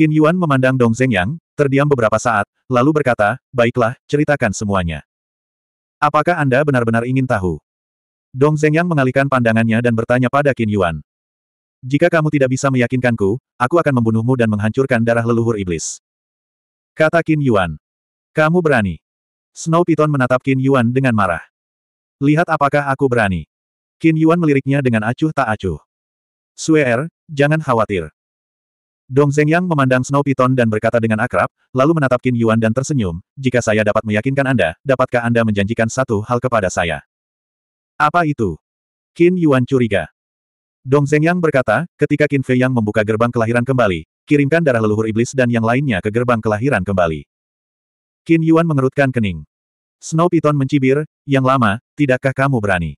Qin Yuan memandang Dong Yang, terdiam beberapa saat, lalu berkata, baiklah, ceritakan semuanya. Apakah Anda benar-benar ingin tahu? Dong Yang mengalihkan pandangannya dan bertanya pada Qin Yuan. Jika kamu tidak bisa meyakinkanku, aku akan membunuhmu dan menghancurkan darah leluhur iblis. Kata Qin Yuan. Kamu berani. Snow Piton menatap Qin Yuan dengan marah. Lihat apakah aku berani. Qin Yuan meliriknya dengan acuh tak acuh. Suer, er, jangan khawatir. Dong Yang memandang Snow Python dan berkata dengan akrab, lalu menatap Qin Yuan dan tersenyum, jika saya dapat meyakinkan Anda, dapatkah Anda menjanjikan satu hal kepada saya? Apa itu? Qin Yuan curiga. Dong Yang berkata, ketika Qin Fei Yang membuka gerbang kelahiran kembali, kirimkan darah leluhur iblis dan yang lainnya ke gerbang kelahiran kembali. Qin Yuan mengerutkan kening. Snow Python mencibir, yang lama, tidakkah kamu berani?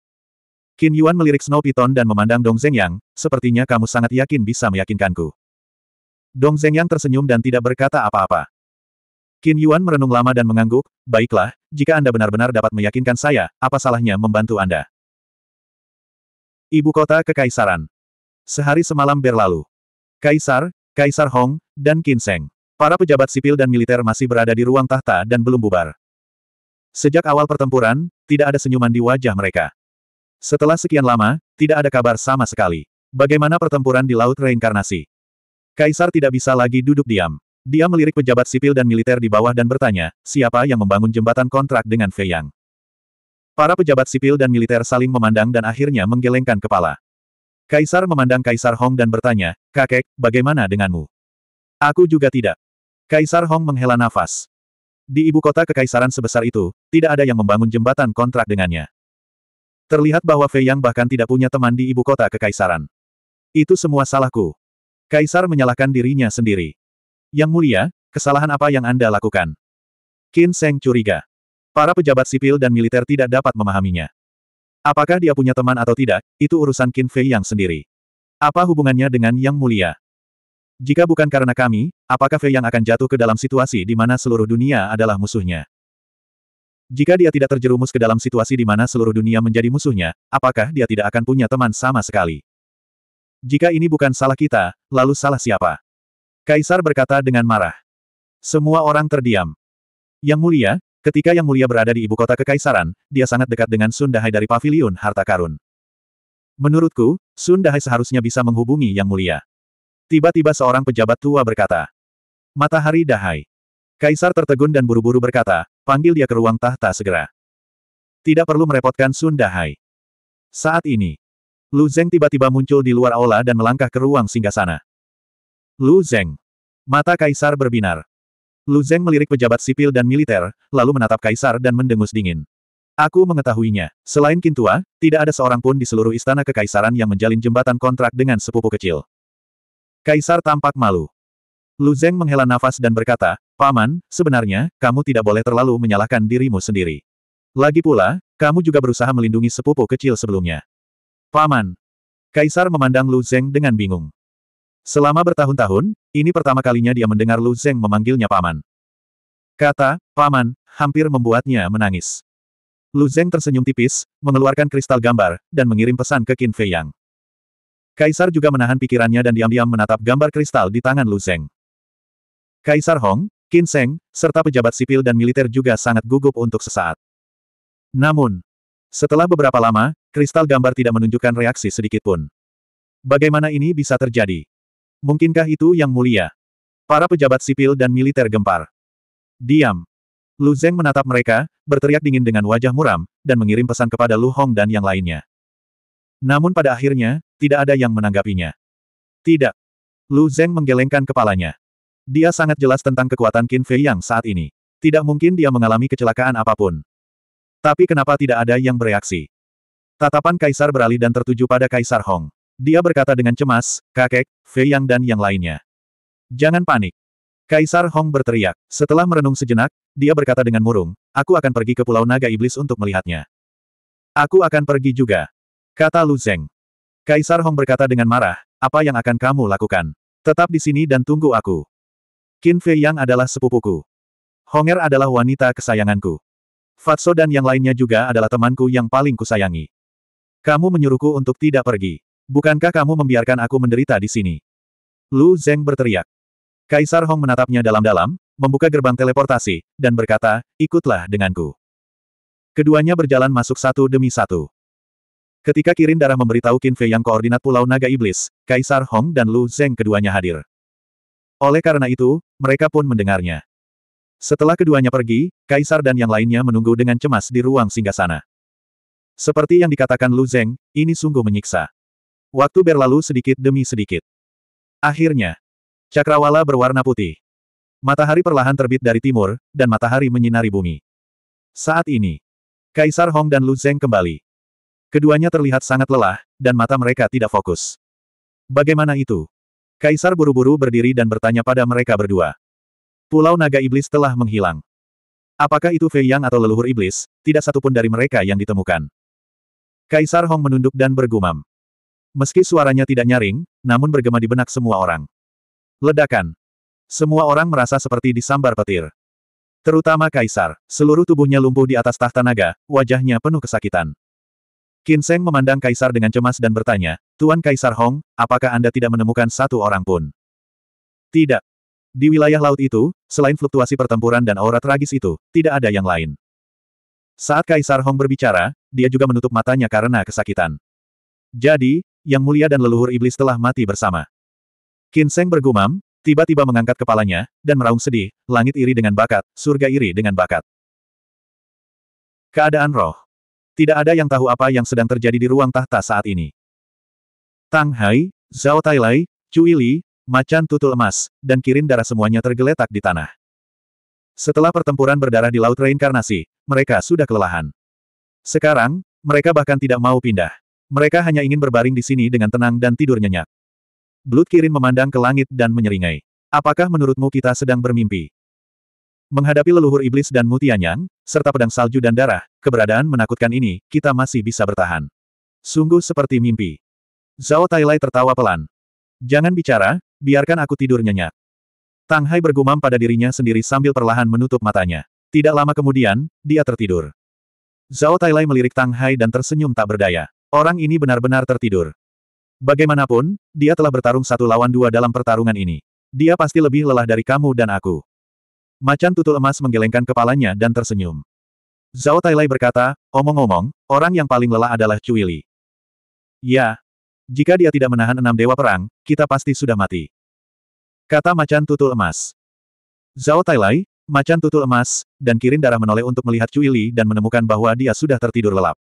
Qin Yuan melirik Snow Python dan memandang Dong Yang, sepertinya kamu sangat yakin bisa meyakinkanku. Dong yang tersenyum dan tidak berkata apa-apa. Qin Yuan merenung lama dan mengangguk, baiklah, jika Anda benar-benar dapat meyakinkan saya, apa salahnya membantu Anda? Ibu kota Kekaisaran. Sehari semalam berlalu. Kaisar, Kaisar Hong, dan Qin Seng. Para pejabat sipil dan militer masih berada di ruang tahta dan belum bubar. Sejak awal pertempuran, tidak ada senyuman di wajah mereka. Setelah sekian lama, tidak ada kabar sama sekali. Bagaimana pertempuran di Laut Reinkarnasi? Kaisar tidak bisa lagi duduk diam. Dia melirik pejabat sipil dan militer di bawah dan bertanya, siapa yang membangun jembatan kontrak dengan Fei Yang? Para pejabat sipil dan militer saling memandang dan akhirnya menggelengkan kepala. Kaisar memandang Kaisar Hong dan bertanya, kakek, bagaimana denganmu? Aku juga tidak. Kaisar Hong menghela nafas. Di ibu kota kekaisaran sebesar itu, tidak ada yang membangun jembatan kontrak dengannya. Terlihat bahwa Fei Yang bahkan tidak punya teman di ibu kota kekaisaran. Itu semua salahku. Kaisar menyalahkan dirinya sendiri. Yang mulia, kesalahan apa yang Anda lakukan? Qin Seng curiga. Para pejabat sipil dan militer tidak dapat memahaminya. Apakah dia punya teman atau tidak, itu urusan Qin Fei yang sendiri. Apa hubungannya dengan Yang Mulia? Jika bukan karena kami, apakah Fei yang akan jatuh ke dalam situasi di mana seluruh dunia adalah musuhnya? Jika dia tidak terjerumus ke dalam situasi di mana seluruh dunia menjadi musuhnya, apakah dia tidak akan punya teman sama sekali? Jika ini bukan salah kita, lalu salah siapa? Kaisar berkata dengan marah. Semua orang terdiam. Yang mulia, ketika Yang mulia berada di ibu kota kekaisaran, dia sangat dekat dengan Sun Dahai dari pavilion harta karun. Menurutku, Sun Dahai seharusnya bisa menghubungi Yang mulia. Tiba-tiba seorang pejabat tua berkata. Matahari Dahai. Kaisar tertegun dan buru-buru berkata, panggil dia ke ruang tahta segera. Tidak perlu merepotkan Sun Dahai. Saat ini, Lu Zeng tiba-tiba muncul di luar aula dan melangkah ke ruang singgasana. Lu Zeng. Mata Kaisar berbinar. Lu Zeng melirik pejabat sipil dan militer, lalu menatap Kaisar dan mendengus dingin. Aku mengetahuinya. Selain Kintua, tidak ada seorang pun di seluruh istana kekaisaran yang menjalin jembatan kontrak dengan sepupu kecil. Kaisar tampak malu. Lu Zeng menghela nafas dan berkata, Paman, sebenarnya, kamu tidak boleh terlalu menyalahkan dirimu sendiri. Lagi pula, kamu juga berusaha melindungi sepupu kecil sebelumnya. Paman. Kaisar memandang Lu Zeng dengan bingung. Selama bertahun-tahun, ini pertama kalinya dia mendengar Lu Zeng memanggilnya paman. Kata, paman, hampir membuatnya menangis. Lu Zeng tersenyum tipis, mengeluarkan kristal gambar, dan mengirim pesan ke Qin Fei Yang. Kaisar juga menahan pikirannya dan diam-diam menatap gambar kristal di tangan Lu Zeng. Kaisar Hong, Qin Seng, serta pejabat sipil dan militer juga sangat gugup untuk sesaat. Namun, setelah beberapa lama, Kristal gambar tidak menunjukkan reaksi sedikitpun. Bagaimana ini bisa terjadi? Mungkinkah itu yang mulia? Para pejabat sipil dan militer gempar. Diam. Lu Zeng menatap mereka, berteriak dingin dengan wajah muram, dan mengirim pesan kepada Lu Hong dan yang lainnya. Namun pada akhirnya, tidak ada yang menanggapinya. Tidak. Lu Zeng menggelengkan kepalanya. Dia sangat jelas tentang kekuatan Qin Fei Yang saat ini. Tidak mungkin dia mengalami kecelakaan apapun. Tapi kenapa tidak ada yang bereaksi? Tatapan Kaisar beralih dan tertuju pada Kaisar Hong. Dia berkata dengan cemas, kakek, Fei Yang dan yang lainnya. Jangan panik. Kaisar Hong berteriak. Setelah merenung sejenak, dia berkata dengan murung, aku akan pergi ke Pulau Naga Iblis untuk melihatnya. Aku akan pergi juga. Kata Lu Zeng. Kaisar Hong berkata dengan marah, apa yang akan kamu lakukan? Tetap di sini dan tunggu aku. Qin Fei Yang adalah sepupuku. Honger adalah wanita kesayanganku. Fatso dan yang lainnya juga adalah temanku yang paling kusayangi. Kamu menyuruhku untuk tidak pergi. Bukankah kamu membiarkan aku menderita di sini? Lu Zeng berteriak. Kaisar Hong menatapnya dalam-dalam, membuka gerbang teleportasi, dan berkata, ikutlah denganku. Keduanya berjalan masuk satu demi satu. Ketika Kirin Darah memberitahu Qin Fei yang koordinat Pulau Naga Iblis, Kaisar Hong dan Lu Zeng keduanya hadir. Oleh karena itu, mereka pun mendengarnya. Setelah keduanya pergi, Kaisar dan yang lainnya menunggu dengan cemas di ruang singgasana. Seperti yang dikatakan Lu Zeng, ini sungguh menyiksa. Waktu berlalu sedikit demi sedikit. Akhirnya, cakrawala berwarna putih. Matahari perlahan terbit dari timur, dan matahari menyinari bumi. Saat ini, Kaisar Hong dan Lu Zeng kembali. Keduanya terlihat sangat lelah, dan mata mereka tidak fokus. Bagaimana itu? Kaisar buru-buru berdiri dan bertanya pada mereka berdua. Pulau Naga Iblis telah menghilang. Apakah itu Fei Yang atau leluhur iblis, tidak satupun dari mereka yang ditemukan. Kaisar Hong menunduk dan bergumam. Meski suaranya tidak nyaring, namun bergema di benak semua orang. Ledakan. Semua orang merasa seperti disambar petir. Terutama Kaisar, seluruh tubuhnya lumpuh di atas tahta naga, wajahnya penuh kesakitan. Kinseng memandang Kaisar dengan cemas dan bertanya, Tuan Kaisar Hong, apakah Anda tidak menemukan satu orang pun? Tidak. Di wilayah laut itu, selain fluktuasi pertempuran dan aura tragis itu, tidak ada yang lain. Saat Kaisar Hong berbicara, dia juga menutup matanya karena kesakitan. Jadi, Yang Mulia dan leluhur iblis telah mati bersama. Qin Kinseng bergumam, tiba-tiba mengangkat kepalanya, dan meraung sedih, langit iri dengan bakat, surga iri dengan bakat. Keadaan roh. Tidak ada yang tahu apa yang sedang terjadi di ruang tahta saat ini. Tang Hai, Zhao Tailai, Cui Li, macan tutul emas, dan kirin darah semuanya tergeletak di tanah. Setelah pertempuran berdarah di Laut Reinkarnasi, mereka sudah kelelahan. Sekarang, mereka bahkan tidak mau pindah. Mereka hanya ingin berbaring di sini dengan tenang dan tidur nyenyak. Blood Kirin memandang ke langit dan menyeringai. Apakah menurutmu kita sedang bermimpi? Menghadapi leluhur iblis dan mutianyang, serta pedang salju dan darah, keberadaan menakutkan ini, kita masih bisa bertahan. Sungguh seperti mimpi. Zhao Tailai tertawa pelan. Jangan bicara, biarkan aku tidur nyenyak. Tang Hai bergumam pada dirinya sendiri sambil perlahan menutup matanya. Tidak lama kemudian, dia tertidur. Zhao Tailai melirik Tang Hai dan tersenyum tak berdaya. Orang ini benar-benar tertidur. Bagaimanapun, dia telah bertarung satu lawan dua dalam pertarungan ini. Dia pasti lebih lelah dari kamu dan aku. Macan tutul emas menggelengkan kepalanya dan tersenyum. Zhao Tailai berkata, omong-omong, orang yang paling lelah adalah Cui Li. Ya. Jika dia tidak menahan enam dewa perang, kita pasti sudah mati. Kata macan tutul emas. Zhao Tailai, macan tutul emas, dan kirin darah menoleh untuk melihat Cui Li dan menemukan bahwa dia sudah tertidur lelap.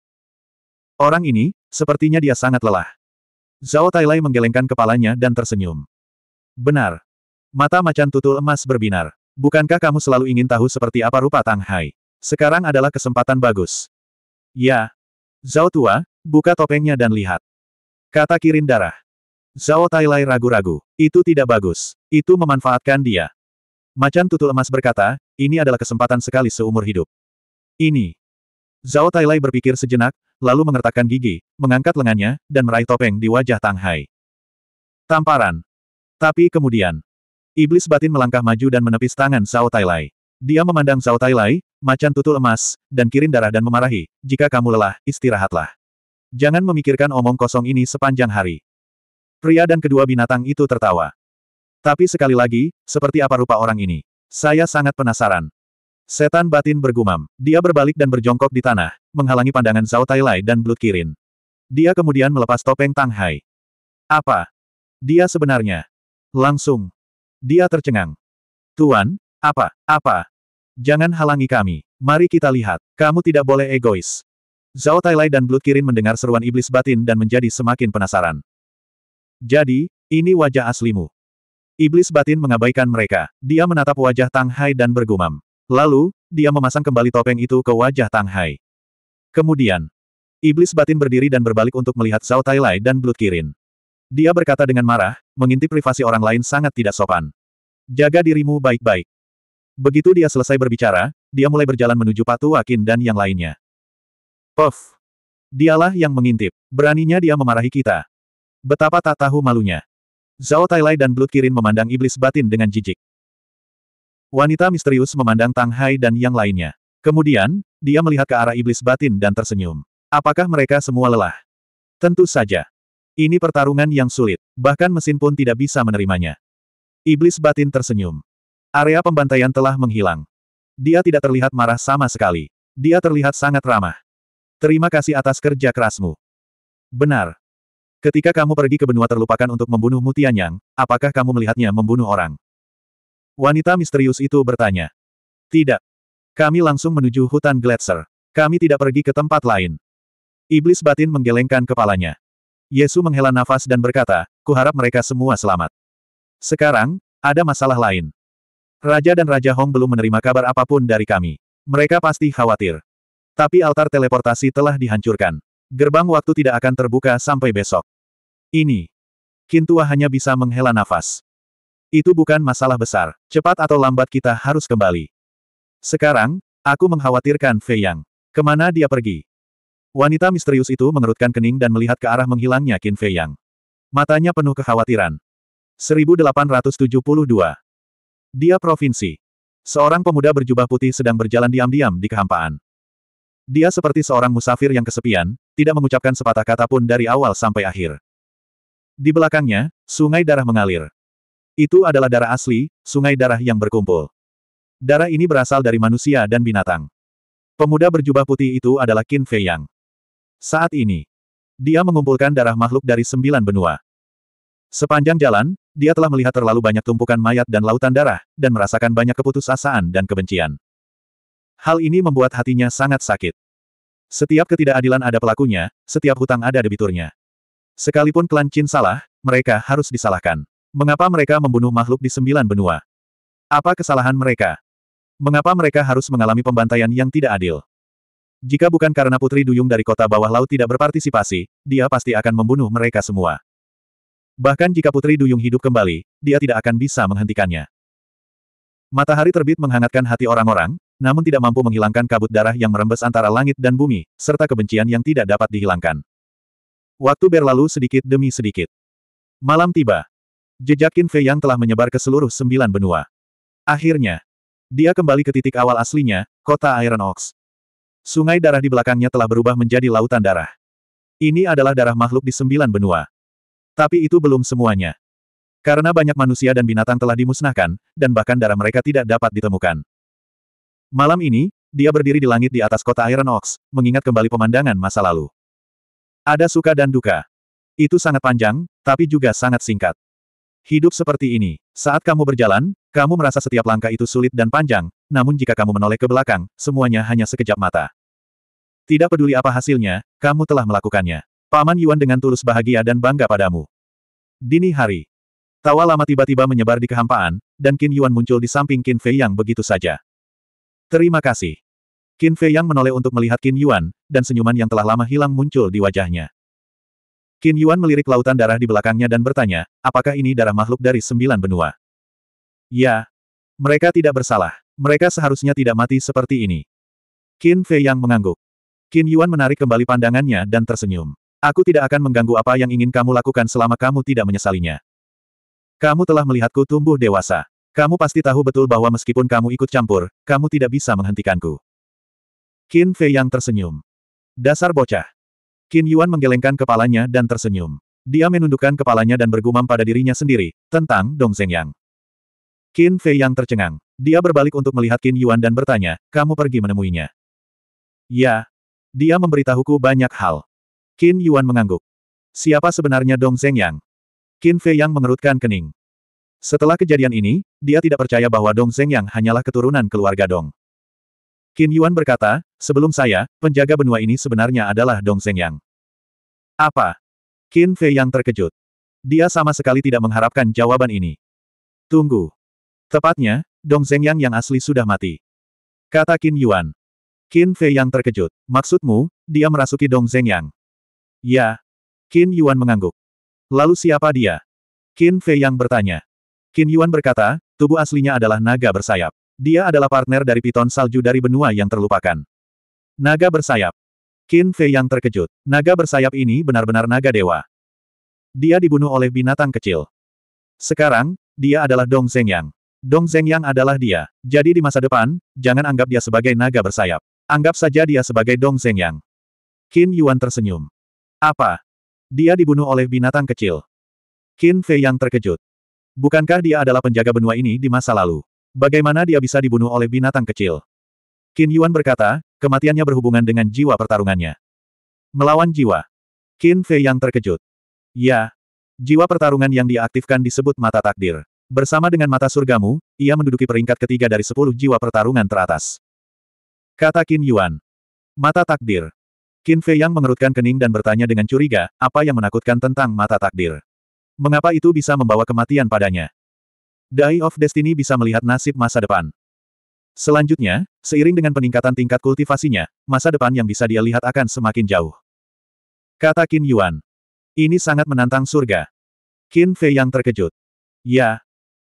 Orang ini, sepertinya dia sangat lelah. Zhao Tailai menggelengkan kepalanya dan tersenyum. Benar. Mata macan tutul emas berbinar. Bukankah kamu selalu ingin tahu seperti apa rupa Tang Hai? Sekarang adalah kesempatan bagus. Ya. Zhao tua, buka topengnya dan lihat. Kata kirin darah. Zhao Tailai ragu-ragu. Itu tidak bagus. Itu memanfaatkan dia. Macan tutul emas berkata, ini adalah kesempatan sekali seumur hidup. Ini. Zhao Tailai berpikir sejenak, lalu mengertakkan gigi, mengangkat lengannya, dan meraih topeng di wajah Tang Hai. Tamparan. Tapi kemudian, iblis batin melangkah maju dan menepis tangan Zhao Tailai. Dia memandang Zhao Tailai, macan tutul emas, dan kirin darah dan memarahi, jika kamu lelah, istirahatlah. Jangan memikirkan omong kosong ini sepanjang hari. Pria dan kedua binatang itu tertawa. Tapi sekali lagi, seperti apa rupa orang ini? Saya sangat penasaran. Setan batin bergumam. Dia berbalik dan berjongkok di tanah, menghalangi pandangan Zhao Tailai dan Blood Kirin. Dia kemudian melepas topeng Tang Hai. Apa? Dia sebenarnya? Langsung. Dia tercengang. Tuan, apa, apa? Jangan halangi kami. Mari kita lihat. Kamu tidak boleh egois. Zhao Tailai dan Blood Kirin mendengar seruan iblis batin dan menjadi semakin penasaran. Jadi, ini wajah aslimu. Iblis batin mengabaikan mereka. Dia menatap wajah Tang Hai dan bergumam. Lalu, dia memasang kembali topeng itu ke wajah Tang Hai. Kemudian, Iblis batin berdiri dan berbalik untuk melihat Zhao Tai Lai dan Blood Kirin. Dia berkata dengan marah, mengintip privasi orang lain sangat tidak sopan. Jaga dirimu baik-baik. Begitu dia selesai berbicara, dia mulai berjalan menuju Patu Wakin dan yang lainnya. Puff! Dialah yang mengintip. Beraninya dia memarahi kita. Betapa tak tahu malunya. Zhao Tailai dan Blood Kirin memandang iblis batin dengan jijik. Wanita misterius memandang Tang Hai dan yang lainnya. Kemudian, dia melihat ke arah iblis batin dan tersenyum. Apakah mereka semua lelah? Tentu saja. Ini pertarungan yang sulit, bahkan mesin pun tidak bisa menerimanya. Iblis batin tersenyum. Area pembantaian telah menghilang. Dia tidak terlihat marah sama sekali. Dia terlihat sangat ramah. Terima kasih atas kerja kerasmu. Benar, Ketika kamu pergi ke benua terlupakan untuk membunuh Mutianyang, apakah kamu melihatnya membunuh orang? Wanita misterius itu bertanya. Tidak. Kami langsung menuju hutan Gletser. Kami tidak pergi ke tempat lain. Iblis batin menggelengkan kepalanya. Yesu menghela nafas dan berkata, kuharap mereka semua selamat. Sekarang, ada masalah lain. Raja dan Raja Hong belum menerima kabar apapun dari kami. Mereka pasti khawatir. Tapi altar teleportasi telah dihancurkan. Gerbang waktu tidak akan terbuka sampai besok. Ini. Kintua hanya bisa menghela nafas. Itu bukan masalah besar, cepat atau lambat kita harus kembali. Sekarang, aku mengkhawatirkan Fei Yang. Kemana dia pergi? Wanita misterius itu mengerutkan kening dan melihat ke arah menghilangnya Qin Fei Yang. Matanya penuh kekhawatiran. 1872. Dia provinsi. Seorang pemuda berjubah putih sedang berjalan diam-diam di kehampaan. Dia seperti seorang musafir yang kesepian, tidak mengucapkan sepatah kata pun dari awal sampai akhir. Di belakangnya, sungai darah mengalir. Itu adalah darah asli, sungai darah yang berkumpul. Darah ini berasal dari manusia dan binatang. Pemuda berjubah putih itu adalah Qin Fei Yang. Saat ini, dia mengumpulkan darah makhluk dari sembilan benua. Sepanjang jalan, dia telah melihat terlalu banyak tumpukan mayat dan lautan darah, dan merasakan banyak keputusasaan dan kebencian. Hal ini membuat hatinya sangat sakit. Setiap ketidakadilan ada pelakunya, setiap hutang ada debiturnya. Sekalipun klan Qin salah, mereka harus disalahkan. Mengapa mereka membunuh makhluk di sembilan benua? Apa kesalahan mereka? Mengapa mereka harus mengalami pembantaian yang tidak adil? Jika bukan karena Putri Duyung dari kota bawah laut tidak berpartisipasi, dia pasti akan membunuh mereka semua. Bahkan jika Putri Duyung hidup kembali, dia tidak akan bisa menghentikannya. Matahari terbit menghangatkan hati orang-orang, namun tidak mampu menghilangkan kabut darah yang merembes antara langit dan bumi, serta kebencian yang tidak dapat dihilangkan. Waktu berlalu sedikit demi sedikit. Malam tiba. Jejak Qin yang telah menyebar ke seluruh sembilan benua. Akhirnya, dia kembali ke titik awal aslinya, kota Iron Ox. Sungai darah di belakangnya telah berubah menjadi lautan darah. Ini adalah darah makhluk di sembilan benua. Tapi itu belum semuanya. Karena banyak manusia dan binatang telah dimusnahkan, dan bahkan darah mereka tidak dapat ditemukan. Malam ini, dia berdiri di langit di atas kota Iron Ox, mengingat kembali pemandangan masa lalu. Ada suka dan duka. Itu sangat panjang, tapi juga sangat singkat. Hidup seperti ini. Saat kamu berjalan, kamu merasa setiap langkah itu sulit dan panjang, namun jika kamu menoleh ke belakang, semuanya hanya sekejap mata. Tidak peduli apa hasilnya, kamu telah melakukannya. Paman Yuan dengan tulus bahagia dan bangga padamu. Dini hari. Tawa lama tiba-tiba menyebar di kehampaan, dan Qin Yuan muncul di samping Qin Fei yang begitu saja. Terima kasih. Qin Fei yang menoleh untuk melihat Qin Yuan, dan senyuman yang telah lama hilang muncul di wajahnya. Qin Yuan melirik lautan darah di belakangnya dan bertanya, apakah ini darah makhluk dari sembilan benua? Ya. Mereka tidak bersalah. Mereka seharusnya tidak mati seperti ini. Qin Fei yang mengangguk. Qin Yuan menarik kembali pandangannya dan tersenyum. Aku tidak akan mengganggu apa yang ingin kamu lakukan selama kamu tidak menyesalinya. Kamu telah melihatku tumbuh dewasa. Kamu pasti tahu betul bahwa meskipun kamu ikut campur, kamu tidak bisa menghentikanku. Qin Fei yang tersenyum. Dasar bocah. Qin Yuan menggelengkan kepalanya dan tersenyum. Dia menundukkan kepalanya dan bergumam pada dirinya sendiri, tentang Dong Zhengyang. Qin Fei yang tercengang. Dia berbalik untuk melihat Qin Yuan dan bertanya, kamu pergi menemuinya. Ya. Dia memberitahuku banyak hal. Qin Yuan mengangguk. Siapa sebenarnya Dong Zhengyang? Qin Fei yang mengerutkan kening. Setelah kejadian ini, dia tidak percaya bahwa Dong Zhengyang hanyalah keturunan keluarga Dong. Qin Yuan berkata, sebelum saya, penjaga benua ini sebenarnya adalah Dong Yang. Apa? Qin Fei yang terkejut. Dia sama sekali tidak mengharapkan jawaban ini. Tunggu. Tepatnya, Dong Zhengyang yang yang asli sudah mati. Kata Qin Yuan. Qin Fei yang terkejut. Maksudmu, dia merasuki Dong Yang? Ya. Qin Yuan mengangguk. Lalu siapa dia? Qin Fei yang bertanya. Qin Yuan berkata, tubuh aslinya adalah naga bersayap. Dia adalah partner dari piton salju dari benua yang terlupakan. Naga bersayap. Qin Fei yang terkejut. Naga bersayap ini benar-benar naga dewa. Dia dibunuh oleh binatang kecil. Sekarang, dia adalah Dong Zhengyang. Dong Zhengyang adalah dia. Jadi di masa depan, jangan anggap dia sebagai naga bersayap. Anggap saja dia sebagai Dong Zhengyang. Qin Yuan tersenyum. Apa? Dia dibunuh oleh binatang kecil. Qin Fei yang terkejut. Bukankah dia adalah penjaga benua ini di masa lalu? Bagaimana dia bisa dibunuh oleh binatang kecil? Qin Yuan berkata, kematiannya berhubungan dengan jiwa pertarungannya. Melawan jiwa. Qin Fei yang terkejut. Ya. Jiwa pertarungan yang diaktifkan disebut mata takdir. Bersama dengan mata surgamu, ia menduduki peringkat ketiga dari sepuluh jiwa pertarungan teratas. Kata Qin Yuan. Mata takdir. Qin Fei yang mengerutkan kening dan bertanya dengan curiga, apa yang menakutkan tentang mata takdir? Mengapa itu bisa membawa kematian padanya? Die of Destiny bisa melihat nasib masa depan. Selanjutnya, seiring dengan peningkatan tingkat kultivasinya, masa depan yang bisa dia lihat akan semakin jauh. Kata Qin Yuan. Ini sangat menantang surga. Qin Fei yang terkejut. Ya.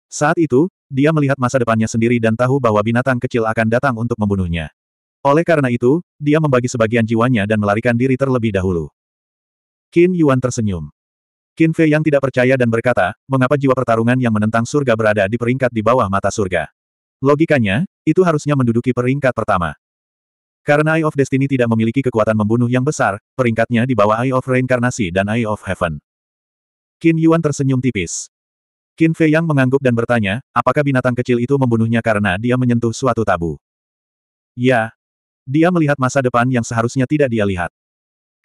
Saat itu, dia melihat masa depannya sendiri dan tahu bahwa binatang kecil akan datang untuk membunuhnya. Oleh karena itu, dia membagi sebagian jiwanya dan melarikan diri terlebih dahulu. Qin Yuan tersenyum. Qin Fei yang tidak percaya dan berkata, mengapa jiwa pertarungan yang menentang surga berada di peringkat di bawah mata surga? Logikanya, itu harusnya menduduki peringkat pertama. Karena Eye of Destiny tidak memiliki kekuatan membunuh yang besar, peringkatnya di bawah Eye of Reinkarnasi dan Eye of Heaven. Qin Yuan tersenyum tipis. Qin Fei Yang mengangguk dan bertanya, apakah binatang kecil itu membunuhnya karena dia menyentuh suatu tabu? Ya. Dia melihat masa depan yang seharusnya tidak dia lihat.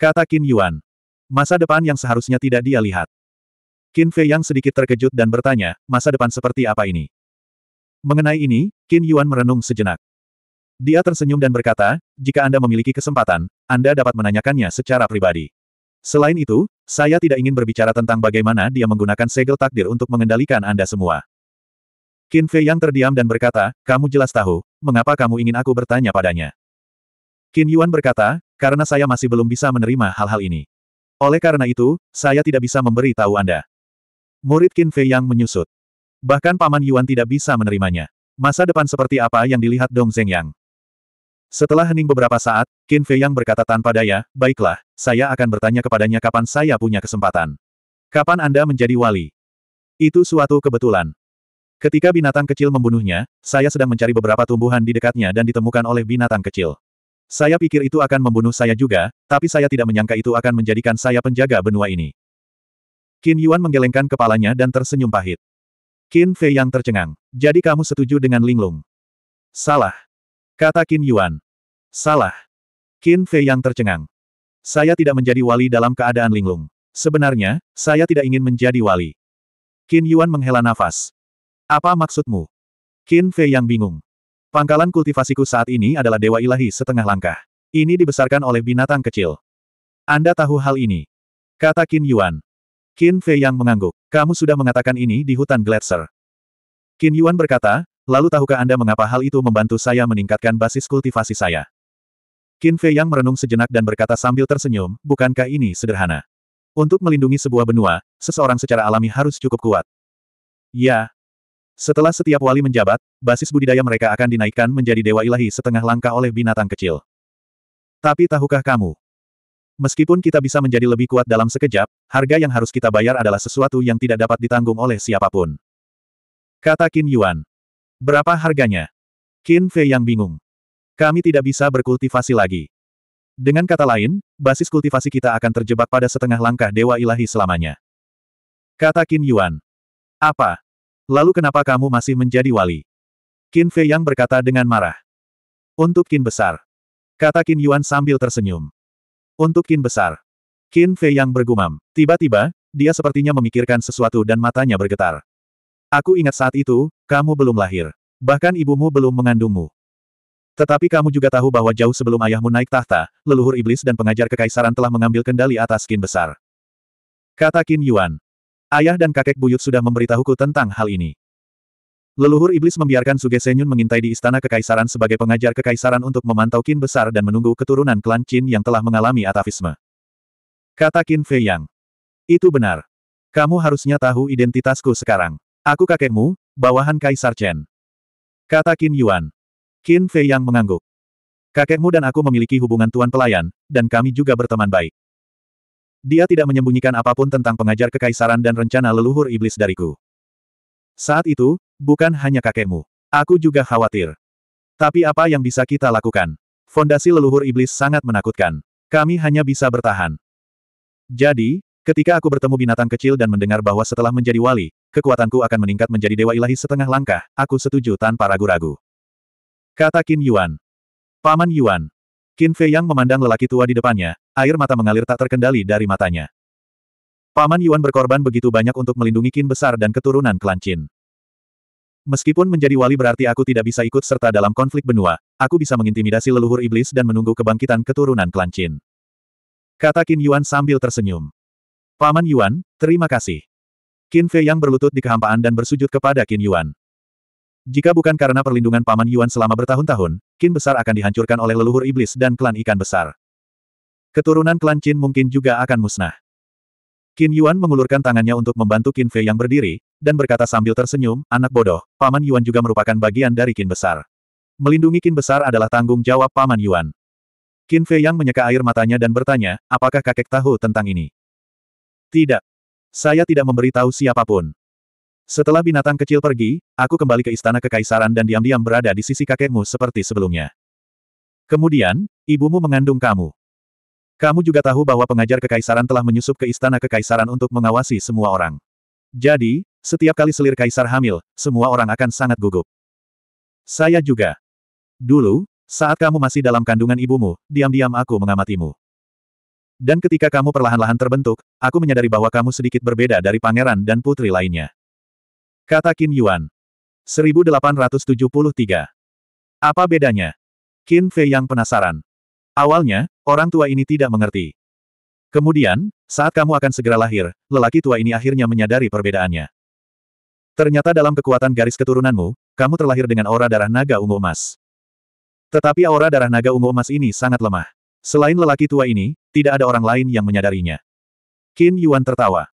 Kata Qin Yuan. Masa depan yang seharusnya tidak dia lihat. Qin Fei yang sedikit terkejut dan bertanya, masa depan seperti apa ini? Mengenai ini, Qin Yuan merenung sejenak. Dia tersenyum dan berkata, jika Anda memiliki kesempatan, Anda dapat menanyakannya secara pribadi. Selain itu, saya tidak ingin berbicara tentang bagaimana dia menggunakan segel takdir untuk mengendalikan Anda semua. Qin Fei yang terdiam dan berkata, kamu jelas tahu, mengapa kamu ingin aku bertanya padanya. Qin Yuan berkata, karena saya masih belum bisa menerima hal-hal ini. Oleh karena itu, saya tidak bisa memberi tahu Anda. Murid Qin Fei yang menyusut. Bahkan Paman Yuan tidak bisa menerimanya. Masa depan seperti apa yang dilihat Dong Zeng Yang? Setelah hening beberapa saat, Qin Fei yang berkata tanpa daya, baiklah, saya akan bertanya kepadanya kapan saya punya kesempatan. Kapan Anda menjadi wali? Itu suatu kebetulan. Ketika binatang kecil membunuhnya, saya sedang mencari beberapa tumbuhan di dekatnya dan ditemukan oleh binatang kecil. Saya pikir itu akan membunuh saya juga, tapi saya tidak menyangka itu akan menjadikan saya penjaga benua ini. Qin Yuan menggelengkan kepalanya dan tersenyum pahit. Qin Fei yang tercengang. Jadi kamu setuju dengan Linglung? Salah. Kata Qin Yuan. Salah. Qin Fei yang tercengang. Saya tidak menjadi wali dalam keadaan linglung. Sebenarnya, saya tidak ingin menjadi wali. Qin Yuan menghela nafas. Apa maksudmu? Qin Fei yang bingung. Pangkalan kultivasiku saat ini adalah dewa ilahi setengah langkah. Ini dibesarkan oleh binatang kecil. Anda tahu hal ini? Kata Qin Yuan. Qin Fei yang mengangguk. Kamu sudah mengatakan ini di hutan Gletser. Qin Yuan berkata, lalu tahukah Anda mengapa hal itu membantu saya meningkatkan basis kultivasi saya? Qin Fei yang merenung sejenak dan berkata sambil tersenyum, bukankah ini sederhana? Untuk melindungi sebuah benua, seseorang secara alami harus cukup kuat. Ya, setelah setiap wali menjabat, basis budidaya mereka akan dinaikkan menjadi dewa ilahi setengah langkah oleh binatang kecil. Tapi tahukah kamu? Meskipun kita bisa menjadi lebih kuat dalam sekejap, harga yang harus kita bayar adalah sesuatu yang tidak dapat ditanggung oleh siapapun. Kata Qin Yuan. Berapa harganya? Qin Fei yang bingung. Kami tidak bisa berkultivasi lagi. Dengan kata lain, basis kultivasi kita akan terjebak pada setengah langkah dewa ilahi selamanya. Kata Qin Yuan. Apa? Lalu kenapa kamu masih menjadi wali? Qin Fei Yang berkata dengan marah. Untuk Qin Besar. Kata Qin Yuan sambil tersenyum. Untuk Qin Besar. Qin Fei Yang bergumam. Tiba-tiba, dia sepertinya memikirkan sesuatu dan matanya bergetar. Aku ingat saat itu, kamu belum lahir. Bahkan ibumu belum mengandungmu. Tetapi kamu juga tahu bahwa jauh sebelum ayahmu naik tahta, leluhur iblis dan pengajar kekaisaran telah mengambil kendali atas Qin Besar. Kata Qin Yuan. Ayah dan kakek buyut sudah memberitahuku tentang hal ini. Leluhur iblis membiarkan Suge Senyun mengintai di istana kekaisaran sebagai pengajar kekaisaran untuk memantau Qin besar dan menunggu keturunan klan Qin yang telah mengalami atavisme. Kata Qin Fei Yang. Itu benar. Kamu harusnya tahu identitasku sekarang. Aku kakekmu, bawahan Kaisar Chen. Kata Qin Yuan. Qin Fei Yang mengangguk. Kakekmu dan aku memiliki hubungan tuan pelayan, dan kami juga berteman baik. Dia tidak menyembunyikan apapun tentang pengajar kekaisaran dan rencana leluhur iblis dariku. Saat itu, bukan hanya kakekmu. Aku juga khawatir. Tapi apa yang bisa kita lakukan? Fondasi leluhur iblis sangat menakutkan. Kami hanya bisa bertahan. Jadi, Ketika aku bertemu binatang kecil dan mendengar bahwa setelah menjadi wali, kekuatanku akan meningkat menjadi dewa ilahi setengah langkah, aku setuju tanpa ragu-ragu. Kata Qin Yuan. Paman Yuan, Qin Fei Yang memandang lelaki tua di depannya, air mata mengalir tak terkendali dari matanya. Paman Yuan berkorban begitu banyak untuk melindungi Qin besar dan keturunan klan Qin. Meskipun menjadi wali berarti aku tidak bisa ikut serta dalam konflik benua, aku bisa mengintimidasi leluhur iblis dan menunggu kebangkitan keturunan klan Qin. Kata Qin Yuan sambil tersenyum. Paman Yuan, terima kasih. Qin Fei Yang berlutut di kehampaan dan bersujud kepada Qin Yuan. Jika bukan karena perlindungan Paman Yuan selama bertahun-tahun, kin besar akan dihancurkan oleh leluhur iblis dan klan ikan besar. Keturunan klan Qin mungkin juga akan musnah. Qin Yuan mengulurkan tangannya untuk membantu Qin Fei yang berdiri, dan berkata sambil tersenyum, anak bodoh, Paman Yuan juga merupakan bagian dari Qin besar. Melindungi Qin besar adalah tanggung jawab Paman Yuan. Qin Fei yang menyeka air matanya dan bertanya, apakah kakek tahu tentang ini? Tidak. Saya tidak memberitahu siapapun. Setelah binatang kecil pergi, aku kembali ke istana kekaisaran dan diam-diam berada di sisi kakekmu seperti sebelumnya. Kemudian, ibumu mengandung kamu. Kamu juga tahu bahwa pengajar kekaisaran telah menyusup ke istana kekaisaran untuk mengawasi semua orang. Jadi, setiap kali selir kaisar hamil, semua orang akan sangat gugup. Saya juga. Dulu, saat kamu masih dalam kandungan ibumu, diam-diam aku mengamatimu. Dan ketika kamu perlahan-lahan terbentuk, aku menyadari bahwa kamu sedikit berbeda dari pangeran dan putri lainnya. Kata Qin Yuan. 1873. Apa bedanya? Qin Fei yang penasaran. Awalnya, orang tua ini tidak mengerti. Kemudian, saat kamu akan segera lahir, lelaki tua ini akhirnya menyadari perbedaannya. Ternyata dalam kekuatan garis keturunanmu, kamu terlahir dengan aura darah naga ungu emas. Tetapi aura darah naga ungu emas ini sangat lemah. Selain lelaki tua ini, tidak ada orang lain yang menyadarinya. Qin Yuan tertawa.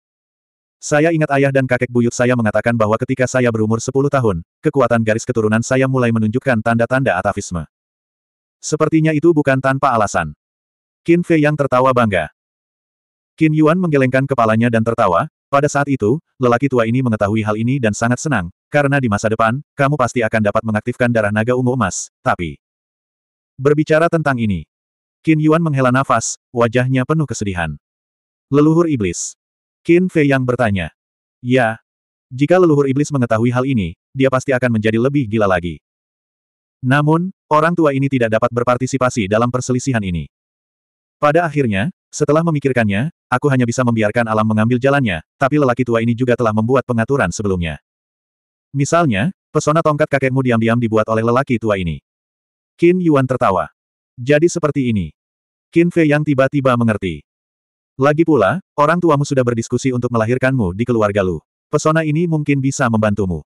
Saya ingat ayah dan kakek buyut saya mengatakan bahwa ketika saya berumur 10 tahun, kekuatan garis keturunan saya mulai menunjukkan tanda-tanda atavisme. Sepertinya itu bukan tanpa alasan. Qin Fei yang tertawa bangga. Qin Yuan menggelengkan kepalanya dan tertawa, pada saat itu, lelaki tua ini mengetahui hal ini dan sangat senang, karena di masa depan, kamu pasti akan dapat mengaktifkan darah naga ungu emas, tapi... Berbicara tentang ini, Qin Yuan menghela nafas, wajahnya penuh kesedihan. Leluhur Iblis Qin Fei yang bertanya. Ya. Jika leluhur iblis mengetahui hal ini, dia pasti akan menjadi lebih gila lagi. Namun, orang tua ini tidak dapat berpartisipasi dalam perselisihan ini. Pada akhirnya, setelah memikirkannya, aku hanya bisa membiarkan alam mengambil jalannya, tapi lelaki tua ini juga telah membuat pengaturan sebelumnya. Misalnya, pesona tongkat kakekmu diam-diam dibuat oleh lelaki tua ini. Qin Yuan tertawa. Jadi seperti ini. Qin Fei yang tiba-tiba mengerti. Lagi pula, orang tuamu sudah berdiskusi untuk melahirkanmu di keluarga Lu. Pesona ini mungkin bisa membantumu.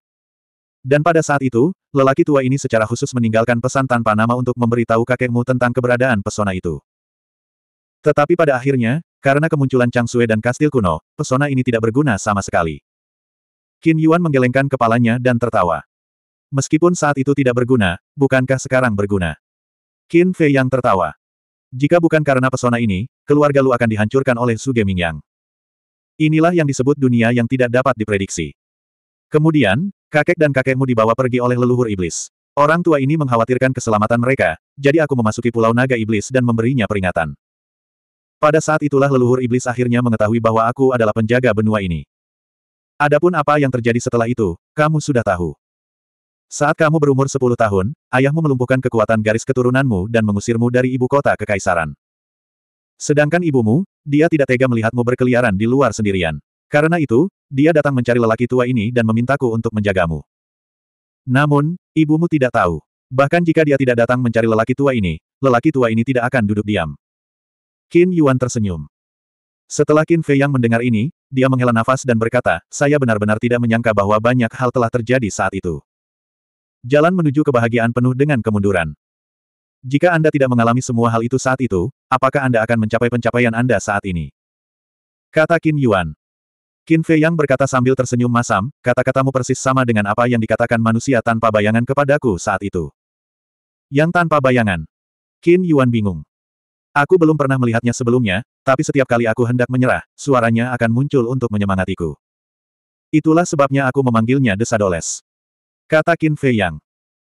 Dan pada saat itu, lelaki tua ini secara khusus meninggalkan pesan tanpa nama untuk memberitahu kakekmu tentang keberadaan pesona itu. Tetapi pada akhirnya, karena kemunculan Chang Sue dan kastil kuno, pesona ini tidak berguna sama sekali. Qin Yuan menggelengkan kepalanya dan tertawa. Meskipun saat itu tidak berguna, bukankah sekarang berguna? Qin Fei yang tertawa. Jika bukan karena pesona ini, keluarga Lu akan dihancurkan oleh Suge Mingyang. Inilah yang disebut dunia yang tidak dapat diprediksi. Kemudian, kakek dan kakekmu dibawa pergi oleh leluhur iblis. Orang tua ini mengkhawatirkan keselamatan mereka, jadi aku memasuki pulau naga iblis dan memberinya peringatan. Pada saat itulah leluhur iblis akhirnya mengetahui bahwa aku adalah penjaga benua ini. Adapun apa yang terjadi setelah itu, kamu sudah tahu. Saat kamu berumur 10 tahun, ayahmu melumpuhkan kekuatan garis keturunanmu dan mengusirmu dari ibu kota kekaisaran. Sedangkan ibumu, dia tidak tega melihatmu berkeliaran di luar sendirian. Karena itu, dia datang mencari lelaki tua ini dan memintaku untuk menjagamu. Namun, ibumu tidak tahu. Bahkan jika dia tidak datang mencari lelaki tua ini, lelaki tua ini tidak akan duduk diam. Qin Yuan tersenyum. Setelah Qin Fei yang mendengar ini, dia menghela nafas dan berkata, saya benar-benar tidak menyangka bahwa banyak hal telah terjadi saat itu. Jalan menuju kebahagiaan penuh dengan kemunduran. Jika Anda tidak mengalami semua hal itu saat itu, apakah Anda akan mencapai pencapaian Anda saat ini? Kata Qin Yuan. Qin Fei Yang berkata sambil tersenyum masam, kata-katamu persis sama dengan apa yang dikatakan manusia tanpa bayangan kepadaku saat itu. Yang tanpa bayangan. Qin Yuan bingung. Aku belum pernah melihatnya sebelumnya, tapi setiap kali aku hendak menyerah, suaranya akan muncul untuk menyemangatiku. Itulah sebabnya aku memanggilnya Desadoles. Kata Qin Fei Yang.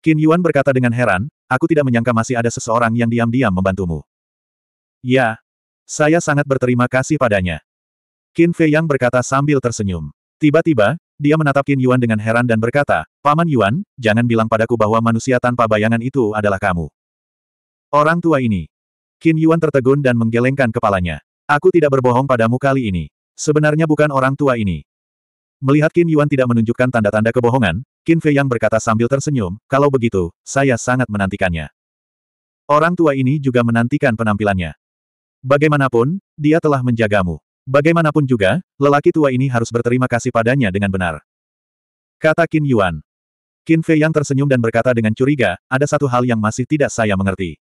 Qin Yuan berkata dengan heran, aku tidak menyangka masih ada seseorang yang diam-diam membantumu. Ya. Saya sangat berterima kasih padanya. Qin Fei Yang berkata sambil tersenyum. Tiba-tiba, dia menatap Qin Yuan dengan heran dan berkata, Paman Yuan, jangan bilang padaku bahwa manusia tanpa bayangan itu adalah kamu. Orang tua ini. Qin Yuan tertegun dan menggelengkan kepalanya. Aku tidak berbohong padamu kali ini. Sebenarnya bukan orang tua ini. Melihat Qin Yuan tidak menunjukkan tanda-tanda kebohongan, Qin Fei Yang berkata sambil tersenyum, kalau begitu, saya sangat menantikannya. Orang tua ini juga menantikan penampilannya. Bagaimanapun, dia telah menjagamu. Bagaimanapun juga, lelaki tua ini harus berterima kasih padanya dengan benar. Kata Qin Yuan. Qin Fei Yang tersenyum dan berkata dengan curiga, ada satu hal yang masih tidak saya mengerti.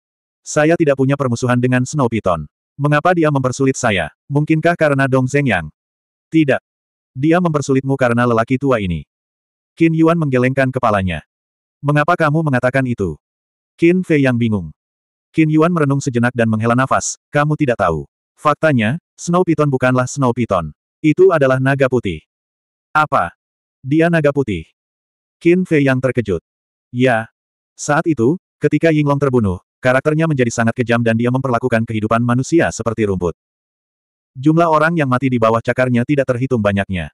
Saya tidak punya permusuhan dengan Snow Python. Mengapa dia mempersulit saya? Mungkinkah karena Dong Yang? Tidak, dia mempersulitmu karena lelaki tua ini. Qin Yuan menggelengkan kepalanya. Mengapa kamu mengatakan itu? Qin Fei yang bingung. Qin Yuan merenung sejenak dan menghela nafas, kamu tidak tahu. Faktanya, Snow Python bukanlah Snow Python. Itu adalah naga putih. Apa? Dia naga putih. Qin Fei yang terkejut. Ya. Saat itu, ketika Ying Long terbunuh, karakternya menjadi sangat kejam dan dia memperlakukan kehidupan manusia seperti rumput. Jumlah orang yang mati di bawah cakarnya tidak terhitung banyaknya.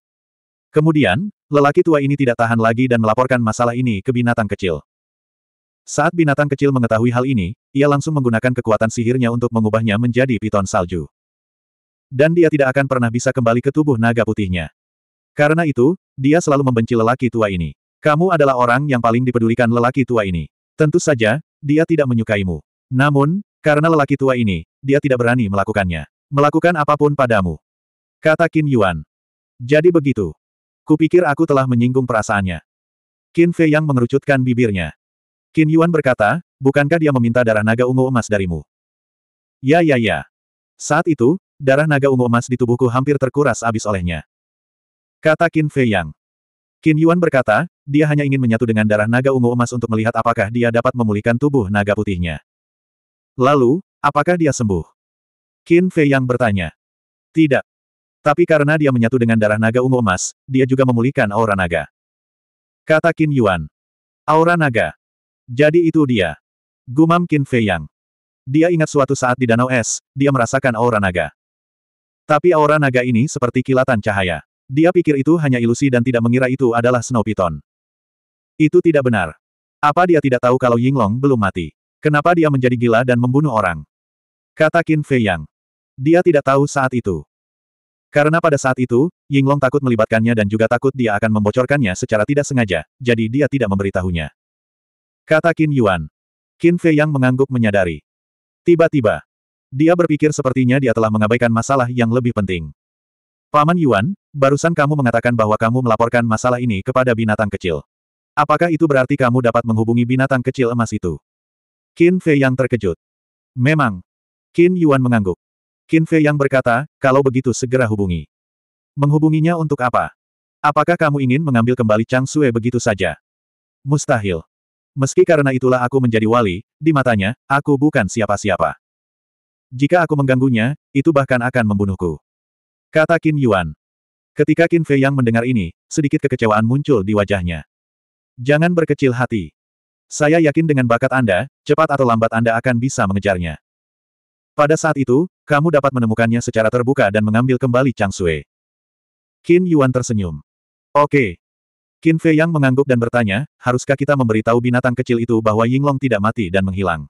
Kemudian, lelaki tua ini tidak tahan lagi dan melaporkan masalah ini ke binatang kecil. Saat binatang kecil mengetahui hal ini, ia langsung menggunakan kekuatan sihirnya untuk mengubahnya menjadi piton salju. Dan dia tidak akan pernah bisa kembali ke tubuh naga putihnya. Karena itu, dia selalu membenci lelaki tua ini. Kamu adalah orang yang paling dipedulikan lelaki tua ini. Tentu saja, dia tidak menyukaimu. Namun, karena lelaki tua ini, dia tidak berani melakukannya. Melakukan apapun padamu. Kata Qin Yuan. Jadi begitu. Kupikir aku telah menyinggung perasaannya. Qin Fei yang mengerucutkan bibirnya. Qin Yuan berkata, bukankah dia meminta darah naga ungu emas darimu? Ya ya ya. Saat itu, darah naga ungu emas di tubuhku hampir terkuras habis olehnya. Kata Qin Fei Yang. Qin Yuan berkata, dia hanya ingin menyatu dengan darah naga ungu emas untuk melihat apakah dia dapat memulihkan tubuh naga putihnya. Lalu, apakah dia sembuh? Qin Fei yang bertanya. Tidak. Tapi karena dia menyatu dengan darah naga ungu emas, dia juga memulihkan aura naga. Kata Qin Yuan. Aura naga. Jadi itu dia. Gumam Qin Fei Yang. Dia ingat suatu saat di Danau Es, dia merasakan aura naga. Tapi aura naga ini seperti kilatan cahaya. Dia pikir itu hanya ilusi dan tidak mengira itu adalah Snow Python. Itu tidak benar. Apa dia tidak tahu kalau Yinglong belum mati? Kenapa dia menjadi gila dan membunuh orang? Kata Qin Fei Yang. Dia tidak tahu saat itu. Karena pada saat itu, Yinglong takut melibatkannya dan juga takut dia akan membocorkannya secara tidak sengaja, jadi dia tidak memberitahunya. Kata Qin Yuan. Qin Fei yang mengangguk menyadari. Tiba-tiba, dia berpikir sepertinya dia telah mengabaikan masalah yang lebih penting. Paman Yuan, barusan kamu mengatakan bahwa kamu melaporkan masalah ini kepada binatang kecil. Apakah itu berarti kamu dapat menghubungi binatang kecil emas itu? Qin Fei yang terkejut. Memang. Qin Yuan mengangguk. Qin Fei yang berkata, kalau begitu segera hubungi. Menghubunginya untuk apa? Apakah kamu ingin mengambil kembali Chang Sue begitu saja? Mustahil. Meski karena itulah aku menjadi wali, di matanya, aku bukan siapa-siapa. Jika aku mengganggunya, itu bahkan akan membunuhku. Kata Qin Yuan. Ketika Qin Fei yang mendengar ini, sedikit kekecewaan muncul di wajahnya. Jangan berkecil hati. Saya yakin dengan bakat Anda, cepat atau lambat Anda akan bisa mengejarnya. Pada saat itu, kamu dapat menemukannya secara terbuka dan mengambil kembali Chang Sui. Qin Yuan tersenyum. Oke. Qin Fei Yang mengangguk dan bertanya, haruskah kita memberitahu binatang kecil itu bahwa Ying Long tidak mati dan menghilang?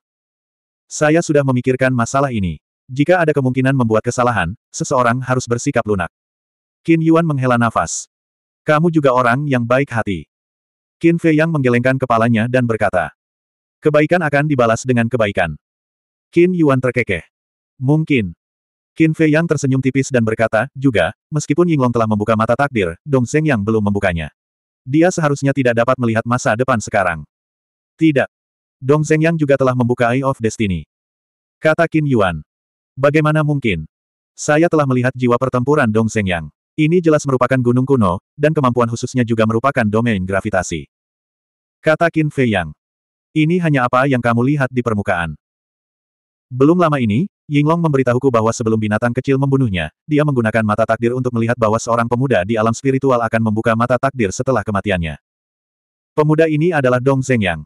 Saya sudah memikirkan masalah ini. Jika ada kemungkinan membuat kesalahan, seseorang harus bersikap lunak. Qin Yuan menghela nafas. Kamu juga orang yang baik hati. Qin Fei Yang menggelengkan kepalanya dan berkata, Kebaikan akan dibalas dengan kebaikan. Qin Yuan terkekeh. Mungkin. Qin Fei Yang tersenyum tipis dan berkata, juga, meskipun Yinglong telah membuka mata takdir, Dong Seng Yang belum membukanya. Dia seharusnya tidak dapat melihat masa depan sekarang. Tidak. Dong Seng Yang juga telah membuka Eye of Destiny. Kata Qin Yuan. Bagaimana mungkin? Saya telah melihat jiwa pertempuran Dong Seng Yang. Ini jelas merupakan gunung kuno, dan kemampuan khususnya juga merupakan domain gravitasi. Kata Qin Fei Yang. Ini hanya apa yang kamu lihat di permukaan. Belum lama ini, Yinglong memberitahuku bahwa sebelum binatang kecil membunuhnya, dia menggunakan mata takdir untuk melihat bahwa seorang pemuda di alam spiritual akan membuka mata takdir setelah kematiannya. Pemuda ini adalah Dong Zhengyang.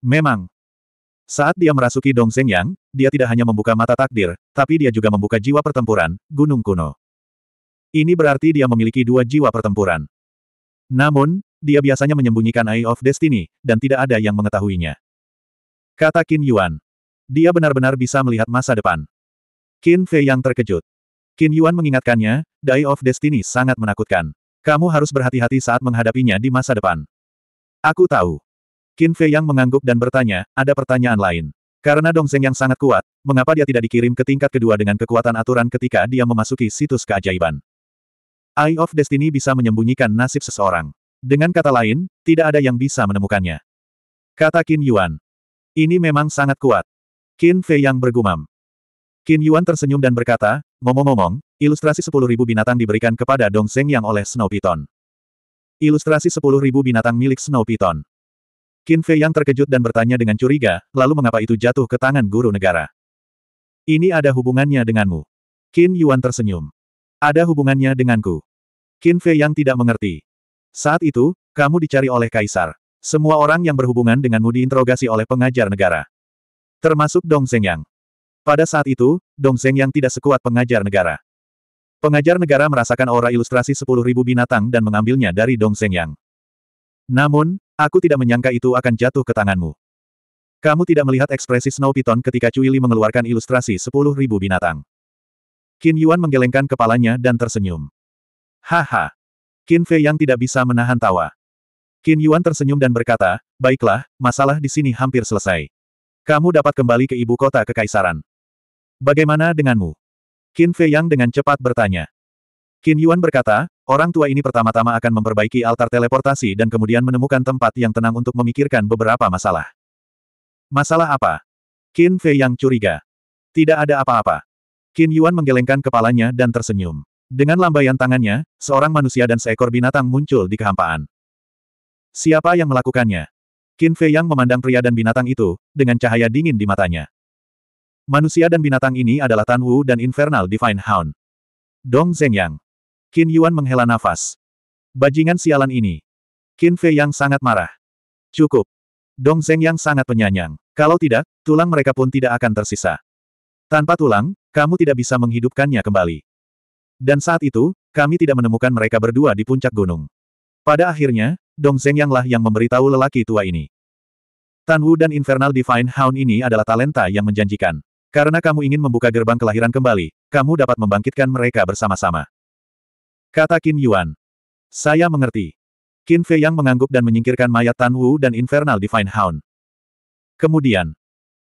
Memang. Saat dia merasuki Dong Zhengyang, dia tidak hanya membuka mata takdir, tapi dia juga membuka jiwa pertempuran, gunung kuno. Ini berarti dia memiliki dua jiwa pertempuran. Namun, dia biasanya menyembunyikan Eye of Destiny, dan tidak ada yang mengetahuinya. Kata Qin Yuan. Dia benar-benar bisa melihat masa depan. Qin Fei yang terkejut. Qin Yuan mengingatkannya, Die of Destiny sangat menakutkan. Kamu harus berhati-hati saat menghadapinya di masa depan. Aku tahu. Qin Fei yang mengangguk dan bertanya, ada pertanyaan lain. Karena Dong Zeng yang sangat kuat, mengapa dia tidak dikirim ke tingkat kedua dengan kekuatan aturan ketika dia memasuki situs keajaiban? Eye of Destiny bisa menyembunyikan nasib seseorang. Dengan kata lain, tidak ada yang bisa menemukannya. Kata Qin Yuan. Ini memang sangat kuat. Qin Fei yang bergumam. Qin Yuan tersenyum dan berkata, ngomong-ngomong, ilustrasi 10.000 binatang diberikan kepada Dong Seng yang oleh Snow Python. Ilustrasi 10.000 binatang milik Snow Python. Qin Fei yang terkejut dan bertanya dengan curiga, lalu mengapa itu jatuh ke tangan guru negara? Ini ada hubungannya denganmu. Qin Yuan tersenyum. Ada hubungannya denganku. Qin Fei yang tidak mengerti. Saat itu, kamu dicari oleh kaisar. Semua orang yang berhubungan denganmu diinterogasi oleh pengajar negara termasuk Dong Zhengyang. Pada saat itu, Dong Zhengyang tidak sekuat pengajar negara. Pengajar negara merasakan aura ilustrasi 10.000 binatang dan mengambilnya dari Dong Zhengyang. Namun, aku tidak menyangka itu akan jatuh ke tanganmu. Kamu tidak melihat ekspresi Snow Python ketika Cui Li mengeluarkan ilustrasi 10.000 binatang. Qin Yuan menggelengkan kepalanya dan tersenyum. Haha! Qin Fei yang tidak bisa menahan tawa. Qin Yuan tersenyum dan berkata, baiklah, masalah di sini hampir selesai. Kamu dapat kembali ke ibu kota kekaisaran. Bagaimana denganmu? Qin Fei Yang dengan cepat bertanya. Qin Yuan berkata, orang tua ini pertama-tama akan memperbaiki altar teleportasi dan kemudian menemukan tempat yang tenang untuk memikirkan beberapa masalah. Masalah apa? Qin Fei Yang curiga. Tidak ada apa-apa. Qin Yuan menggelengkan kepalanya dan tersenyum. Dengan lambaian tangannya, seorang manusia dan seekor binatang muncul di kehampaan. Siapa yang melakukannya? Qin Fei Yang memandang pria dan binatang itu, dengan cahaya dingin di matanya. Manusia dan binatang ini adalah Tan Wu dan Infernal Divine Hound. Dong Zeng Yang, Qin Yuan menghela nafas. Bajingan sialan ini. Qin Fei Yang sangat marah. Cukup. Dong Zeng Yang sangat penyanyang. Kalau tidak, tulang mereka pun tidak akan tersisa. Tanpa tulang, kamu tidak bisa menghidupkannya kembali. Dan saat itu, kami tidak menemukan mereka berdua di puncak gunung. Pada akhirnya, Dong lah yang memberitahu lelaki tua ini. Tan Wu dan Infernal Divine Hound ini adalah talenta yang menjanjikan. Karena kamu ingin membuka gerbang kelahiran kembali, kamu dapat membangkitkan mereka bersama-sama. Kata Qin Yuan. Saya mengerti. Qin Fei yang mengangguk dan menyingkirkan mayat Tan Wu dan Infernal Divine Hound. Kemudian,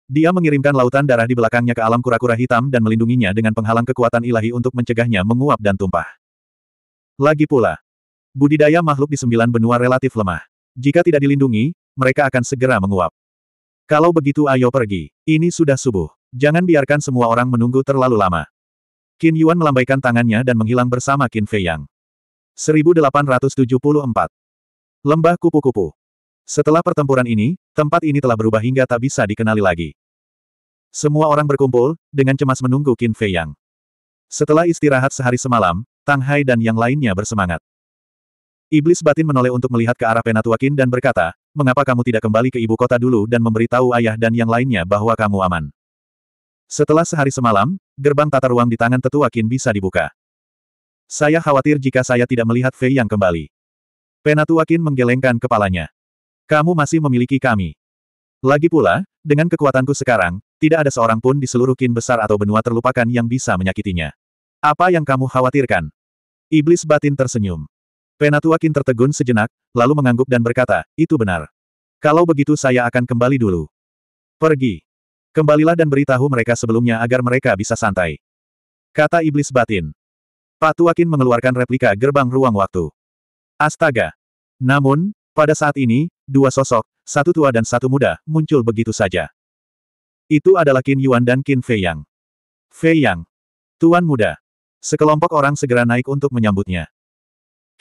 dia mengirimkan lautan darah di belakangnya ke alam kura-kura hitam dan melindunginya dengan penghalang kekuatan ilahi untuk mencegahnya menguap dan tumpah. Lagi pula, Budidaya makhluk di sembilan benua relatif lemah. Jika tidak dilindungi, mereka akan segera menguap. Kalau begitu ayo pergi. Ini sudah subuh. Jangan biarkan semua orang menunggu terlalu lama. Qin Yuan melambaikan tangannya dan menghilang bersama Qin Fei Yang. 1874. Lembah Kupu-Kupu. Setelah pertempuran ini, tempat ini telah berubah hingga tak bisa dikenali lagi. Semua orang berkumpul, dengan cemas menunggu Qin Fei Yang. Setelah istirahat sehari semalam, Tang Hai dan yang lainnya bersemangat. Iblis batin menoleh untuk melihat ke arah Penatuakin dan berkata, mengapa kamu tidak kembali ke ibu kota dulu dan memberitahu ayah dan yang lainnya bahwa kamu aman. Setelah sehari semalam, gerbang tata ruang di tangan Tetuakin bisa dibuka. Saya khawatir jika saya tidak melihat Fei yang kembali. Penatuakin menggelengkan kepalanya. Kamu masih memiliki kami. Lagi pula, dengan kekuatanku sekarang, tidak ada seorang pun di seluruh kin besar atau benua terlupakan yang bisa menyakitinya. Apa yang kamu khawatirkan? Iblis batin tersenyum. Penatua tertegun sejenak, lalu mengangguk dan berkata, itu benar. Kalau begitu saya akan kembali dulu. Pergi. Kembalilah dan beritahu mereka sebelumnya agar mereka bisa santai. Kata iblis batin. Patuakin mengeluarkan replika gerbang ruang waktu. Astaga. Namun, pada saat ini, dua sosok, satu tua dan satu muda, muncul begitu saja. Itu adalah Kin Yuan dan Kin Fei Yang. Fei Yang. Tuan muda. Sekelompok orang segera naik untuk menyambutnya.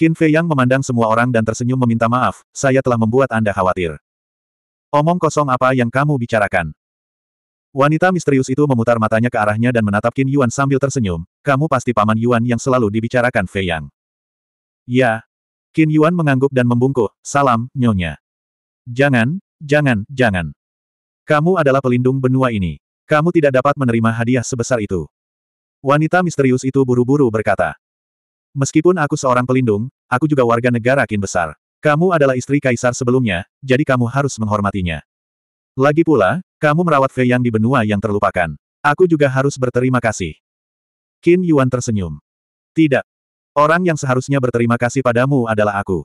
Qin Fei Yang memandang semua orang dan tersenyum meminta maaf, saya telah membuat Anda khawatir. Omong kosong apa yang kamu bicarakan? Wanita misterius itu memutar matanya ke arahnya dan menatap Qin Yuan sambil tersenyum, kamu pasti paman Yuan yang selalu dibicarakan Fei Yang. Ya. Qin Yuan mengangguk dan membungkuk, salam, nyonya. Jangan, jangan, jangan. Kamu adalah pelindung benua ini. Kamu tidak dapat menerima hadiah sebesar itu. Wanita misterius itu buru-buru berkata. Meskipun aku seorang pelindung, aku juga warga negara Kin besar. Kamu adalah istri kaisar sebelumnya, jadi kamu harus menghormatinya. Lagi pula, kamu merawat Fei Yang di benua yang terlupakan. Aku juga harus berterima kasih. Qin Yuan tersenyum. Tidak. Orang yang seharusnya berterima kasih padamu adalah aku.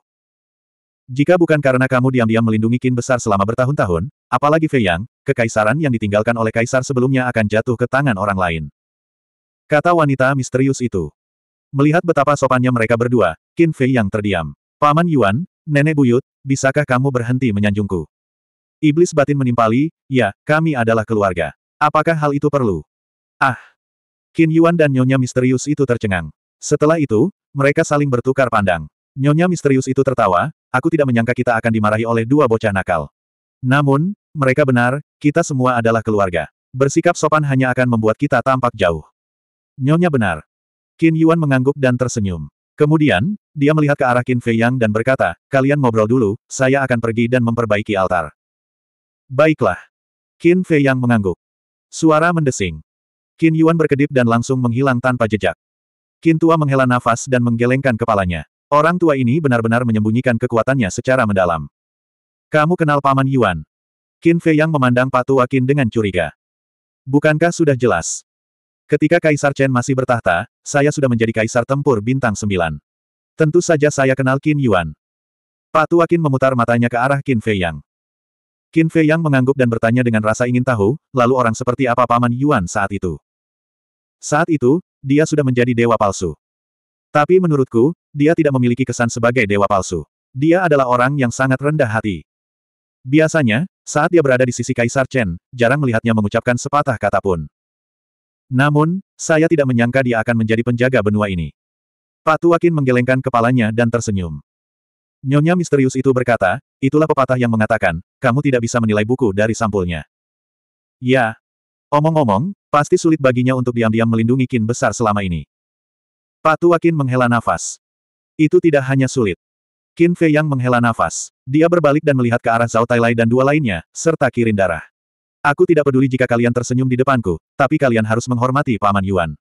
Jika bukan karena kamu diam-diam melindungi Qin besar selama bertahun-tahun, apalagi Fei Yang, kekaisaran yang ditinggalkan oleh kaisar sebelumnya akan jatuh ke tangan orang lain. Kata wanita misterius itu. Melihat betapa sopannya mereka berdua, Qin Fei yang terdiam. Paman Yuan, Nenek Buyut, bisakah kamu berhenti menyanjungku? Iblis batin menimpali, ya, kami adalah keluarga. Apakah hal itu perlu? Ah! Qin Yuan dan Nyonya Misterius itu tercengang. Setelah itu, mereka saling bertukar pandang. Nyonya Misterius itu tertawa, aku tidak menyangka kita akan dimarahi oleh dua bocah nakal. Namun, mereka benar, kita semua adalah keluarga. Bersikap sopan hanya akan membuat kita tampak jauh. Nyonya benar. Qin Yuan mengangguk dan tersenyum. Kemudian, dia melihat ke arah Qin Fei Yang dan berkata, kalian ngobrol dulu, saya akan pergi dan memperbaiki altar. Baiklah. Qin Fei Yang mengangguk. Suara mendesing. Qin Yuan berkedip dan langsung menghilang tanpa jejak. Qin Tua menghela nafas dan menggelengkan kepalanya. Orang tua ini benar-benar menyembunyikan kekuatannya secara mendalam. Kamu kenal Paman Yuan? Qin Fei Yang memandang Patua Qin dengan curiga. Bukankah sudah jelas? Ketika Kaisar Chen masih bertahta, saya sudah menjadi Kaisar Tempur Bintang Sembilan. Tentu saja saya kenal Qin Yuan. Pak Tuakin memutar matanya ke arah Qin Fei Yang. Qin Fei Yang mengangguk dan bertanya dengan rasa ingin tahu, lalu orang seperti apa Paman Yuan saat itu. Saat itu, dia sudah menjadi dewa palsu. Tapi menurutku, dia tidak memiliki kesan sebagai dewa palsu. Dia adalah orang yang sangat rendah hati. Biasanya, saat dia berada di sisi Kaisar Chen, jarang melihatnya mengucapkan sepatah kata pun. Namun, saya tidak menyangka dia akan menjadi penjaga benua ini. Pak Tuakin menggelengkan kepalanya dan tersenyum. Nyonya misterius itu berkata, itulah pepatah yang mengatakan, kamu tidak bisa menilai buku dari sampulnya. Ya. Omong-omong, pasti sulit baginya untuk diam-diam melindungi kin besar selama ini. Pak Tuakin menghela nafas. Itu tidak hanya sulit. Kin Fei yang menghela nafas. Dia berbalik dan melihat ke arah Zhao Tailai dan dua lainnya, serta Kirin Darah. Aku tidak peduli jika kalian tersenyum di depanku, tapi kalian harus menghormati Paman Yuan.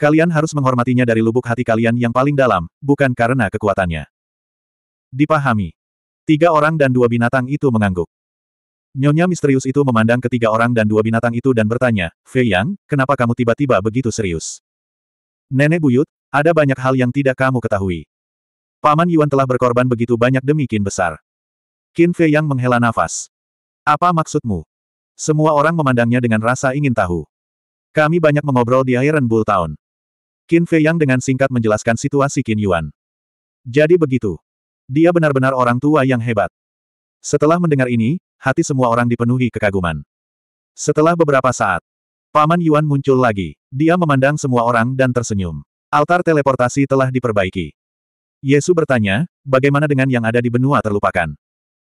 Kalian harus menghormatinya dari lubuk hati kalian yang paling dalam, bukan karena kekuatannya. Dipahami. Tiga orang dan dua binatang itu mengangguk. Nyonya misterius itu memandang ketiga orang dan dua binatang itu dan bertanya, Fei Yang, kenapa kamu tiba-tiba begitu serius? Nenek buyut, ada banyak hal yang tidak kamu ketahui. Paman Yuan telah berkorban begitu banyak demi Qin besar. Kin Fei Yang menghela nafas. Apa maksudmu? Semua orang memandangnya dengan rasa ingin tahu. Kami banyak mengobrol di Iron Bull Town. Qin Fei Yang dengan singkat menjelaskan situasi Qin Yuan. Jadi begitu. Dia benar-benar orang tua yang hebat. Setelah mendengar ini, hati semua orang dipenuhi kekaguman. Setelah beberapa saat, Paman Yuan muncul lagi. Dia memandang semua orang dan tersenyum. Altar teleportasi telah diperbaiki. Yesu bertanya, bagaimana dengan yang ada di benua terlupakan?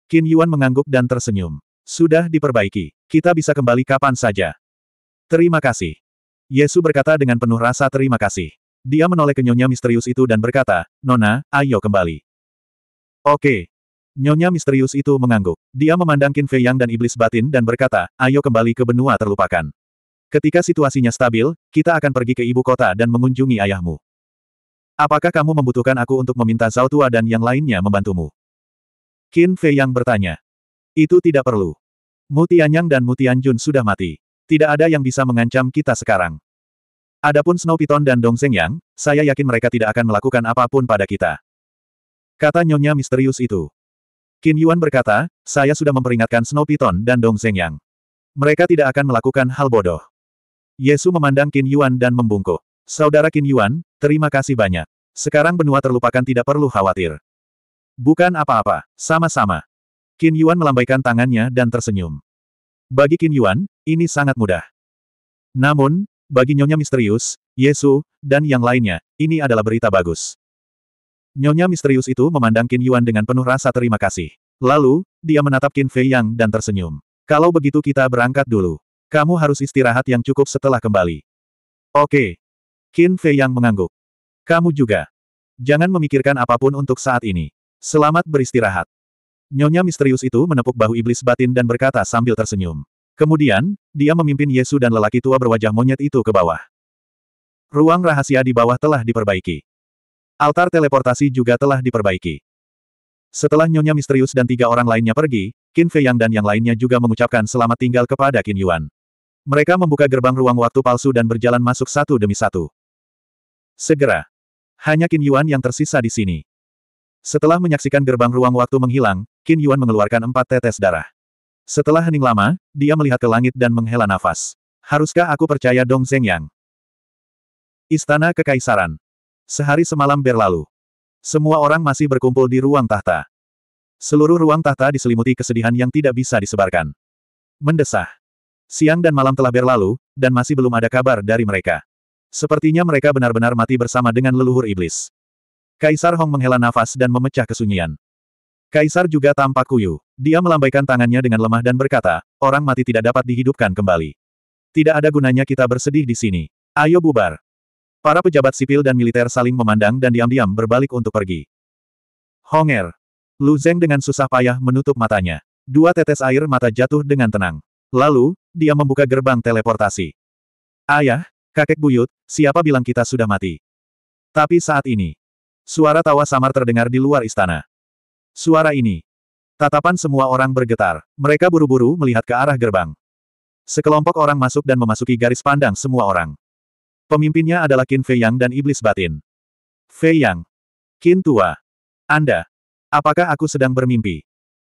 Qin Yuan mengangguk dan tersenyum. Sudah diperbaiki. Kita bisa kembali kapan saja. Terima kasih. Yesu berkata dengan penuh rasa terima kasih. Dia menoleh ke nyonya misterius itu dan berkata, Nona, ayo kembali. Oke. Nyonya misterius itu mengangguk. Dia memandang Qin Fei Yang dan iblis batin dan berkata, ayo kembali ke benua terlupakan. Ketika situasinya stabil, kita akan pergi ke ibu kota dan mengunjungi ayahmu. Apakah kamu membutuhkan aku untuk meminta Zhao Tua dan yang lainnya membantumu? Qin Fei Yang bertanya. Itu tidak perlu. Mutianyang dan Mutianjun sudah mati. Tidak ada yang bisa mengancam kita sekarang. Adapun Snow Piton dan Dong Yang, saya yakin mereka tidak akan melakukan apapun pada kita. Kata nyonya misterius itu. Qin Yuan berkata, saya sudah memperingatkan Snow Piton dan Dong Yang. Mereka tidak akan melakukan hal bodoh. Yesu memandang Qin Yuan dan membungkuk. Saudara Qin Yuan, terima kasih banyak. Sekarang benua terlupakan tidak perlu khawatir. Bukan apa-apa, sama-sama. Qin Yuan melambaikan tangannya dan tersenyum. Bagi Qin Yuan, ini sangat mudah. Namun, bagi Nyonya Misterius, Yesu, dan yang lainnya, ini adalah berita bagus. Nyonya Misterius itu memandang Qin Yuan dengan penuh rasa terima kasih. Lalu, dia menatap Qin Fei Yang dan tersenyum. Kalau begitu kita berangkat dulu. Kamu harus istirahat yang cukup setelah kembali. Oke. Qin Fei Yang mengangguk. Kamu juga. Jangan memikirkan apapun untuk saat ini. Selamat beristirahat. Nyonya misterius itu menepuk bahu iblis batin dan berkata sambil tersenyum. Kemudian, dia memimpin Yesu dan lelaki tua berwajah monyet itu ke bawah. Ruang rahasia di bawah telah diperbaiki. Altar teleportasi juga telah diperbaiki. Setelah Nyonya misterius dan tiga orang lainnya pergi, Qin Fei Yang dan yang lainnya juga mengucapkan selamat tinggal kepada Qin Yuan. Mereka membuka gerbang ruang waktu palsu dan berjalan masuk satu demi satu. Segera. Hanya Qin Yuan yang tersisa di sini. Setelah menyaksikan gerbang ruang waktu menghilang, Qin Yuan mengeluarkan empat tetes darah. Setelah hening lama, dia melihat ke langit dan menghela nafas. Haruskah aku percaya Dong Zhengyang? Istana Kekaisaran. Sehari semalam berlalu. Semua orang masih berkumpul di ruang tahta. Seluruh ruang tahta diselimuti kesedihan yang tidak bisa disebarkan. Mendesah. Siang dan malam telah berlalu, dan masih belum ada kabar dari mereka. Sepertinya mereka benar-benar mati bersama dengan leluhur iblis. Kaisar Hong menghela nafas dan memecah kesunyian. Kaisar juga tampak kuyu. Dia melambaikan tangannya dengan lemah dan berkata, orang mati tidak dapat dihidupkan kembali. Tidak ada gunanya kita bersedih di sini. Ayo bubar. Para pejabat sipil dan militer saling memandang dan diam-diam berbalik untuk pergi. Honger. Lu Zeng dengan susah payah menutup matanya. Dua tetes air mata jatuh dengan tenang. Lalu, dia membuka gerbang teleportasi. Ayah, kakek buyut, siapa bilang kita sudah mati? Tapi saat ini, Suara tawa samar terdengar di luar istana. Suara ini. Tatapan semua orang bergetar. Mereka buru-buru melihat ke arah gerbang. Sekelompok orang masuk dan memasuki garis pandang semua orang. Pemimpinnya adalah Qin Fei Yang dan Iblis Batin. Fei Yang. Qin Tua. Anda. Apakah aku sedang bermimpi?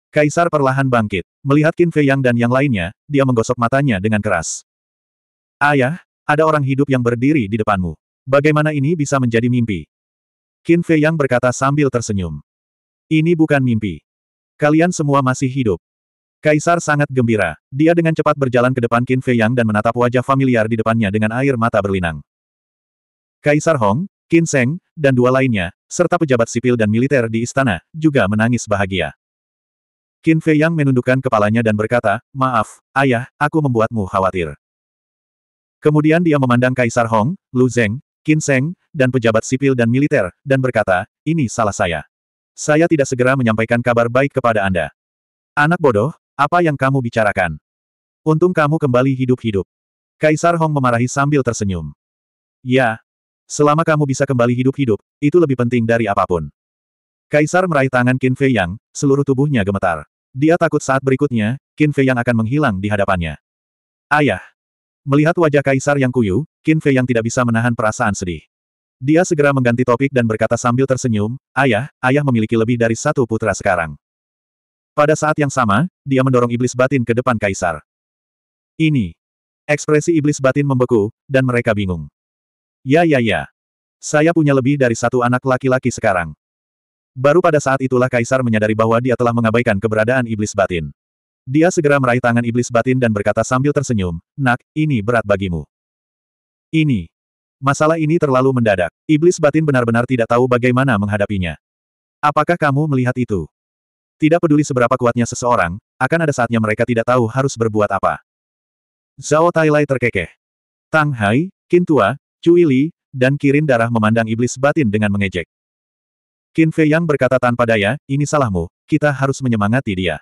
Kaisar perlahan bangkit. Melihat Qin Fei Yang dan yang lainnya, dia menggosok matanya dengan keras. Ayah, ada orang hidup yang berdiri di depanmu. Bagaimana ini bisa menjadi mimpi? Qin Fei Yang berkata sambil tersenyum. Ini bukan mimpi. Kalian semua masih hidup. Kaisar sangat gembira. Dia dengan cepat berjalan ke depan Qin Fei Yang dan menatap wajah familiar di depannya dengan air mata berlinang. Kaisar Hong, Qin Seng, dan dua lainnya, serta pejabat sipil dan militer di istana, juga menangis bahagia. Qin Fei Yang menundukkan kepalanya dan berkata, Maaf, ayah, aku membuatmu khawatir. Kemudian dia memandang Kaisar Hong, Lu Zeng, Qin Seng, dan pejabat sipil dan militer, dan berkata, ini salah saya. Saya tidak segera menyampaikan kabar baik kepada Anda. Anak bodoh, apa yang kamu bicarakan? Untung kamu kembali hidup-hidup. Kaisar Hong memarahi sambil tersenyum. Ya, selama kamu bisa kembali hidup-hidup, itu lebih penting dari apapun. Kaisar meraih tangan Qin Fei Yang, seluruh tubuhnya gemetar. Dia takut saat berikutnya, Qin Fei Yang akan menghilang di hadapannya. Ayah, Melihat wajah kaisar yang kuyu, Qin Fei yang tidak bisa menahan perasaan sedih. Dia segera mengganti topik dan berkata sambil tersenyum, Ayah, ayah memiliki lebih dari satu putra sekarang. Pada saat yang sama, dia mendorong iblis batin ke depan kaisar. Ini. Ekspresi iblis batin membeku, dan mereka bingung. Ya ya ya. Saya punya lebih dari satu anak laki-laki sekarang. Baru pada saat itulah kaisar menyadari bahwa dia telah mengabaikan keberadaan iblis batin. Dia segera meraih tangan iblis batin dan berkata sambil tersenyum, Nak, ini berat bagimu. Ini. Masalah ini terlalu mendadak. Iblis batin benar-benar tidak tahu bagaimana menghadapinya. Apakah kamu melihat itu? Tidak peduli seberapa kuatnya seseorang, akan ada saatnya mereka tidak tahu harus berbuat apa. Zhao Tailai terkekeh. Tang Hai, Tua, Cui Li, dan Kirin Darah memandang iblis batin dengan mengejek. Qin Fei Yang berkata tanpa daya, ini salahmu, kita harus menyemangati dia.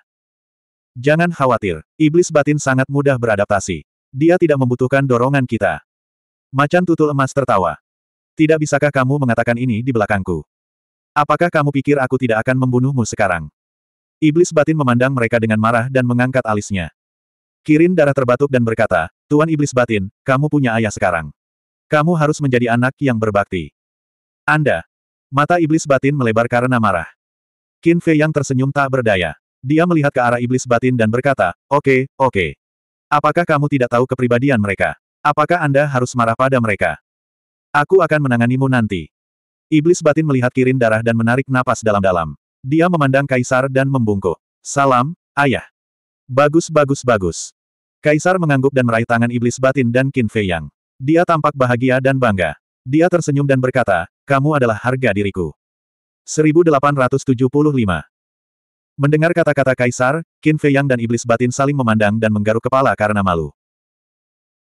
Jangan khawatir, iblis batin sangat mudah beradaptasi. Dia tidak membutuhkan dorongan kita. Macan tutul emas tertawa. Tidak bisakah kamu mengatakan ini di belakangku? Apakah kamu pikir aku tidak akan membunuhmu sekarang? Iblis batin memandang mereka dengan marah dan mengangkat alisnya. Kirin darah terbatuk dan berkata, Tuan Iblis Batin, kamu punya ayah sekarang. Kamu harus menjadi anak yang berbakti. Anda. Mata Iblis Batin melebar karena marah. Qin Fei yang tersenyum tak berdaya. Dia melihat ke arah iblis batin dan berkata, oke, okay, oke. Okay. Apakah kamu tidak tahu kepribadian mereka? Apakah Anda harus marah pada mereka? Aku akan menanganimu nanti. Iblis batin melihat kirin darah dan menarik napas dalam-dalam. Dia memandang Kaisar dan membungkuk. Salam, ayah. Bagus bagus bagus. Kaisar mengangguk dan meraih tangan iblis batin dan Qin Fei Yang. Dia tampak bahagia dan bangga. Dia tersenyum dan berkata, kamu adalah harga diriku. 1875 Mendengar kata-kata Kaisar, Qin Fei Yang dan Iblis Batin saling memandang dan menggaruk kepala karena malu.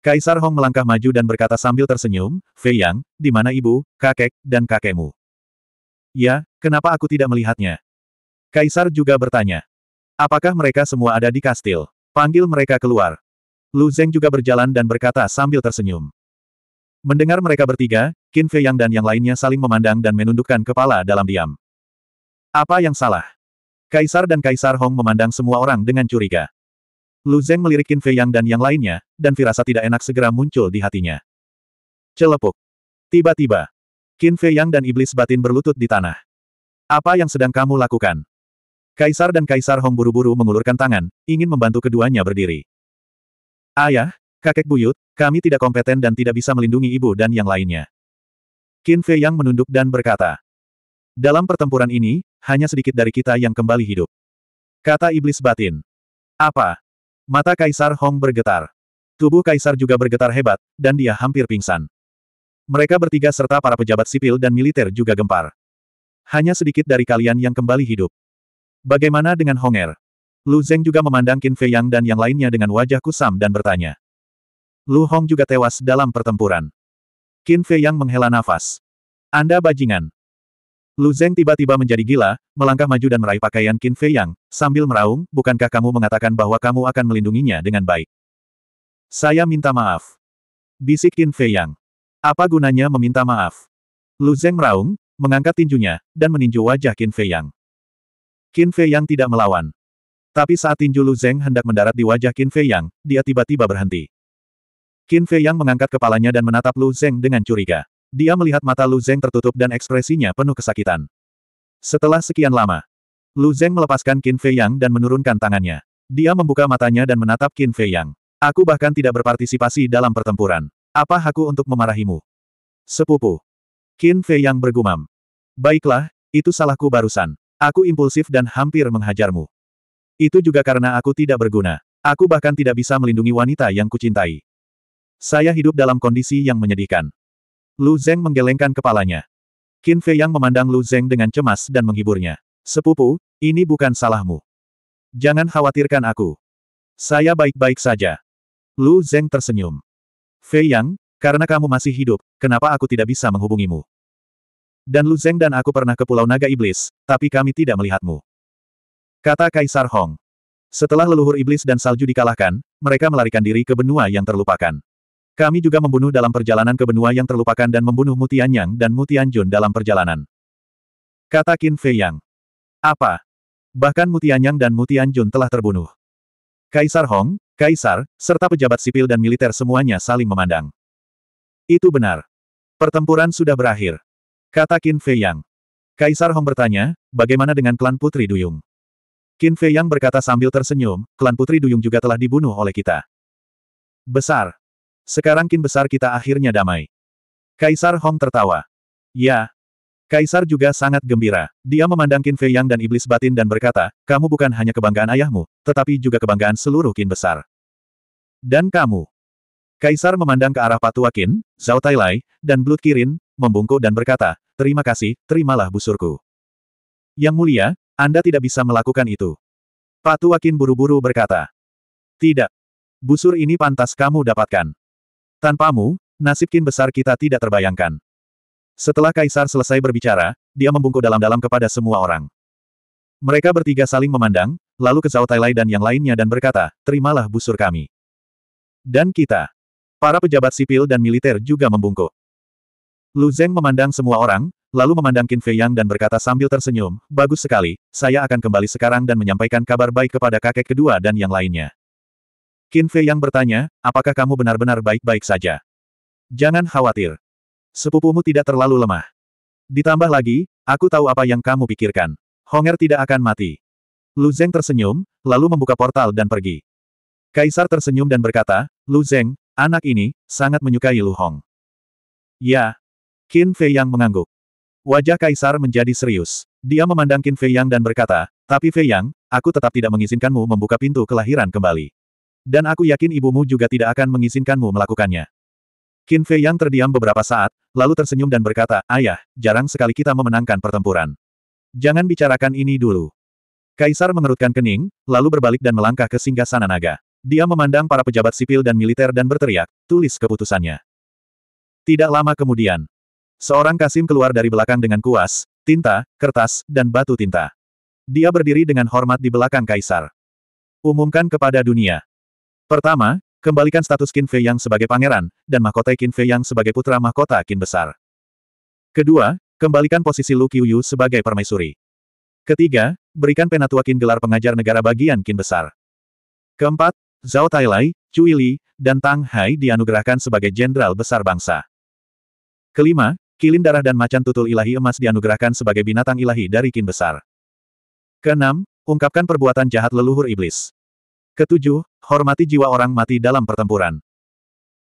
Kaisar Hong melangkah maju dan berkata sambil tersenyum, Fei Yang, di mana ibu, kakek, dan kakekmu? Ya, kenapa aku tidak melihatnya? Kaisar juga bertanya. Apakah mereka semua ada di kastil? Panggil mereka keluar. Lu Zeng juga berjalan dan berkata sambil tersenyum. Mendengar mereka bertiga, Qin Fei Yang dan yang lainnya saling memandang dan menundukkan kepala dalam diam. Apa yang salah? Kaisar dan Kaisar Hong memandang semua orang dengan curiga. Lu Zeng melirik Qin Fei Yang dan yang lainnya, dan firasat tidak enak segera muncul di hatinya. Celepuk. Tiba-tiba, Qin Fei Yang dan iblis batin berlutut di tanah. Apa yang sedang kamu lakukan? Kaisar dan Kaisar Hong buru-buru mengulurkan tangan, ingin membantu keduanya berdiri. Ayah, kakek buyut, kami tidak kompeten dan tidak bisa melindungi ibu dan yang lainnya. Qin Fei Yang menunduk dan berkata. Dalam pertempuran ini, hanya sedikit dari kita yang kembali hidup. Kata iblis batin. Apa? Mata Kaisar Hong bergetar. Tubuh Kaisar juga bergetar hebat, dan dia hampir pingsan. Mereka bertiga serta para pejabat sipil dan militer juga gempar. Hanya sedikit dari kalian yang kembali hidup. Bagaimana dengan Honger? Lu Zeng juga memandang Qin Fei Yang dan yang lainnya dengan wajah kusam dan bertanya. Lu Hong juga tewas dalam pertempuran. Qin Fei Yang menghela nafas. Anda bajingan. Lu Zeng tiba-tiba menjadi gila, melangkah maju dan meraih pakaian Qin Fei Yang, sambil meraung, bukankah kamu mengatakan bahwa kamu akan melindunginya dengan baik? Saya minta maaf. Bisik Qin Fei Yang. Apa gunanya meminta maaf? Lu Zeng meraung, mengangkat tinjunya, dan meninju wajah Qin Fei Yang. Qin Fei Yang tidak melawan. Tapi saat tinju Lu Zeng hendak mendarat di wajah Qin Fei Yang, dia tiba-tiba berhenti. Qin Fei Yang mengangkat kepalanya dan menatap Lu Zeng dengan curiga. Dia melihat mata Lu Zeng tertutup dan ekspresinya penuh kesakitan. Setelah sekian lama, Lu Zeng melepaskan Qin Fei Yang dan menurunkan tangannya. Dia membuka matanya dan menatap Qin Fei Yang. Aku bahkan tidak berpartisipasi dalam pertempuran. Apa hakku untuk memarahimu? Sepupu. Qin Fei Yang bergumam. Baiklah, itu salahku barusan. Aku impulsif dan hampir menghajarmu. Itu juga karena aku tidak berguna. Aku bahkan tidak bisa melindungi wanita yang kucintai. Saya hidup dalam kondisi yang menyedihkan. Lu Zeng menggelengkan kepalanya. Qin Fei yang memandang Lu Zeng dengan cemas dan menghiburnya. Sepupu, ini bukan salahmu. Jangan khawatirkan aku. Saya baik-baik saja. Lu Zeng tersenyum. Fei Yang, karena kamu masih hidup, kenapa aku tidak bisa menghubungimu? Dan Lu Zeng dan aku pernah ke Pulau Naga Iblis, tapi kami tidak melihatmu. Kata Kaisar Hong. Setelah leluhur iblis dan salju dikalahkan, mereka melarikan diri ke benua yang terlupakan. Kami juga membunuh dalam perjalanan ke benua yang terlupakan dan membunuh Mutian Yang dan Mutian Jun dalam perjalanan. Kata Qin Fei Yang. Apa? Bahkan Mutian Yang dan Mutian Jun telah terbunuh. Kaisar Hong, Kaisar, serta pejabat sipil dan militer semuanya saling memandang. Itu benar. Pertempuran sudah berakhir. Kata Qin Fei Yang. Kaisar Hong bertanya, bagaimana dengan klan Putri Duyung? Qin Fei Yang berkata sambil tersenyum, klan Putri Duyung juga telah dibunuh oleh kita. Besar. Sekarang kin besar kita akhirnya damai. Kaisar Hong tertawa. Ya. Kaisar juga sangat gembira. Dia memandang Qin Fei Yang dan iblis batin dan berkata, kamu bukan hanya kebanggaan ayahmu, tetapi juga kebanggaan seluruh kin besar. Dan kamu. Kaisar memandang ke arah Patua Qin, Zhao Lai, dan Blut Kirin, membungkuk dan berkata, terima kasih, terimalah busurku. Yang mulia, Anda tidak bisa melakukan itu. Patua Qin buru-buru berkata, tidak. Busur ini pantas kamu dapatkan. Tanpamu, nasib kin besar kita tidak terbayangkan. Setelah Kaisar selesai berbicara, dia membungkuk dalam-dalam kepada semua orang. Mereka bertiga saling memandang, lalu ke Zhao Tailai dan yang lainnya dan berkata, terimalah busur kami. Dan kita. Para pejabat sipil dan militer juga membungkuk. Lu Zeng memandang semua orang, lalu memandang Qin Fei Yang dan berkata sambil tersenyum, bagus sekali, saya akan kembali sekarang dan menyampaikan kabar baik kepada kakek kedua dan yang lainnya. Qin Fei yang bertanya, apakah kamu benar-benar baik-baik saja? Jangan khawatir. Sepupumu tidak terlalu lemah. Ditambah lagi, aku tahu apa yang kamu pikirkan. Honger tidak akan mati. Lu Zeng tersenyum, lalu membuka portal dan pergi. Kaisar tersenyum dan berkata, Lu Zeng, anak ini, sangat menyukai Lu Hong. Ya. Qin Fei Yang mengangguk. Wajah Kaisar menjadi serius. Dia memandang Qin Fei Yang dan berkata, tapi Fei Yang, aku tetap tidak mengizinkanmu membuka pintu kelahiran kembali. Dan aku yakin ibumu juga tidak akan mengizinkanmu melakukannya. Qin Fei yang terdiam beberapa saat, lalu tersenyum dan berkata, Ayah, jarang sekali kita memenangkan pertempuran. Jangan bicarakan ini dulu. Kaisar mengerutkan kening, lalu berbalik dan melangkah ke singgah sana naga. Dia memandang para pejabat sipil dan militer dan berteriak, tulis keputusannya. Tidak lama kemudian, seorang kasim keluar dari belakang dengan kuas, tinta, kertas, dan batu tinta. Dia berdiri dengan hormat di belakang kaisar. Umumkan kepada dunia, Pertama, kembalikan status Qin Fei Yang sebagai pangeran, dan mahkota Qin Fei Yang sebagai putra mahkota Qin besar. Kedua, kembalikan posisi Lu Qiuyu sebagai permaisuri. Ketiga, berikan penatua Qin gelar pengajar negara bagian Qin besar. Keempat, Zhao Tailai, Cui Li, dan Tang Hai dianugerahkan sebagai jenderal besar bangsa. Kelima, kilin darah dan macan tutul ilahi emas dianugerahkan sebagai binatang ilahi dari Qin besar. Keenam, ungkapkan perbuatan jahat leluhur iblis. Ketujuh, hormati jiwa orang mati dalam pertempuran.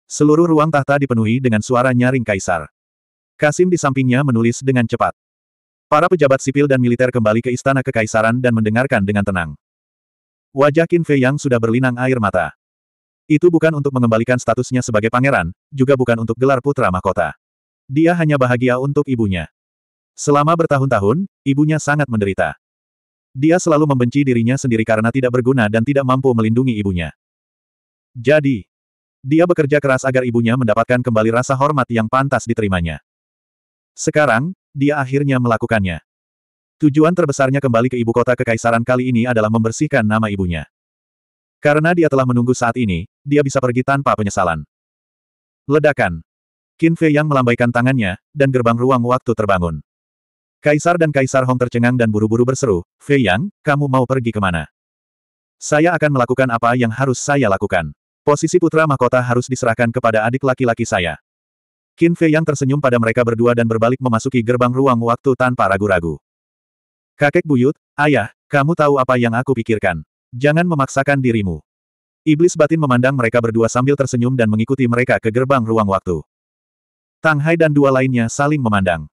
Seluruh ruang tahta dipenuhi dengan suara nyaring kaisar. Kasim di sampingnya menulis dengan cepat. Para pejabat sipil dan militer kembali ke istana kekaisaran dan mendengarkan dengan tenang. Wajah Qin Fei yang sudah berlinang air mata. Itu bukan untuk mengembalikan statusnya sebagai pangeran, juga bukan untuk gelar putra mahkota. Dia hanya bahagia untuk ibunya. Selama bertahun-tahun, ibunya sangat menderita. Dia selalu membenci dirinya sendiri karena tidak berguna dan tidak mampu melindungi ibunya. Jadi, dia bekerja keras agar ibunya mendapatkan kembali rasa hormat yang pantas diterimanya. Sekarang, dia akhirnya melakukannya. Tujuan terbesarnya kembali ke ibu kota kekaisaran kali ini adalah membersihkan nama ibunya. Karena dia telah menunggu saat ini, dia bisa pergi tanpa penyesalan. Ledakan. Qin Fei yang melambaikan tangannya, dan gerbang ruang waktu terbangun. Kaisar dan Kaisar Hong tercengang dan buru-buru berseru, Fei Yang, kamu mau pergi kemana? Saya akan melakukan apa yang harus saya lakukan. Posisi putra mahkota harus diserahkan kepada adik laki-laki saya. Qin Fei Yang tersenyum pada mereka berdua dan berbalik memasuki gerbang ruang waktu tanpa ragu-ragu. Kakek buyut, ayah, kamu tahu apa yang aku pikirkan. Jangan memaksakan dirimu. Iblis batin memandang mereka berdua sambil tersenyum dan mengikuti mereka ke gerbang ruang waktu. Tang Hai dan dua lainnya saling memandang.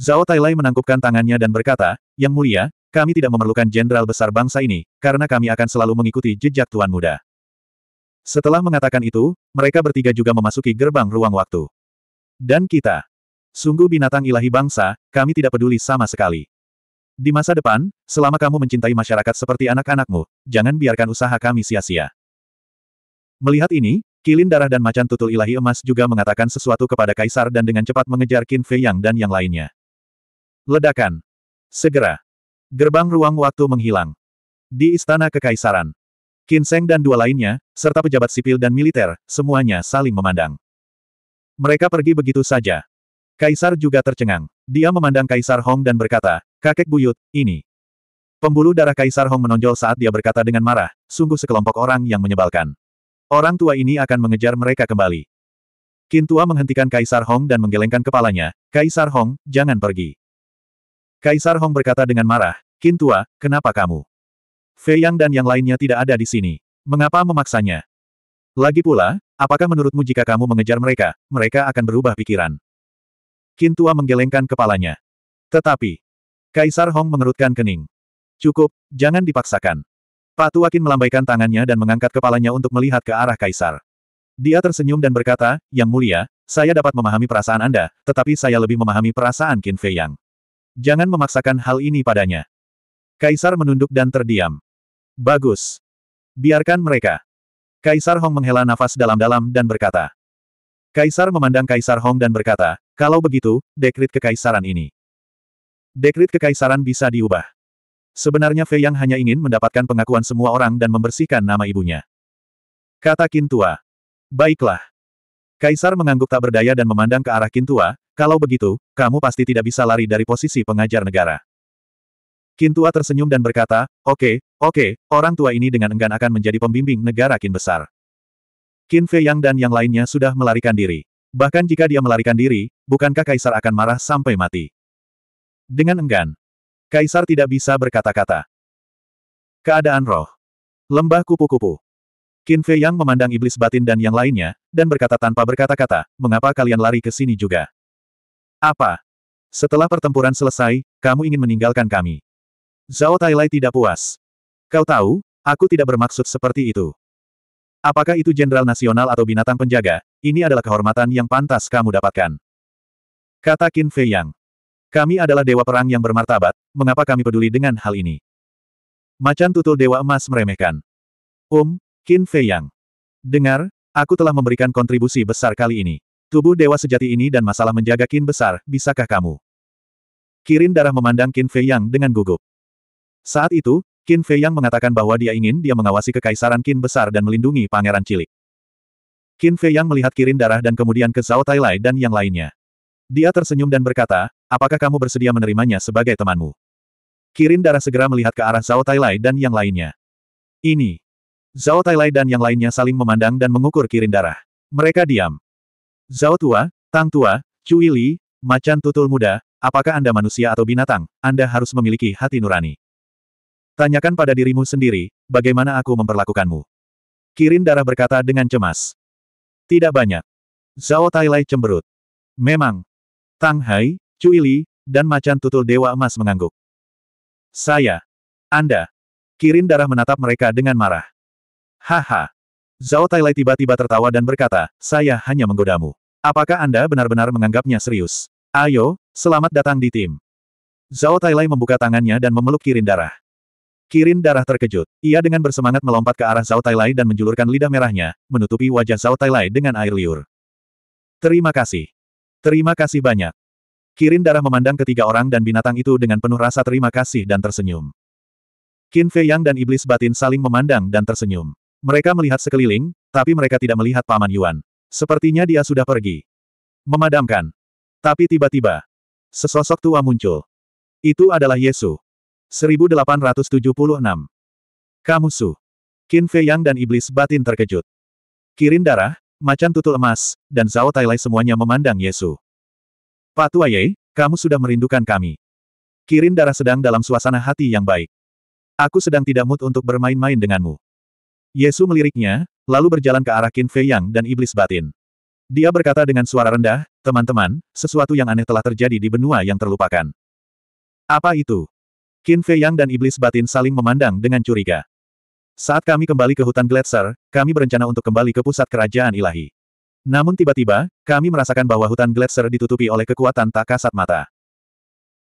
Zhao Tailai menangkupkan tangannya dan berkata, Yang mulia, kami tidak memerlukan jenderal besar bangsa ini, karena kami akan selalu mengikuti jejak Tuan Muda. Setelah mengatakan itu, mereka bertiga juga memasuki gerbang ruang waktu. Dan kita. Sungguh binatang ilahi bangsa, kami tidak peduli sama sekali. Di masa depan, selama kamu mencintai masyarakat seperti anak-anakmu, jangan biarkan usaha kami sia-sia. Melihat ini, kilin darah dan macan tutul ilahi emas juga mengatakan sesuatu kepada kaisar dan dengan cepat mengejar Qin Fei Yang dan yang lainnya. Ledakan. Segera. Gerbang ruang waktu menghilang. Di Istana Kekaisaran. Kinseng dan dua lainnya, serta pejabat sipil dan militer, semuanya saling memandang. Mereka pergi begitu saja. Kaisar juga tercengang. Dia memandang Kaisar Hong dan berkata, kakek buyut, ini. Pembuluh darah Kaisar Hong menonjol saat dia berkata dengan marah, sungguh sekelompok orang yang menyebalkan. Orang tua ini akan mengejar mereka kembali. Kintua menghentikan Kaisar Hong dan menggelengkan kepalanya, Kaisar Hong, jangan pergi. Kaisar Hong berkata dengan marah, "Kintua, tua, kenapa kamu? Fei Yang dan yang lainnya tidak ada di sini. Mengapa memaksanya? Lagi pula, apakah menurutmu jika kamu mengejar mereka, mereka akan berubah pikiran? Kintua tua menggelengkan kepalanya. Tetapi, Kaisar Hong mengerutkan kening. Cukup, jangan dipaksakan. Pak Tuakin melambaikan tangannya dan mengangkat kepalanya untuk melihat ke arah Kaisar. Dia tersenyum dan berkata, Yang mulia, saya dapat memahami perasaan Anda, tetapi saya lebih memahami perasaan Qin Fei Yang. Jangan memaksakan hal ini padanya. Kaisar menunduk dan terdiam. Bagus. Biarkan mereka. Kaisar Hong menghela nafas dalam-dalam dan berkata. Kaisar memandang Kaisar Hong dan berkata, kalau begitu, dekrit kekaisaran ini. Dekrit kekaisaran bisa diubah. Sebenarnya Fei Yang hanya ingin mendapatkan pengakuan semua orang dan membersihkan nama ibunya. Kata Kintua. Baiklah. Kaisar mengangguk tak berdaya dan memandang ke arah Kintua, kalau begitu, kamu pasti tidak bisa lari dari posisi pengajar negara. Kintua tersenyum dan berkata, oke, okay, oke, okay, orang tua ini dengan enggan akan menjadi pembimbing negara Kin besar. Kin Fei Yang dan yang lainnya sudah melarikan diri. Bahkan jika dia melarikan diri, bukankah Kaisar akan marah sampai mati? Dengan enggan, Kaisar tidak bisa berkata-kata. Keadaan roh. Lembah kupu-kupu. Qin Fei Yang memandang iblis batin dan yang lainnya, dan berkata tanpa berkata-kata, mengapa kalian lari ke sini juga? Apa? Setelah pertempuran selesai, kamu ingin meninggalkan kami. Zhao Tailai tidak puas. Kau tahu, aku tidak bermaksud seperti itu. Apakah itu jenderal nasional atau binatang penjaga, ini adalah kehormatan yang pantas kamu dapatkan. Kata Qin Fei Yang. Kami adalah dewa perang yang bermartabat, mengapa kami peduli dengan hal ini? Macan tutul dewa emas meremehkan. Um, Qin Fei Yang. Dengar, aku telah memberikan kontribusi besar kali ini. Tubuh dewa sejati ini dan masalah menjaga Qin besar, bisakah kamu? Kirin darah memandang Qin Fei Yang dengan gugup. Saat itu, Qin Fei Yang mengatakan bahwa dia ingin dia mengawasi kekaisaran Qin besar dan melindungi pangeran cilik. Qin Fei Yang melihat Kirin darah dan kemudian ke Zhao Tailai dan yang lainnya. Dia tersenyum dan berkata, apakah kamu bersedia menerimanya sebagai temanmu? Kirin darah segera melihat ke arah Zhao Tailai dan yang lainnya. Ini. Zhao Tailai dan yang lainnya saling memandang dan mengukur Kirin darah. Mereka diam. Zhao tua, Tang tua, Cui Li, macan tutul muda, apakah Anda manusia atau binatang, Anda harus memiliki hati nurani. Tanyakan pada dirimu sendiri, bagaimana aku memperlakukanmu. Kirin darah berkata dengan cemas. Tidak banyak. Zhao Tailai cemberut. Memang. Tang Hai, Cui Li, dan macan tutul Dewa Emas mengangguk. Saya. Anda. Kirin darah menatap mereka dengan marah. Haha. Zhao Tailai tiba-tiba tertawa dan berkata, saya hanya menggodamu. Apakah Anda benar-benar menganggapnya serius? Ayo, selamat datang di tim. Zhao Tailai membuka tangannya dan memeluk Kirin Darah. Kirin Darah terkejut. Ia dengan bersemangat melompat ke arah Zhao Tailai dan menjulurkan lidah merahnya, menutupi wajah Zhao Tailai dengan air liur. Terima kasih. Terima kasih banyak. Kirin Darah memandang ketiga orang dan binatang itu dengan penuh rasa terima kasih dan tersenyum. Qin Fei Yang dan Iblis Batin saling memandang dan tersenyum. Mereka melihat sekeliling, tapi mereka tidak melihat Paman Yuan. Sepertinya dia sudah pergi. Memadamkan. Tapi tiba-tiba, sesosok tua muncul. Itu adalah Yesu. 1876. Su, Qin Fei Yang dan iblis batin terkejut. Kirin darah, macan tutul emas, dan Zhao Tailai semuanya memandang Yesu. Pak Tua Ye, kamu sudah merindukan kami. Kirin darah sedang dalam suasana hati yang baik. Aku sedang tidak mood untuk bermain-main denganmu. Yesu meliriknya, lalu berjalan ke arah Qin Fei Yang dan Iblis Batin. Dia berkata dengan suara rendah, teman-teman, sesuatu yang aneh telah terjadi di benua yang terlupakan. Apa itu? Qin Fei Yang dan Iblis Batin saling memandang dengan curiga. Saat kami kembali ke hutan Gletser, kami berencana untuk kembali ke pusat kerajaan ilahi. Namun tiba-tiba, kami merasakan bahwa hutan Gletser ditutupi oleh kekuatan tak kasat mata.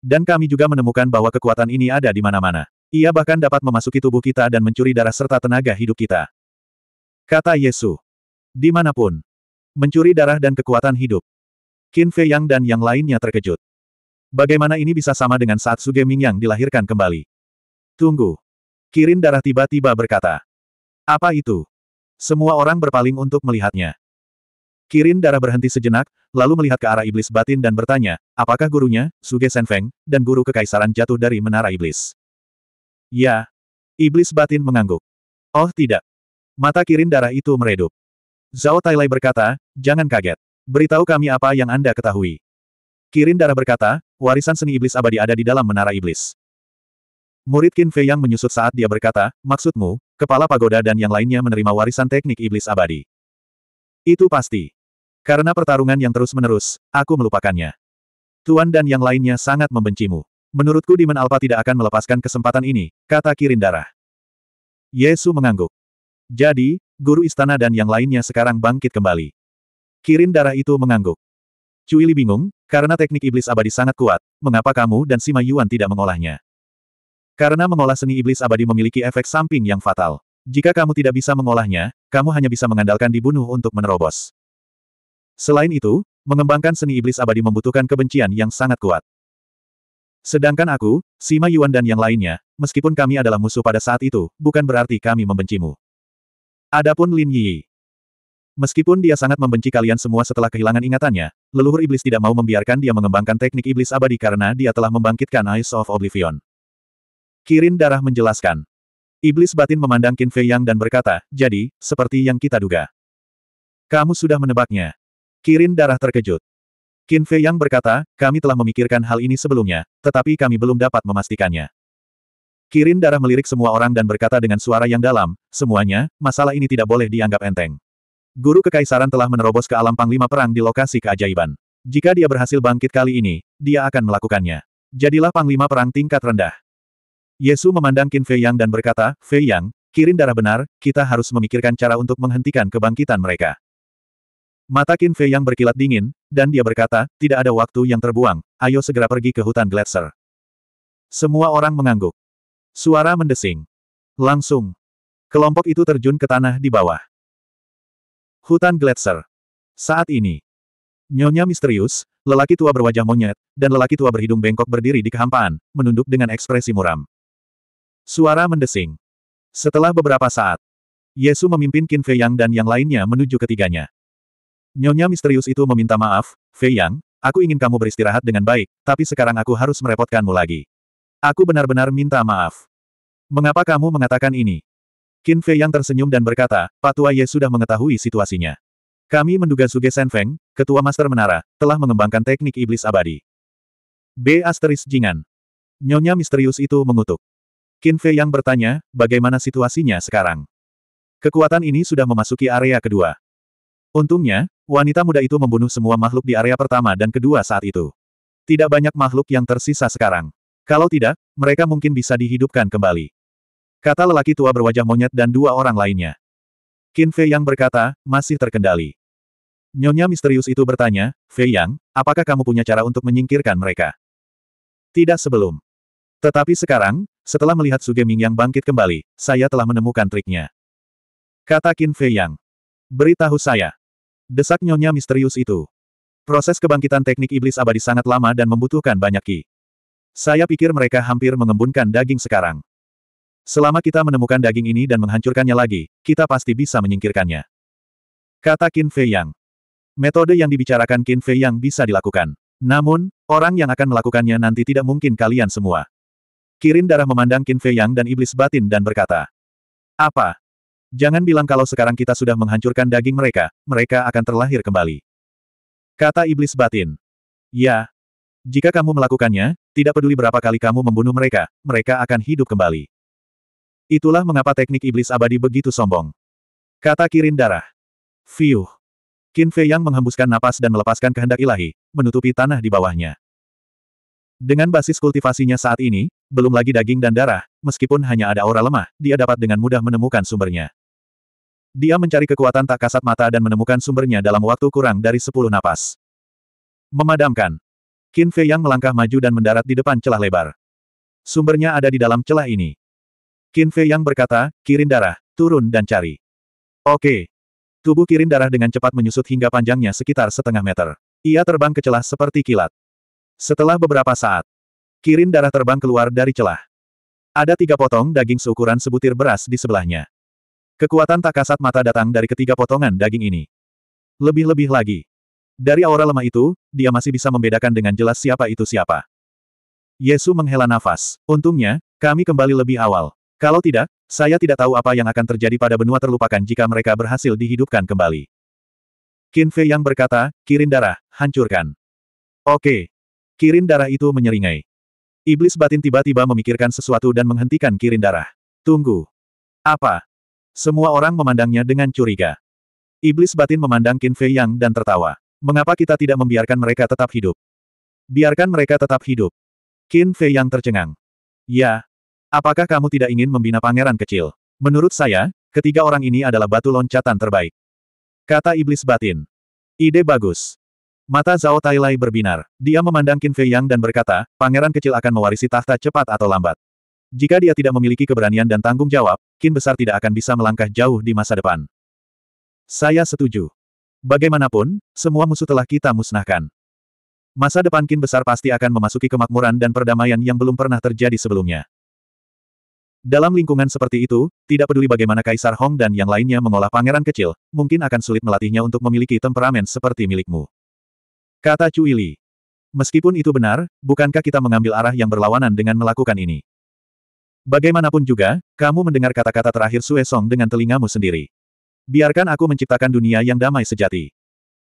Dan kami juga menemukan bahwa kekuatan ini ada di mana-mana. Ia bahkan dapat memasuki tubuh kita dan mencuri darah serta tenaga hidup kita. Kata Yesu. Dimanapun. Mencuri darah dan kekuatan hidup. Qin Fei Yang dan yang lainnya terkejut. Bagaimana ini bisa sama dengan saat Suge Yang dilahirkan kembali? Tunggu. Kirin darah tiba-tiba berkata. Apa itu? Semua orang berpaling untuk melihatnya. Kirin darah berhenti sejenak, lalu melihat ke arah iblis batin dan bertanya, apakah gurunya, Suge Senfeng, dan guru kekaisaran jatuh dari menara iblis? Ya. Iblis batin mengangguk. Oh tidak. Mata kirin darah itu meredup. Zhao Tailai berkata, jangan kaget. Beritahu kami apa yang Anda ketahui. Kirin darah berkata, warisan seni iblis abadi ada di dalam menara iblis. Murid Qin Fei yang menyusut saat dia berkata, maksudmu, kepala pagoda dan yang lainnya menerima warisan teknik iblis abadi. Itu pasti. Karena pertarungan yang terus-menerus, aku melupakannya. Tuan dan yang lainnya sangat membencimu. Menurutku Demon Alpha tidak akan melepaskan kesempatan ini, kata Kirin darah. Yesu mengangguk. Jadi, guru istana dan yang lainnya sekarang bangkit kembali. Kirin darah itu mengangguk. Cui Li bingung, karena teknik iblis abadi sangat kuat, mengapa kamu dan Sima Yuan tidak mengolahnya? Karena mengolah seni iblis abadi memiliki efek samping yang fatal. Jika kamu tidak bisa mengolahnya, kamu hanya bisa mengandalkan dibunuh untuk menerobos. Selain itu, mengembangkan seni iblis abadi membutuhkan kebencian yang sangat kuat. Sedangkan aku, Sima Yuan dan yang lainnya, meskipun kami adalah musuh pada saat itu, bukan berarti kami membencimu. Adapun Lin Yi. Meskipun dia sangat membenci kalian semua setelah kehilangan ingatannya, leluhur iblis tidak mau membiarkan dia mengembangkan teknik iblis abadi karena dia telah membangkitkan Eyes of Oblivion. Kirin Darah menjelaskan. Iblis batin memandang Qin Fei Yang dan berkata, jadi, seperti yang kita duga. Kamu sudah menebaknya. Kirin Darah terkejut. Qin Fei Yang berkata, kami telah memikirkan hal ini sebelumnya, tetapi kami belum dapat memastikannya. Kirin darah melirik semua orang dan berkata dengan suara yang dalam, semuanya, masalah ini tidak boleh dianggap enteng. Guru Kekaisaran telah menerobos ke alam panglima perang di lokasi keajaiban. Jika dia berhasil bangkit kali ini, dia akan melakukannya. Jadilah panglima perang tingkat rendah. Yesu memandang Qin Fei Yang dan berkata, Fei Yang, Kirin darah benar, kita harus memikirkan cara untuk menghentikan kebangkitan mereka. Mata Qin Fei yang berkilat dingin, dan dia berkata, tidak ada waktu yang terbuang, ayo segera pergi ke hutan Gletser. Semua orang mengangguk. Suara mendesing. Langsung. Kelompok itu terjun ke tanah di bawah. Hutan gletser. Saat ini. Nyonya misterius, lelaki tua berwajah monyet, dan lelaki tua berhidung bengkok berdiri di kehampaan, menunduk dengan ekspresi muram. Suara mendesing. Setelah beberapa saat, Yesu memimpin Qin Fei Yang dan yang lainnya menuju ketiganya. Nyonya misterius itu meminta maaf, Fei Yang, aku ingin kamu beristirahat dengan baik, tapi sekarang aku harus merepotkanmu lagi. Aku benar-benar minta maaf. Mengapa kamu mengatakan ini? Qin Fei yang tersenyum dan berkata, Tua Ye sudah mengetahui situasinya. Kami menduga Suge Feng, ketua Master Menara, telah mengembangkan teknik iblis abadi. B. Asteris Jingan. Nyonya misterius itu mengutuk. Qin Fei yang bertanya, bagaimana situasinya sekarang? Kekuatan ini sudah memasuki area kedua. Untungnya, wanita muda itu membunuh semua makhluk di area pertama dan kedua saat itu. Tidak banyak makhluk yang tersisa sekarang. Kalau tidak, mereka mungkin bisa dihidupkan kembali. Kata lelaki tua berwajah monyet dan dua orang lainnya. Qin Fei Yang berkata, masih terkendali. Nyonya misterius itu bertanya, Fei Yang, apakah kamu punya cara untuk menyingkirkan mereka? Tidak sebelum. Tetapi sekarang, setelah melihat Su Ming yang bangkit kembali, saya telah menemukan triknya. Kata Qin Fei Yang. Beritahu saya. Desak nyonya misterius itu. Proses kebangkitan teknik iblis abadi sangat lama dan membutuhkan banyak ki. Saya pikir mereka hampir mengembunkan daging sekarang. Selama kita menemukan daging ini dan menghancurkannya lagi, kita pasti bisa menyingkirkannya. Kata Qin Fei Yang. Metode yang dibicarakan Qin Fei Yang bisa dilakukan. Namun, orang yang akan melakukannya nanti tidak mungkin kalian semua. Kirin darah memandang Qin Fei Yang dan iblis batin dan berkata. Apa? Jangan bilang kalau sekarang kita sudah menghancurkan daging mereka, mereka akan terlahir kembali. Kata iblis batin. Ya. Jika kamu melakukannya, tidak peduli berapa kali kamu membunuh mereka, mereka akan hidup kembali. Itulah mengapa teknik iblis abadi begitu sombong. Kata kirin darah. Fiuh. Qin Fei Yang menghembuskan napas dan melepaskan kehendak ilahi, menutupi tanah di bawahnya. Dengan basis kultivasinya saat ini, belum lagi daging dan darah, meskipun hanya ada aura lemah, dia dapat dengan mudah menemukan sumbernya. Dia mencari kekuatan tak kasat mata dan menemukan sumbernya dalam waktu kurang dari 10 napas. Memadamkan. Qin Fei Yang melangkah maju dan mendarat di depan celah lebar. Sumbernya ada di dalam celah ini. Qin Fei Yang berkata, kirin darah, turun dan cari. Oke. Tubuh kirin darah dengan cepat menyusut hingga panjangnya sekitar setengah meter. Ia terbang ke celah seperti kilat. Setelah beberapa saat, kirin darah terbang keluar dari celah. Ada tiga potong daging seukuran sebutir beras di sebelahnya. Kekuatan tak kasat mata datang dari ketiga potongan daging ini. Lebih-lebih lagi, dari aura lemah itu, dia masih bisa membedakan dengan jelas siapa itu siapa. Yesu menghela nafas. Untungnya, kami kembali lebih awal. Kalau tidak, saya tidak tahu apa yang akan terjadi pada benua terlupakan jika mereka berhasil dihidupkan kembali. Qin Fei yang berkata, kirin darah, hancurkan. Oke. Kirin darah itu menyeringai. Iblis batin tiba-tiba memikirkan sesuatu dan menghentikan kirin darah. Tunggu. Apa? Semua orang memandangnya dengan curiga. Iblis batin memandang Qin Fei Yang dan tertawa. Mengapa kita tidak membiarkan mereka tetap hidup? Biarkan mereka tetap hidup. Qin Fei yang tercengang. Ya. Apakah kamu tidak ingin membina pangeran kecil? Menurut saya, ketiga orang ini adalah batu loncatan terbaik. Kata iblis batin. Ide bagus. Mata Zhao Tailai berbinar. Dia memandang Qin Fei Yang dan berkata, pangeran kecil akan mewarisi tahta cepat atau lambat. Jika dia tidak memiliki keberanian dan tanggung jawab, Qin besar tidak akan bisa melangkah jauh di masa depan. Saya setuju. Bagaimanapun, semua musuh telah kita musnahkan. Masa depan kin besar pasti akan memasuki kemakmuran dan perdamaian yang belum pernah terjadi sebelumnya. Dalam lingkungan seperti itu, tidak peduli bagaimana Kaisar Hong dan yang lainnya mengolah pangeran kecil, mungkin akan sulit melatihnya untuk memiliki temperamen seperti milikmu. Kata Cui Li. Meskipun itu benar, bukankah kita mengambil arah yang berlawanan dengan melakukan ini? Bagaimanapun juga, kamu mendengar kata-kata terakhir Sue Song dengan telingamu sendiri. Biarkan aku menciptakan dunia yang damai sejati.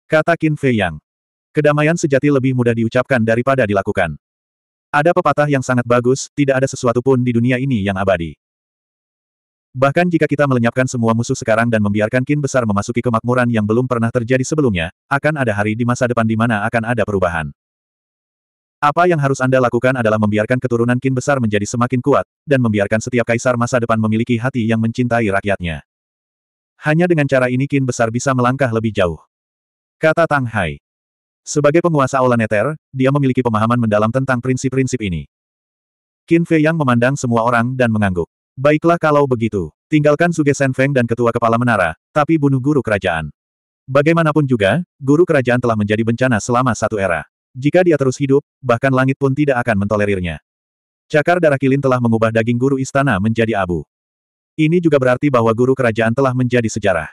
Kata Qin Fei Yang. Kedamaian sejati lebih mudah diucapkan daripada dilakukan. Ada pepatah yang sangat bagus, tidak ada sesuatu pun di dunia ini yang abadi. Bahkan jika kita melenyapkan semua musuh sekarang dan membiarkan kin besar memasuki kemakmuran yang belum pernah terjadi sebelumnya, akan ada hari di masa depan di mana akan ada perubahan. Apa yang harus Anda lakukan adalah membiarkan keturunan kin besar menjadi semakin kuat, dan membiarkan setiap kaisar masa depan memiliki hati yang mencintai rakyatnya. Hanya dengan cara ini Kin besar bisa melangkah lebih jauh. Kata Tang Hai. Sebagai penguasa olah Neter, dia memiliki pemahaman mendalam tentang prinsip-prinsip ini. Qin Fei yang memandang semua orang dan mengangguk. Baiklah kalau begitu, tinggalkan Suge Feng dan ketua kepala menara, tapi bunuh guru kerajaan. Bagaimanapun juga, guru kerajaan telah menjadi bencana selama satu era. Jika dia terus hidup, bahkan langit pun tidak akan mentolerirnya. Cakar darah kilin telah mengubah daging guru istana menjadi abu. Ini juga berarti bahwa guru kerajaan telah menjadi sejarah.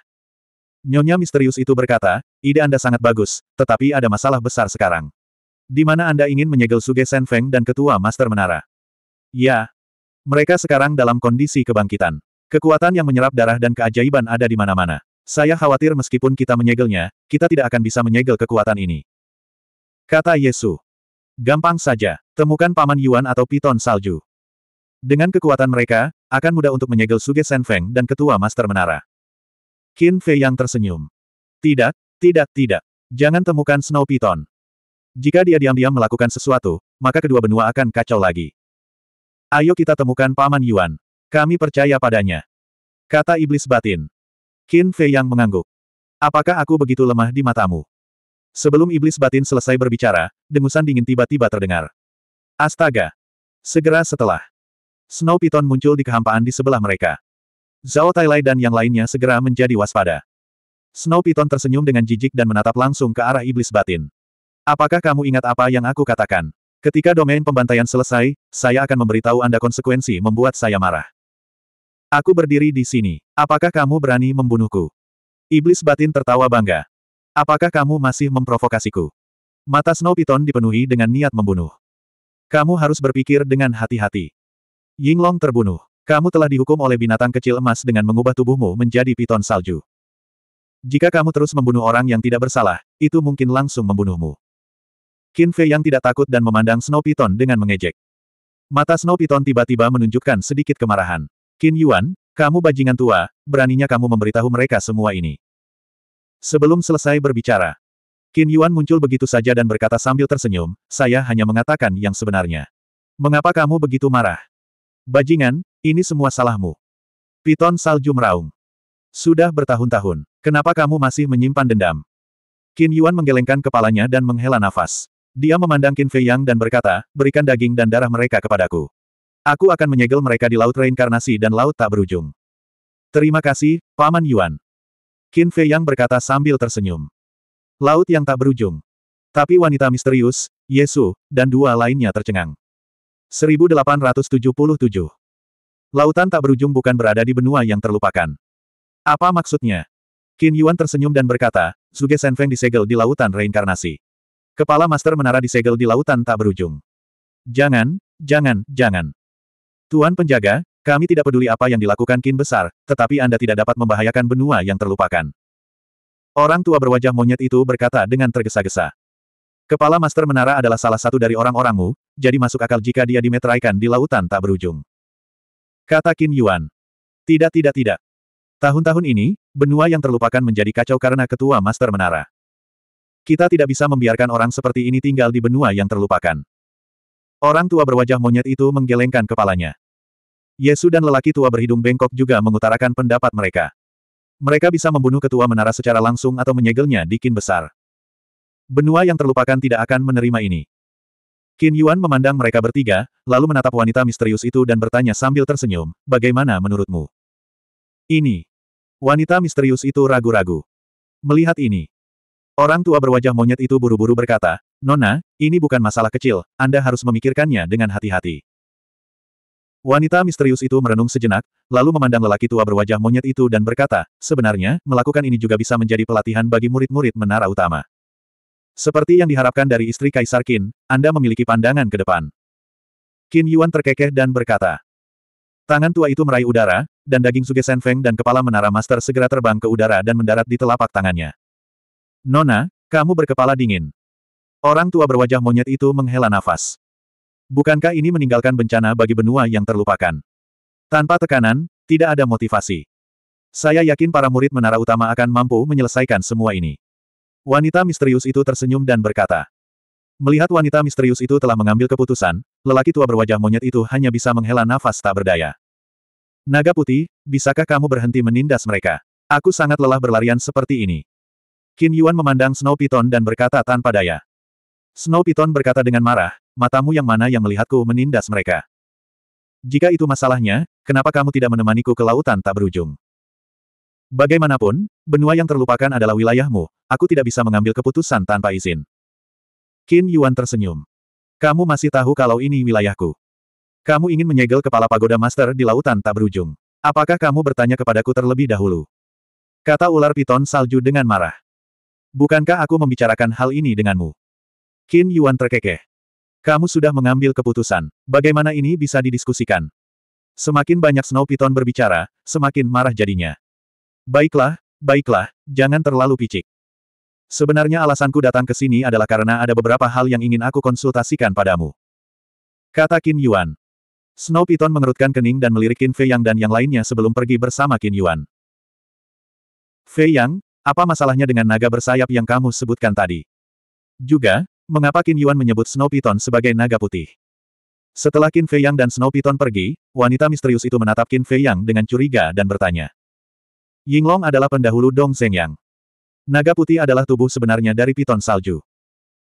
Nyonya misterius itu berkata, ide Anda sangat bagus, tetapi ada masalah besar sekarang. Di mana Anda ingin menyegel Suge Feng dan Ketua Master Menara? Ya. Mereka sekarang dalam kondisi kebangkitan. Kekuatan yang menyerap darah dan keajaiban ada di mana-mana. Saya khawatir meskipun kita menyegelnya, kita tidak akan bisa menyegel kekuatan ini. Kata Yesu. Gampang saja, temukan Paman Yuan atau Piton Salju. Dengan kekuatan mereka, akan mudah untuk menyegel Suge Senfeng dan Ketua Master Menara. Qin Fei yang tersenyum. Tidak, tidak, tidak. Jangan temukan Snow Python. Jika dia diam-diam melakukan sesuatu, maka kedua benua akan kacau lagi. Ayo kita temukan Paman Yuan. Kami percaya padanya. Kata iblis batin. Qin Fei yang mengangguk. Apakah aku begitu lemah di matamu? Sebelum iblis batin selesai berbicara, dengusan dingin tiba-tiba terdengar. Astaga! Segera setelah, Snow Python muncul di kehampaan di sebelah mereka. Zhao Tailai dan yang lainnya segera menjadi waspada. Snow Python tersenyum dengan jijik dan menatap langsung ke arah iblis batin. Apakah kamu ingat apa yang aku katakan? Ketika domain pembantaian selesai, saya akan memberitahu Anda konsekuensi membuat saya marah. Aku berdiri di sini. Apakah kamu berani membunuhku? Iblis batin tertawa bangga. Apakah kamu masih memprovokasiku? Mata Snow Python dipenuhi dengan niat membunuh. Kamu harus berpikir dengan hati-hati. Yinglong terbunuh. Kamu telah dihukum oleh binatang kecil emas dengan mengubah tubuhmu menjadi piton salju. Jika kamu terus membunuh orang yang tidak bersalah, itu mungkin langsung membunuhmu. Qin Fei yang tidak takut dan memandang Snow Piton dengan mengejek. Mata Snow Piton tiba-tiba menunjukkan sedikit kemarahan. Qin Yuan, kamu bajingan tua, beraninya kamu memberitahu mereka semua ini. Sebelum selesai berbicara, Qin Yuan muncul begitu saja dan berkata sambil tersenyum, saya hanya mengatakan yang sebenarnya. Mengapa kamu begitu marah? Bajingan, ini semua salahmu. Piton salju meraung. Sudah bertahun-tahun. Kenapa kamu masih menyimpan dendam? Qin Yuan menggelengkan kepalanya dan menghela nafas. Dia memandang Qin Fei Yang dan berkata, berikan daging dan darah mereka kepadaku. Aku akan menyegel mereka di laut reinkarnasi dan laut tak berujung. Terima kasih, Paman Yuan. Qin Fei Yang berkata sambil tersenyum. Laut yang tak berujung. Tapi wanita misterius, Yesu, dan dua lainnya tercengang. 1877. Lautan tak berujung bukan berada di benua yang terlupakan. Apa maksudnya? Qin Yuan tersenyum dan berkata, Zuge Senfeng disegel di lautan reinkarnasi. Kepala Master Menara disegel di lautan tak berujung. Jangan, jangan, jangan. Tuan penjaga, kami tidak peduli apa yang dilakukan Qin besar, tetapi Anda tidak dapat membahayakan benua yang terlupakan. Orang tua berwajah monyet itu berkata dengan tergesa-gesa. Kepala Master Menara adalah salah satu dari orang-orangmu, jadi masuk akal jika dia dimeteraikan di lautan tak berujung. Kata Qin Yuan. Tidak tidak tidak. Tahun-tahun ini, benua yang terlupakan menjadi kacau karena ketua Master Menara. Kita tidak bisa membiarkan orang seperti ini tinggal di benua yang terlupakan. Orang tua berwajah monyet itu menggelengkan kepalanya. Yesu dan lelaki tua berhidung bengkok juga mengutarakan pendapat mereka. Mereka bisa membunuh ketua menara secara langsung atau menyegelnya di kin besar. Benua yang terlupakan tidak akan menerima ini. Qin Yuan memandang mereka bertiga, lalu menatap wanita misterius itu dan bertanya sambil tersenyum, bagaimana menurutmu? Ini. Wanita misterius itu ragu-ragu. Melihat ini. Orang tua berwajah monyet itu buru-buru berkata, Nona, ini bukan masalah kecil, Anda harus memikirkannya dengan hati-hati. Wanita misterius itu merenung sejenak, lalu memandang lelaki tua berwajah monyet itu dan berkata, sebenarnya, melakukan ini juga bisa menjadi pelatihan bagi murid-murid menara utama. Seperti yang diharapkan dari istri Kaisar Qin, Anda memiliki pandangan ke depan. Qin Yuan terkekeh dan berkata. Tangan tua itu meraih udara, dan daging Suge Feng dan kepala menara master segera terbang ke udara dan mendarat di telapak tangannya. Nona, kamu berkepala dingin. Orang tua berwajah monyet itu menghela nafas. Bukankah ini meninggalkan bencana bagi benua yang terlupakan? Tanpa tekanan, tidak ada motivasi. Saya yakin para murid menara utama akan mampu menyelesaikan semua ini. Wanita misterius itu tersenyum dan berkata. Melihat wanita misterius itu telah mengambil keputusan, lelaki tua berwajah monyet itu hanya bisa menghela nafas tak berdaya. Naga putih, bisakah kamu berhenti menindas mereka? Aku sangat lelah berlarian seperti ini. Qin Yuan memandang Snow Piton dan berkata tanpa daya. Snow Piton berkata dengan marah, matamu yang mana yang melihatku menindas mereka? Jika itu masalahnya, kenapa kamu tidak menemaniku ke lautan tak berujung? Bagaimanapun, benua yang terlupakan adalah wilayahmu, aku tidak bisa mengambil keputusan tanpa izin. Qin Yuan tersenyum. Kamu masih tahu kalau ini wilayahku. Kamu ingin menyegel kepala pagoda master di lautan tak berujung. Apakah kamu bertanya kepadaku terlebih dahulu? Kata ular piton salju dengan marah. Bukankah aku membicarakan hal ini denganmu? Qin Yuan terkekeh. Kamu sudah mengambil keputusan. Bagaimana ini bisa didiskusikan? Semakin banyak Snow Piton berbicara, semakin marah jadinya. Baiklah, baiklah, jangan terlalu picik. Sebenarnya alasanku datang ke sini adalah karena ada beberapa hal yang ingin aku konsultasikan padamu. Kata Qin Yuan. Snow Piton mengerutkan kening dan melirik Qin Fei Yang dan yang lainnya sebelum pergi bersama Qin Yuan. Fei Yang, apa masalahnya dengan naga bersayap yang kamu sebutkan tadi? Juga, mengapa Qin Yuan menyebut Snow Piton sebagai naga putih? Setelah Qin Fei Yang dan Snow Piton pergi, wanita misterius itu menatap Qin Fei Yang dengan curiga dan bertanya. Yinglong adalah pendahulu Dong yang Naga putih adalah tubuh sebenarnya dari piton salju.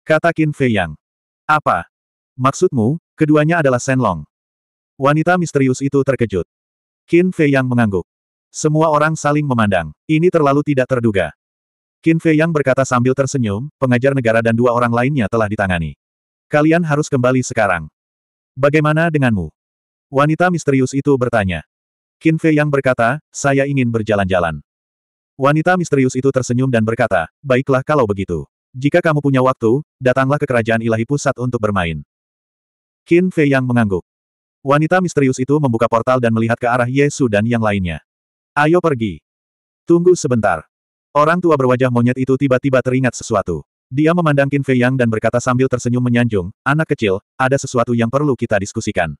Kata Qin Fei Yang. Apa? Maksudmu, keduanya adalah Senlong. Wanita misterius itu terkejut. Qin Fei Yang mengangguk. Semua orang saling memandang. Ini terlalu tidak terduga. Qin Fei Yang berkata sambil tersenyum, pengajar negara dan dua orang lainnya telah ditangani. Kalian harus kembali sekarang. Bagaimana denganmu? Wanita misterius itu bertanya. Qin Fei yang berkata, saya ingin berjalan-jalan. Wanita misterius itu tersenyum dan berkata, baiklah kalau begitu. Jika kamu punya waktu, datanglah ke kerajaan ilahi pusat untuk bermain. Qin Fei yang mengangguk. Wanita misterius itu membuka portal dan melihat ke arah Yesu dan yang lainnya. Ayo pergi. Tunggu sebentar. Orang tua berwajah monyet itu tiba-tiba teringat sesuatu. Dia memandang Qin Fei Yang dan berkata sambil tersenyum menyanjung, anak kecil, ada sesuatu yang perlu kita diskusikan.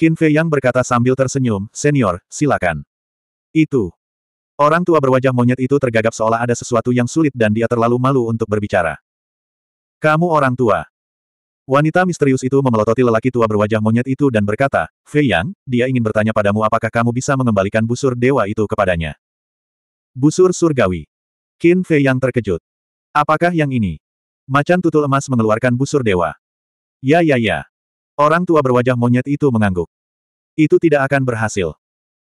Qin Fei Yang berkata sambil tersenyum, senior, silakan. Itu. Orang tua berwajah monyet itu tergagap seolah ada sesuatu yang sulit dan dia terlalu malu untuk berbicara. Kamu orang tua. Wanita misterius itu memelototi lelaki tua berwajah monyet itu dan berkata, Fei Yang, dia ingin bertanya padamu apakah kamu bisa mengembalikan busur dewa itu kepadanya. Busur surgawi. Qin Fei Yang terkejut. Apakah yang ini? Macan tutul emas mengeluarkan busur dewa. Ya ya ya. Orang tua berwajah monyet itu mengangguk. Itu tidak akan berhasil.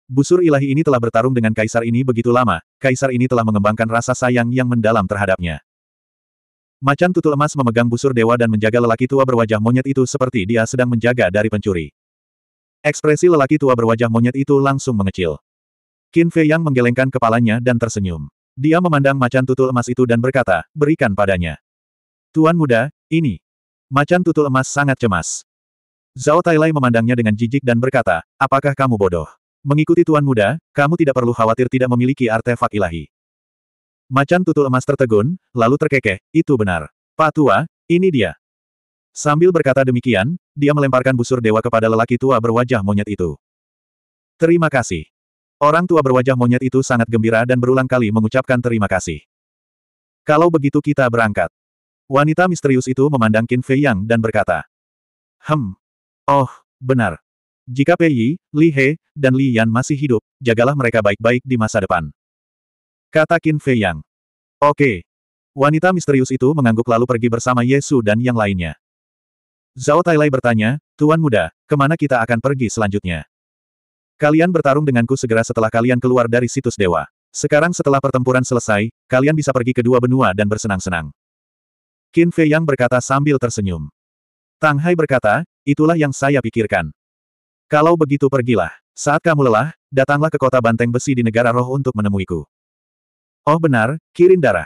Busur ilahi ini telah bertarung dengan kaisar ini begitu lama, kaisar ini telah mengembangkan rasa sayang yang mendalam terhadapnya. Macan tutul emas memegang busur dewa dan menjaga lelaki tua berwajah monyet itu seperti dia sedang menjaga dari pencuri. Ekspresi lelaki tua berwajah monyet itu langsung mengecil. Qin Fei Yang menggelengkan kepalanya dan tersenyum. Dia memandang macan tutul emas itu dan berkata, berikan padanya. Tuan muda, ini. Macan tutul emas sangat cemas. Zhao Tailai memandangnya dengan jijik dan berkata, apakah kamu bodoh? Mengikuti Tuan Muda, kamu tidak perlu khawatir tidak memiliki artefak ilahi. Macan tutul emas tertegun, lalu terkekeh, itu benar. Pak Tua, ini dia. Sambil berkata demikian, dia melemparkan busur dewa kepada lelaki tua berwajah monyet itu. Terima kasih. Orang tua berwajah monyet itu sangat gembira dan berulang kali mengucapkan terima kasih. Kalau begitu kita berangkat. Wanita misterius itu memandang Qin Fei Yang dan berkata, Hem, Oh, benar. Jika Pei Yi, Li He, dan Li Yan masih hidup, jagalah mereka baik-baik di masa depan. Kata Qin Fei Yang. Oke. Wanita misterius itu mengangguk lalu pergi bersama Yesu dan yang lainnya. Zhao Tailai bertanya, Tuan Muda, kemana kita akan pergi selanjutnya? Kalian bertarung denganku segera setelah kalian keluar dari situs dewa. Sekarang setelah pertempuran selesai, kalian bisa pergi ke dua benua dan bersenang-senang. Qin Fei Yang berkata sambil tersenyum. Tang Hai berkata, itulah yang saya pikirkan. Kalau begitu pergilah. Saat kamu lelah, datanglah ke kota banteng besi di negara roh untuk menemuiku. Oh benar, kirin darah.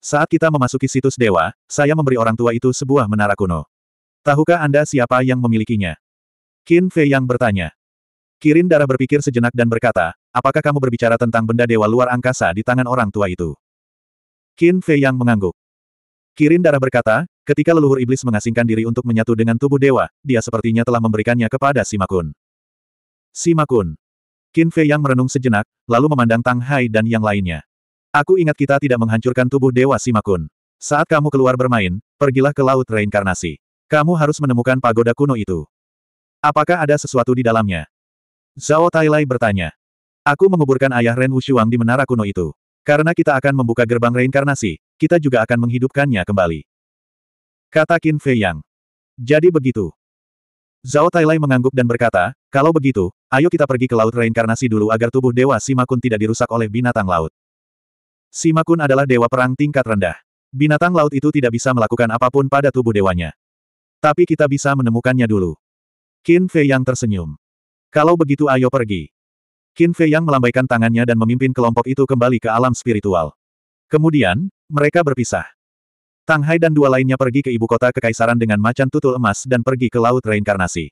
Saat kita memasuki situs dewa, saya memberi orang tua itu sebuah menara kuno. Tahukah Anda siapa yang memilikinya? Qin Fei yang bertanya. Kirin darah berpikir sejenak dan berkata, apakah kamu berbicara tentang benda dewa luar angkasa di tangan orang tua itu? Qin Fei yang mengangguk. Kirin darah berkata, ketika leluhur iblis mengasingkan diri untuk menyatu dengan tubuh dewa, dia sepertinya telah memberikannya kepada Simakun. Simakun. Qin Fei yang merenung sejenak, lalu memandang Tang Hai dan yang lainnya. Aku ingat kita tidak menghancurkan tubuh dewa Simakun. Saat kamu keluar bermain, pergilah ke laut reinkarnasi. Kamu harus menemukan pagoda kuno itu. Apakah ada sesuatu di dalamnya? Zhao Tailai bertanya. Aku menguburkan ayah Ren Wushuang di menara kuno itu. Karena kita akan membuka gerbang reinkarnasi, kita juga akan menghidupkannya kembali. Kata Qin Fei Yang. Jadi begitu. Zhao Tailai mengangguk dan berkata, kalau begitu, ayo kita pergi ke Laut Reinkarnasi dulu agar tubuh Dewa Simakun tidak dirusak oleh binatang laut. Simakun adalah dewa perang tingkat rendah. Binatang laut itu tidak bisa melakukan apapun pada tubuh dewanya. Tapi kita bisa menemukannya dulu. Qin Fei Yang tersenyum. Kalau begitu ayo pergi. Qin Fei Yang melambaikan tangannya dan memimpin kelompok itu kembali ke alam spiritual. Kemudian, mereka berpisah. Tang Hai dan dua lainnya pergi ke ibu kota kekaisaran dengan macan tutul emas dan pergi ke Laut Reinkarnasi.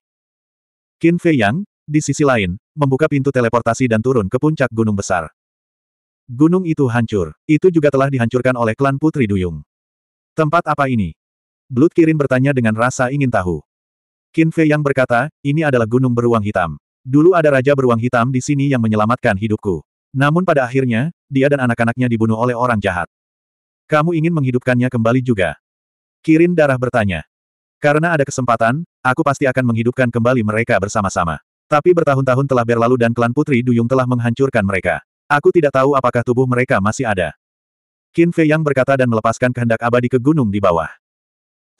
Qin Fei Yang, di sisi lain, membuka pintu teleportasi dan turun ke puncak gunung besar. Gunung itu hancur. Itu juga telah dihancurkan oleh klan Putri Duyung. Tempat apa ini? Blood Kirin bertanya dengan rasa ingin tahu. Qin Fei Yang berkata, ini adalah gunung beruang hitam. Dulu ada raja beruang hitam di sini yang menyelamatkan hidupku. Namun pada akhirnya, dia dan anak-anaknya dibunuh oleh orang jahat. Kamu ingin menghidupkannya kembali juga? Kirin darah bertanya. Karena ada kesempatan, aku pasti akan menghidupkan kembali mereka bersama-sama. Tapi bertahun-tahun telah berlalu dan klan Putri Duyung telah menghancurkan mereka. Aku tidak tahu apakah tubuh mereka masih ada. Qin Fei Yang berkata dan melepaskan kehendak abadi ke gunung di bawah.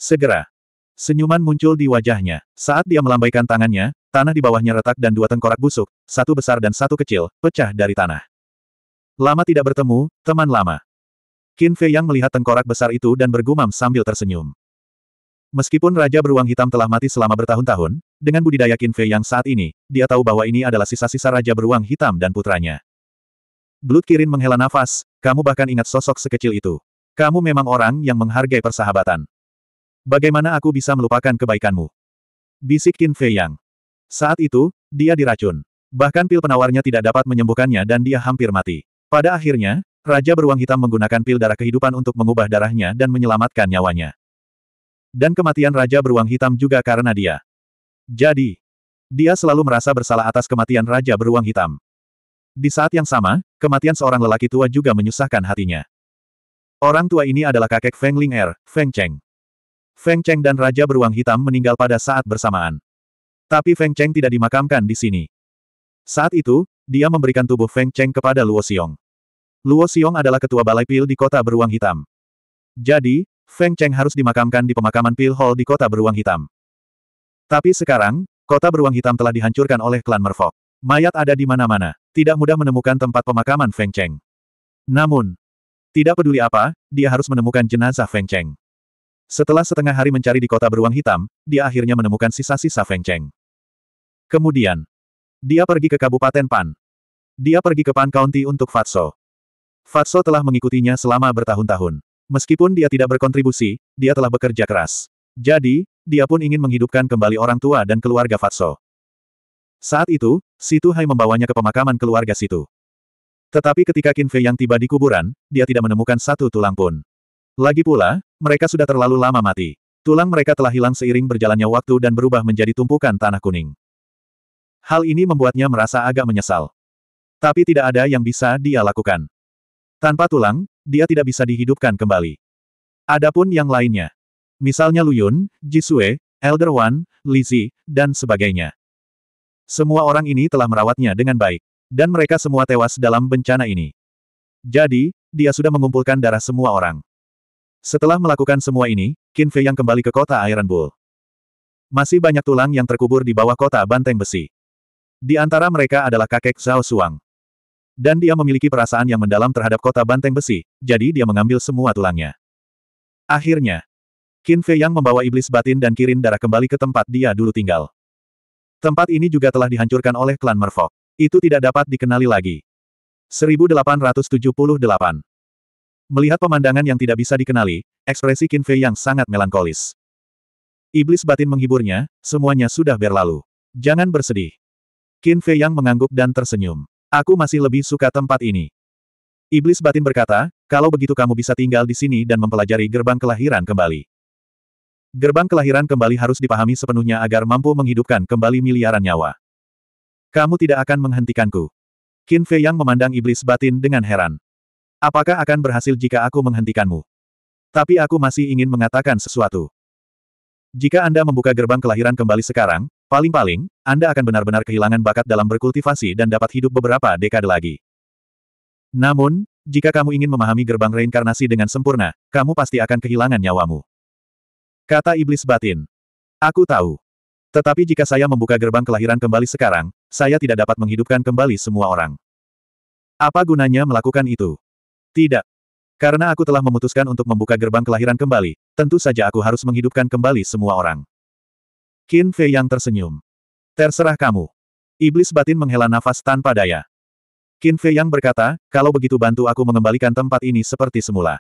Segera. Senyuman muncul di wajahnya. Saat dia melambaikan tangannya, tanah di bawahnya retak dan dua tengkorak busuk, satu besar dan satu kecil, pecah dari tanah. Lama tidak bertemu, teman lama. Qin Fei yang melihat tengkorak besar itu dan bergumam sambil tersenyum. Meskipun Raja Beruang Hitam telah mati selama bertahun-tahun, dengan budidaya Qin Fei yang saat ini, dia tahu bahwa ini adalah sisa-sisa Raja Beruang Hitam dan putranya. Blood Kirin menghela nafas, kamu bahkan ingat sosok sekecil itu. Kamu memang orang yang menghargai persahabatan. Bagaimana aku bisa melupakan kebaikanmu? Bisik Qin Fei Yang. Saat itu, dia diracun. Bahkan pil penawarnya tidak dapat menyembuhkannya dan dia hampir mati. Pada akhirnya, Raja beruang hitam menggunakan pil darah kehidupan untuk mengubah darahnya dan menyelamatkan nyawanya. Dan kematian Raja beruang hitam juga karena dia. Jadi, dia selalu merasa bersalah atas kematian Raja beruang hitam. Di saat yang sama, kematian seorang lelaki tua juga menyusahkan hatinya. Orang tua ini adalah kakek Feng Ling Er, Feng Cheng. Feng Cheng dan Raja Beruang Hitam meninggal pada saat bersamaan. Tapi Feng Cheng tidak dimakamkan di sini. Saat itu, dia memberikan tubuh Feng Cheng kepada Luo Xiong. Luo Xiong adalah ketua balai pil di kota beruang hitam. Jadi, Feng Cheng harus dimakamkan di pemakaman pil hall di kota beruang hitam. Tapi sekarang, kota beruang hitam telah dihancurkan oleh klan Merfok. Mayat ada di mana-mana. Tidak mudah menemukan tempat pemakaman Feng Cheng. Namun, tidak peduli apa, dia harus menemukan jenazah Feng Cheng. Setelah setengah hari mencari di kota beruang hitam, dia akhirnya menemukan sisa-sisa Feng Cheng. Kemudian, dia pergi ke Kabupaten Pan. Dia pergi ke Pan County untuk Fatso. Fatso telah mengikutinya selama bertahun-tahun. Meskipun dia tidak berkontribusi, dia telah bekerja keras. Jadi, dia pun ingin menghidupkan kembali orang tua dan keluarga Fatso. Saat itu, Situ Hai membawanya ke pemakaman keluarga Situ. Tetapi ketika Qin Fei yang tiba di kuburan, dia tidak menemukan satu tulang pun. Lagi pula, mereka sudah terlalu lama mati. Tulang mereka telah hilang seiring berjalannya waktu dan berubah menjadi tumpukan tanah kuning. Hal ini membuatnya merasa agak menyesal. Tapi tidak ada yang bisa dia lakukan. Tanpa tulang, dia tidak bisa dihidupkan kembali. Adapun yang lainnya. Misalnya Luyun, Jisue, Elder Wan, Lizzie, dan sebagainya. Semua orang ini telah merawatnya dengan baik. Dan mereka semua tewas dalam bencana ini. Jadi, dia sudah mengumpulkan darah semua orang. Setelah melakukan semua ini, Qin Fei yang kembali ke kota Iron Bull. Masih banyak tulang yang terkubur di bawah kota banteng besi. Di antara mereka adalah kakek Zhao Suang. Dan dia memiliki perasaan yang mendalam terhadap kota banteng besi, jadi dia mengambil semua tulangnya. Akhirnya, Qin Fei Yang membawa iblis batin dan kirin darah kembali ke tempat dia dulu tinggal. Tempat ini juga telah dihancurkan oleh klan Merfolk. Itu tidak dapat dikenali lagi. 1878 Melihat pemandangan yang tidak bisa dikenali, ekspresi Qin Fei Yang sangat melankolis. Iblis batin menghiburnya, semuanya sudah berlalu. Jangan bersedih. Qin Fei Yang mengangguk dan tersenyum. Aku masih lebih suka tempat ini. Iblis batin berkata, kalau begitu kamu bisa tinggal di sini dan mempelajari gerbang kelahiran kembali. Gerbang kelahiran kembali harus dipahami sepenuhnya agar mampu menghidupkan kembali miliaran nyawa. Kamu tidak akan menghentikanku. Qin Fei yang memandang iblis batin dengan heran. Apakah akan berhasil jika aku menghentikanmu? Tapi aku masih ingin mengatakan sesuatu. Jika Anda membuka gerbang kelahiran kembali sekarang, Paling-paling, Anda akan benar-benar kehilangan bakat dalam berkultivasi dan dapat hidup beberapa dekade lagi. Namun, jika kamu ingin memahami gerbang reinkarnasi dengan sempurna, kamu pasti akan kehilangan nyawamu. Kata iblis batin. Aku tahu. Tetapi jika saya membuka gerbang kelahiran kembali sekarang, saya tidak dapat menghidupkan kembali semua orang. Apa gunanya melakukan itu? Tidak. Karena aku telah memutuskan untuk membuka gerbang kelahiran kembali, tentu saja aku harus menghidupkan kembali semua orang. Qin Fei yang tersenyum. Terserah kamu. Iblis batin menghela nafas tanpa daya. Qin Fei yang berkata, kalau begitu bantu aku mengembalikan tempat ini seperti semula.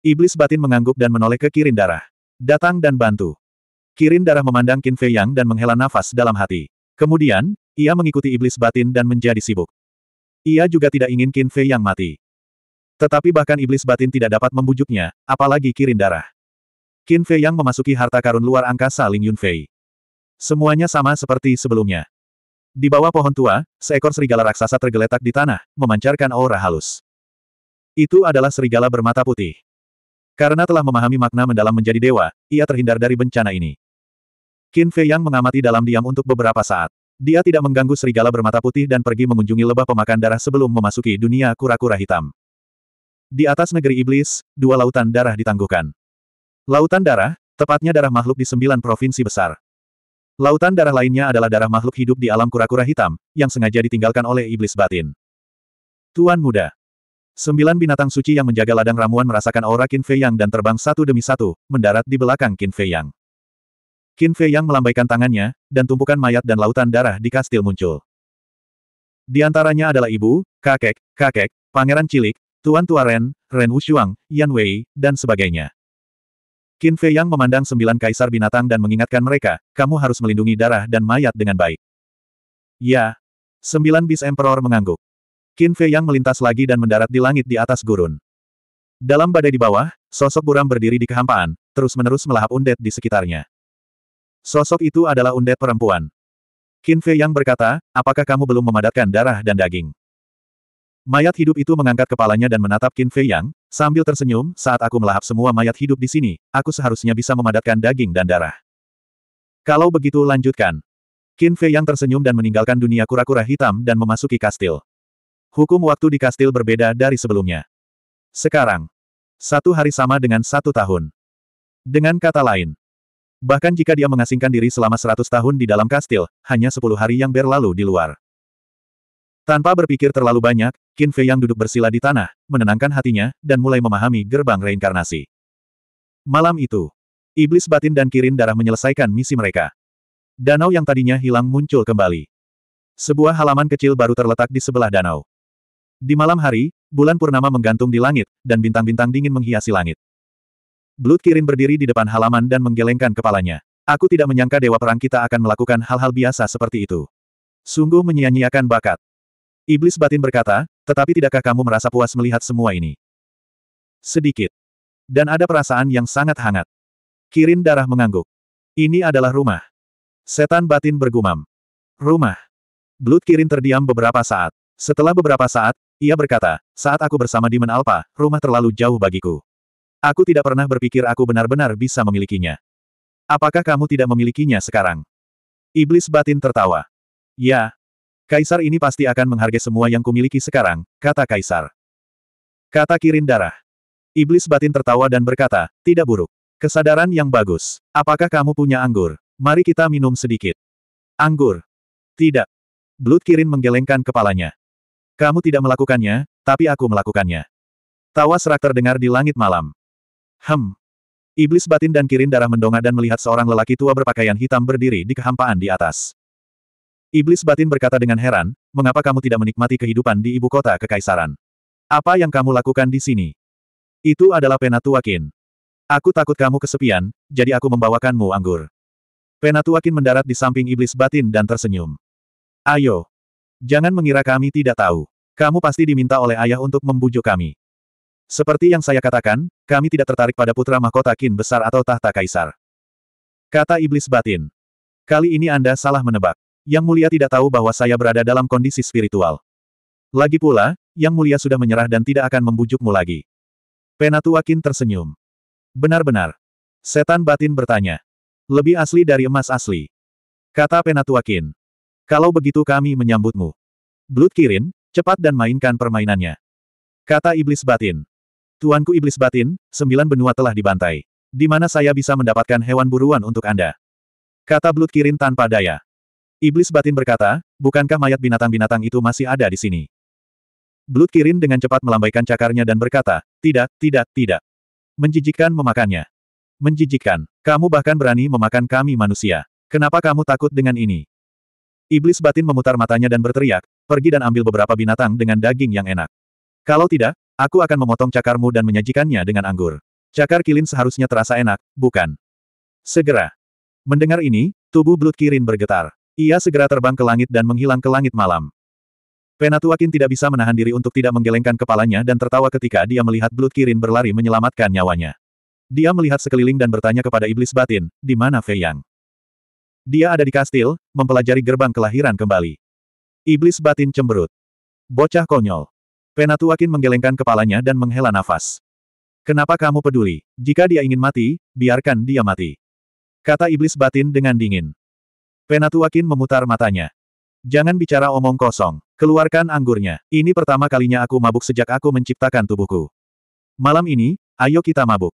Iblis batin mengangguk dan menoleh ke Kirin Darah. Datang dan bantu. Kirin Darah memandang Qin Fei yang dan menghela nafas dalam hati. Kemudian, ia mengikuti iblis batin dan menjadi sibuk. Ia juga tidak ingin Qin Fei yang mati. Tetapi bahkan iblis batin tidak dapat membujuknya, apalagi Kirin Darah. Qin Fei yang memasuki harta karun luar angkasa Ling Yunfei. Semuanya sama seperti sebelumnya. Di bawah pohon tua, seekor serigala raksasa tergeletak di tanah, memancarkan aura halus. Itu adalah serigala bermata putih. Karena telah memahami makna mendalam menjadi dewa, ia terhindar dari bencana ini. Qin Fei yang mengamati dalam diam untuk beberapa saat. Dia tidak mengganggu serigala bermata putih dan pergi mengunjungi lebah pemakan darah sebelum memasuki dunia kura-kura hitam. Di atas negeri iblis, dua lautan darah ditangguhkan. Lautan darah, tepatnya darah makhluk di sembilan provinsi besar. Lautan darah lainnya adalah darah makhluk hidup di alam kura-kura hitam, yang sengaja ditinggalkan oleh iblis batin. Tuan muda. Sembilan binatang suci yang menjaga ladang ramuan merasakan aura Qin Fei Yang dan terbang satu demi satu, mendarat di belakang Qin Fei Yang. Qin Fei Yang melambaikan tangannya, dan tumpukan mayat dan lautan darah di kastil muncul. Di antaranya adalah ibu, kakek, kakek, pangeran cilik, tuan tua Ren, Ren Wushuang, Yan Wei, dan sebagainya. Qin Fei Yang memandang sembilan kaisar binatang dan mengingatkan mereka, kamu harus melindungi darah dan mayat dengan baik. Ya. Sembilan bis emperor mengangguk. Qin Fei Yang melintas lagi dan mendarat di langit di atas gurun. Dalam badai di bawah, sosok buram berdiri di kehampaan, terus-menerus melahap undet di sekitarnya. Sosok itu adalah undet perempuan. Qin Fei Yang berkata, apakah kamu belum memadatkan darah dan daging? Mayat hidup itu mengangkat kepalanya dan menatap Qin Fei Yang, sambil tersenyum, saat aku melahap semua mayat hidup di sini, aku seharusnya bisa memadatkan daging dan darah. Kalau begitu lanjutkan. Qin Fei Yang tersenyum dan meninggalkan dunia kura-kura hitam dan memasuki kastil. Hukum waktu di kastil berbeda dari sebelumnya. Sekarang. Satu hari sama dengan satu tahun. Dengan kata lain. Bahkan jika dia mengasingkan diri selama seratus tahun di dalam kastil, hanya sepuluh hari yang berlalu di luar. Tanpa berpikir terlalu banyak, Qin Fei yang duduk bersila di tanah, menenangkan hatinya, dan mulai memahami gerbang reinkarnasi. Malam itu, Iblis Batin dan Kirin Darah menyelesaikan misi mereka. Danau yang tadinya hilang muncul kembali. Sebuah halaman kecil baru terletak di sebelah danau. Di malam hari, bulan purnama menggantung di langit, dan bintang-bintang dingin menghiasi langit. Blood Kirin berdiri di depan halaman dan menggelengkan kepalanya. Aku tidak menyangka Dewa Perang kita akan melakukan hal-hal biasa seperti itu. Sungguh menyia-nyiakan bakat. Iblis batin berkata, tetapi tidakkah kamu merasa puas melihat semua ini? Sedikit. Dan ada perasaan yang sangat hangat. Kirin darah mengangguk. Ini adalah rumah. Setan batin bergumam. Rumah. Blood Kirin terdiam beberapa saat. Setelah beberapa saat, ia berkata, saat aku bersama Demon Alpha, rumah terlalu jauh bagiku. Aku tidak pernah berpikir aku benar-benar bisa memilikinya. Apakah kamu tidak memilikinya sekarang? Iblis batin tertawa. Ya, Kaisar ini pasti akan menghargai semua yang kumiliki sekarang, kata Kaisar. Kata Kirin Darah. Iblis batin tertawa dan berkata, tidak buruk. Kesadaran yang bagus. Apakah kamu punya anggur? Mari kita minum sedikit. Anggur. Tidak. Blood Kirin menggelengkan kepalanya. Kamu tidak melakukannya, tapi aku melakukannya. Tawa serak terdengar di langit malam. Hem. Iblis batin dan Kirin darah mendongak dan melihat seorang lelaki tua berpakaian hitam berdiri di kehampaan di atas. Iblis batin berkata dengan heran, mengapa kamu tidak menikmati kehidupan di ibu kota kekaisaran? Apa yang kamu lakukan di sini? Itu adalah Penatuakin. Aku takut kamu kesepian, jadi aku membawakanmu anggur. Penatuakin mendarat di samping iblis batin dan tersenyum. Ayo. Jangan mengira kami tidak tahu. Kamu pasti diminta oleh ayah untuk membujuk kami. Seperti yang saya katakan, kami tidak tertarik pada putra mahkota kin besar atau tahta kaisar. Kata iblis batin. Kali ini Anda salah menebak. Yang Mulia tidak tahu bahwa saya berada dalam kondisi spiritual. Lagi pula, Yang Mulia sudah menyerah dan tidak akan membujukmu lagi. Penatuakin tersenyum. Benar-benar. Setan batin bertanya. Lebih asli dari emas asli. Kata Penatuakin. Kalau begitu kami menyambutmu. Blut Kirin, cepat dan mainkan permainannya. Kata Iblis Batin. Tuanku Iblis Batin, sembilan benua telah dibantai. Di mana saya bisa mendapatkan hewan buruan untuk Anda? Kata Blut Kirin tanpa daya. Iblis batin berkata, bukankah mayat binatang-binatang itu masih ada di sini? Blood Kirin dengan cepat melambaikan cakarnya dan berkata, tidak, tidak, tidak. Menjijikan memakannya. Menjijikan. Kamu bahkan berani memakan kami manusia. Kenapa kamu takut dengan ini? Iblis batin memutar matanya dan berteriak, pergi dan ambil beberapa binatang dengan daging yang enak. Kalau tidak, aku akan memotong cakarmu dan menyajikannya dengan anggur. Cakar kilin seharusnya terasa enak, bukan? Segera. Mendengar ini, tubuh Blood Kirin bergetar. Ia segera terbang ke langit dan menghilang ke langit malam. Penatuakin tidak bisa menahan diri untuk tidak menggelengkan kepalanya dan tertawa ketika dia melihat Blood Kirin berlari menyelamatkan nyawanya. Dia melihat sekeliling dan bertanya kepada iblis batin, di mana Fei Yang? Dia ada di kastil, mempelajari gerbang kelahiran kembali. Iblis batin cemberut. Bocah konyol. Penatuakin menggelengkan kepalanya dan menghela nafas. Kenapa kamu peduli? Jika dia ingin mati, biarkan dia mati. Kata iblis batin dengan dingin. Penatuakin memutar matanya. Jangan bicara omong kosong. Keluarkan anggurnya. Ini pertama kalinya aku mabuk sejak aku menciptakan tubuhku. Malam ini, ayo kita mabuk.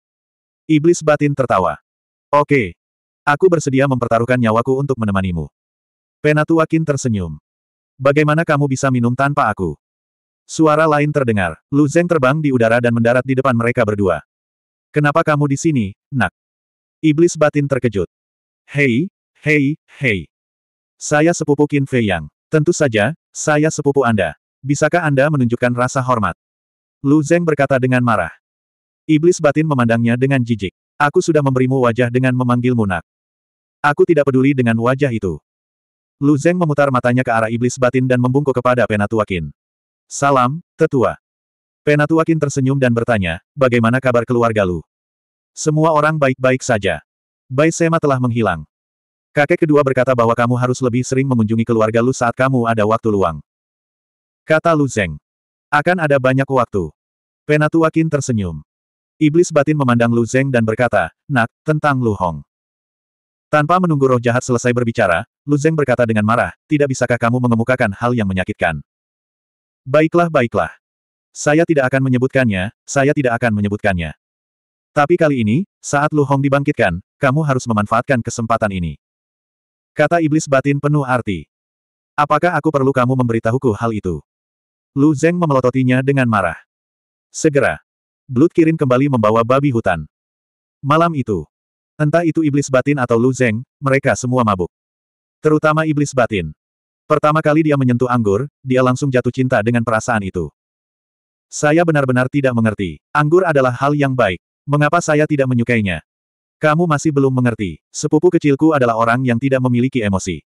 Iblis batin tertawa. Oke. Aku bersedia mempertaruhkan nyawaku untuk menemanimu. Penatuakin tersenyum. Bagaimana kamu bisa minum tanpa aku? Suara lain terdengar. Lu Zeng terbang di udara dan mendarat di depan mereka berdua. Kenapa kamu di sini, nak? Iblis batin terkejut. Hei, Hei, hei. Saya sepupu Qin Fei Yang. Tentu saja, saya sepupu Anda. Bisakah Anda menunjukkan rasa hormat? Lu Zeng berkata dengan marah. Iblis batin memandangnya dengan jijik. Aku sudah memberimu wajah dengan memanggil Munak. Aku tidak peduli dengan wajah itu. Lu Zeng memutar matanya ke arah iblis batin dan membungkuk kepada Penatua Qin. Salam, tetua. Penatua Qin tersenyum dan bertanya, bagaimana kabar keluarga Lu? Semua orang baik-baik saja. Bai Sema telah menghilang. Kakek kedua berkata bahwa kamu harus lebih sering mengunjungi keluarga Lu saat kamu ada waktu luang. Kata Lu Zeng. Akan ada banyak waktu. Penatua Qin tersenyum. Iblis batin memandang Lu Zeng dan berkata, Nak, tentang Lu Hong. Tanpa menunggu roh jahat selesai berbicara, Lu Zeng berkata dengan marah, tidak bisakah kamu mengemukakan hal yang menyakitkan? Baiklah baiklah. Saya tidak akan menyebutkannya, saya tidak akan menyebutkannya. Tapi kali ini, saat Lu Hong dibangkitkan, kamu harus memanfaatkan kesempatan ini. Kata iblis batin penuh arti. Apakah aku perlu kamu memberitahuku hal itu? Lu Zeng memelototinya dengan marah. Segera. Blood Kirin kembali membawa babi hutan. Malam itu. Entah itu iblis batin atau Lu Zeng, mereka semua mabuk. Terutama iblis batin. Pertama kali dia menyentuh anggur, dia langsung jatuh cinta dengan perasaan itu. Saya benar-benar tidak mengerti. Anggur adalah hal yang baik. Mengapa saya tidak menyukainya? Kamu masih belum mengerti, sepupu kecilku adalah orang yang tidak memiliki emosi.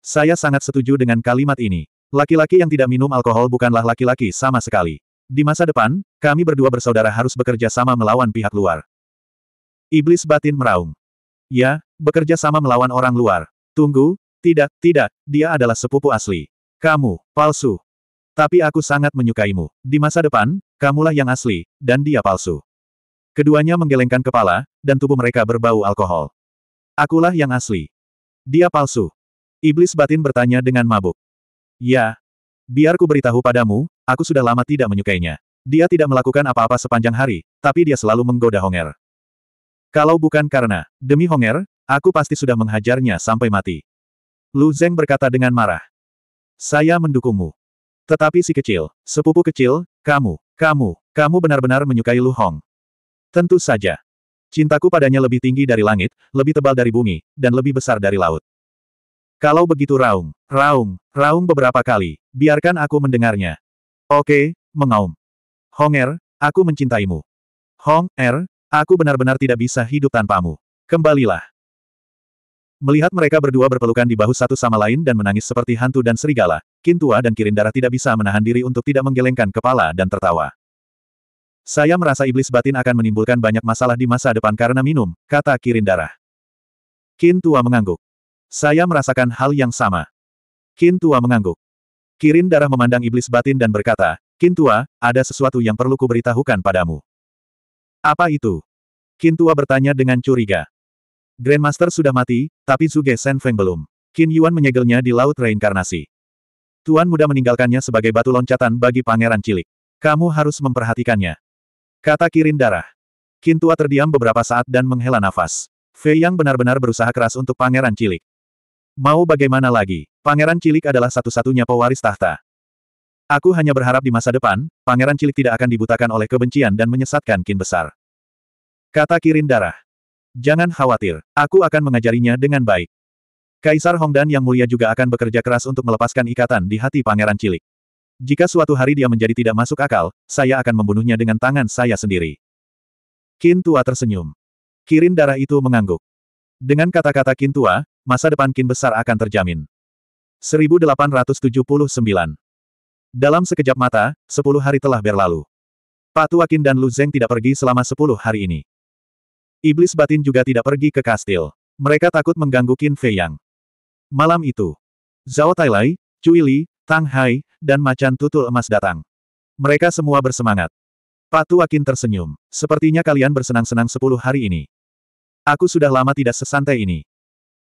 Saya sangat setuju dengan kalimat ini. Laki-laki yang tidak minum alkohol bukanlah laki-laki sama sekali. Di masa depan, kami berdua bersaudara harus bekerja sama melawan pihak luar. Iblis batin meraung. Ya, bekerja sama melawan orang luar. Tunggu, tidak, tidak, dia adalah sepupu asli. Kamu, palsu. Tapi aku sangat menyukaimu. Di masa depan, kamulah yang asli, dan dia palsu. Keduanya menggelengkan kepala, dan tubuh mereka berbau alkohol. Akulah yang asli. Dia palsu. Iblis batin bertanya dengan mabuk. Ya. Biar ku beritahu padamu, aku sudah lama tidak menyukainya. Dia tidak melakukan apa-apa sepanjang hari, tapi dia selalu menggoda Honger. Kalau bukan karena, demi Honger, aku pasti sudah menghajarnya sampai mati. Lu Zeng berkata dengan marah. Saya mendukungmu. Tetapi si kecil, sepupu kecil, kamu, kamu, kamu benar-benar menyukai Lu Hong. Tentu saja. Cintaku padanya lebih tinggi dari langit, lebih tebal dari bumi, dan lebih besar dari laut. Kalau begitu raung, raung, raung beberapa kali, biarkan aku mendengarnya. Oke, mengaum. Hong Er, aku mencintaimu. Hong Er, aku benar-benar tidak bisa hidup tanpamu. Kembalilah. Melihat mereka berdua berpelukan di bahu satu sama lain dan menangis seperti hantu dan serigala, Kintua dan Kirindara tidak bisa menahan diri untuk tidak menggelengkan kepala dan tertawa. Saya merasa iblis batin akan menimbulkan banyak masalah di masa depan karena minum, kata Kirin Darah. Kin Tua mengangguk. Saya merasakan hal yang sama. Kin Tua mengangguk. Kirin Darah memandang iblis batin dan berkata, Kin Tua, ada sesuatu yang perlu kuberitahukan padamu. Apa itu? Kin Tua bertanya dengan curiga. Grandmaster sudah mati, tapi Zuge Feng belum. Kin Yuan menyegelnya di Laut Reinkarnasi. Tuan muda meninggalkannya sebagai batu loncatan bagi pangeran cilik. Kamu harus memperhatikannya. Kata Kirin darah. Kintua terdiam beberapa saat dan menghela nafas. Fei Yang benar-benar berusaha keras untuk pangeran cilik. Mau bagaimana lagi, pangeran cilik adalah satu-satunya pewaris tahta. Aku hanya berharap di masa depan, pangeran cilik tidak akan dibutakan oleh kebencian dan menyesatkan kin besar. Kata Kirin darah. Jangan khawatir, aku akan mengajarinya dengan baik. Kaisar Hongdan yang mulia juga akan bekerja keras untuk melepaskan ikatan di hati pangeran cilik. Jika suatu hari dia menjadi tidak masuk akal, saya akan membunuhnya dengan tangan saya sendiri. Kin tua tersenyum. Kirin darah itu mengangguk. Dengan kata-kata Kin tua, masa depan Kin besar akan terjamin. 1879 Dalam sekejap mata, 10 hari telah berlalu. Pak Tua Kin dan Lu Zeng tidak pergi selama 10 hari ini. Iblis batin juga tidak pergi ke kastil. Mereka takut mengganggu Kin Fei Yang. Malam itu, Zhao Tailai, Cui Li, Tang Hai, dan macan tutul emas datang. Mereka semua bersemangat. Patu Akin tersenyum. Sepertinya kalian bersenang-senang sepuluh hari ini. Aku sudah lama tidak sesantai ini.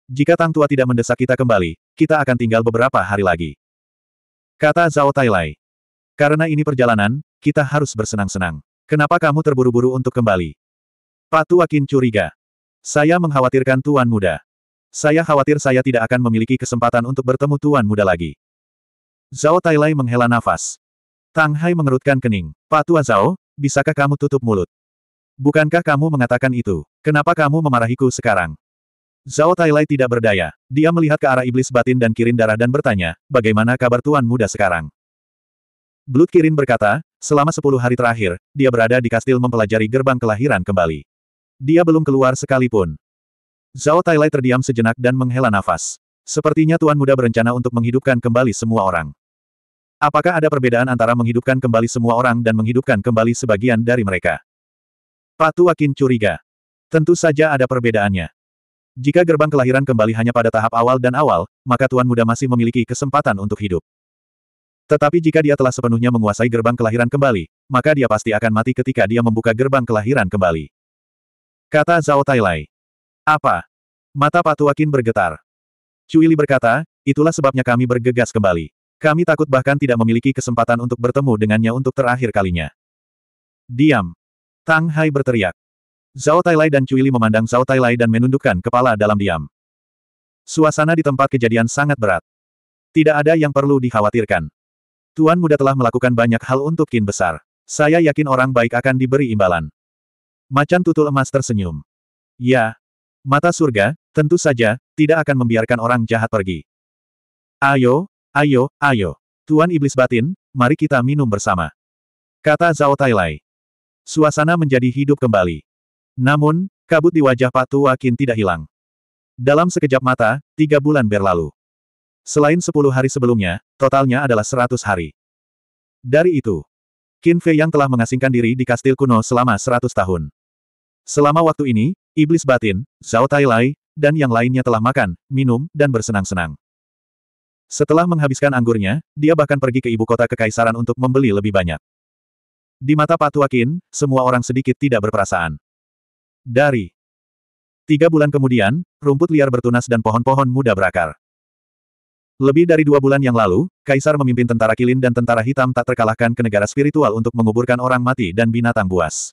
Jika Tang Tua tidak mendesak kita kembali, kita akan tinggal beberapa hari lagi. Kata Zhao Tailai. Karena ini perjalanan, kita harus bersenang-senang. Kenapa kamu terburu-buru untuk kembali? Patu Akin curiga. Saya mengkhawatirkan Tuan Muda. Saya khawatir saya tidak akan memiliki kesempatan untuk bertemu Tuan Muda lagi. Zhao Tailai menghela nafas. Tang Hai mengerutkan kening. Pak Tua Zhao, bisakah kamu tutup mulut? Bukankah kamu mengatakan itu? Kenapa kamu memarahiku sekarang? Zhao Tailai tidak berdaya. Dia melihat ke arah iblis batin dan kirin darah dan bertanya, bagaimana kabar tuan muda sekarang? Blut Kirin berkata, selama sepuluh hari terakhir, dia berada di kastil mempelajari gerbang kelahiran kembali. Dia belum keluar sekalipun. Zhao Tailai terdiam sejenak dan menghela nafas. Sepertinya Tuan Muda berencana untuk menghidupkan kembali semua orang. Apakah ada perbedaan antara menghidupkan kembali semua orang dan menghidupkan kembali sebagian dari mereka? Patuakin Akin curiga. Tentu saja ada perbedaannya. Jika gerbang kelahiran kembali hanya pada tahap awal dan awal, maka Tuan Muda masih memiliki kesempatan untuk hidup. Tetapi jika dia telah sepenuhnya menguasai gerbang kelahiran kembali, maka dia pasti akan mati ketika dia membuka gerbang kelahiran kembali. Kata Zhao Tailai. Apa? Mata Patuakin bergetar. Cuili berkata, itulah sebabnya kami bergegas kembali. Kami takut bahkan tidak memiliki kesempatan untuk bertemu dengannya untuk terakhir kalinya. Diam. Tang Hai berteriak. Zhao Tailai dan Cui Li memandang Zhao Tailai dan menundukkan kepala dalam diam. Suasana di tempat kejadian sangat berat. Tidak ada yang perlu dikhawatirkan. Tuan muda telah melakukan banyak hal untuk kin besar. Saya yakin orang baik akan diberi imbalan. Macan tutul emas tersenyum. Ya. Mata surga, tentu saja, tidak akan membiarkan orang jahat pergi. Ayo, Ayo, ayo. Tuan Iblis Batin, mari kita minum bersama. Kata Zhao Tailai. Suasana menjadi hidup kembali. Namun, kabut di wajah Pak Tua Qin tidak hilang. Dalam sekejap mata, tiga bulan berlalu. Selain sepuluh hari sebelumnya, totalnya adalah seratus hari. Dari itu, Qin Fei yang telah mengasingkan diri di kastil kuno selama seratus tahun. Selama waktu ini, Iblis Batin, Zhao Tailai, dan yang lainnya telah makan, minum, dan bersenang-senang. Setelah menghabiskan anggurnya, dia bahkan pergi ke ibu kota kekaisaran untuk membeli lebih banyak. Di mata Patuakin, semua orang sedikit tidak berperasaan. Dari tiga bulan kemudian, rumput liar bertunas dan pohon-pohon muda berakar. Lebih dari dua bulan yang lalu, Kaisar memimpin tentara kilin dan tentara hitam tak terkalahkan ke negara spiritual untuk menguburkan orang mati dan binatang buas.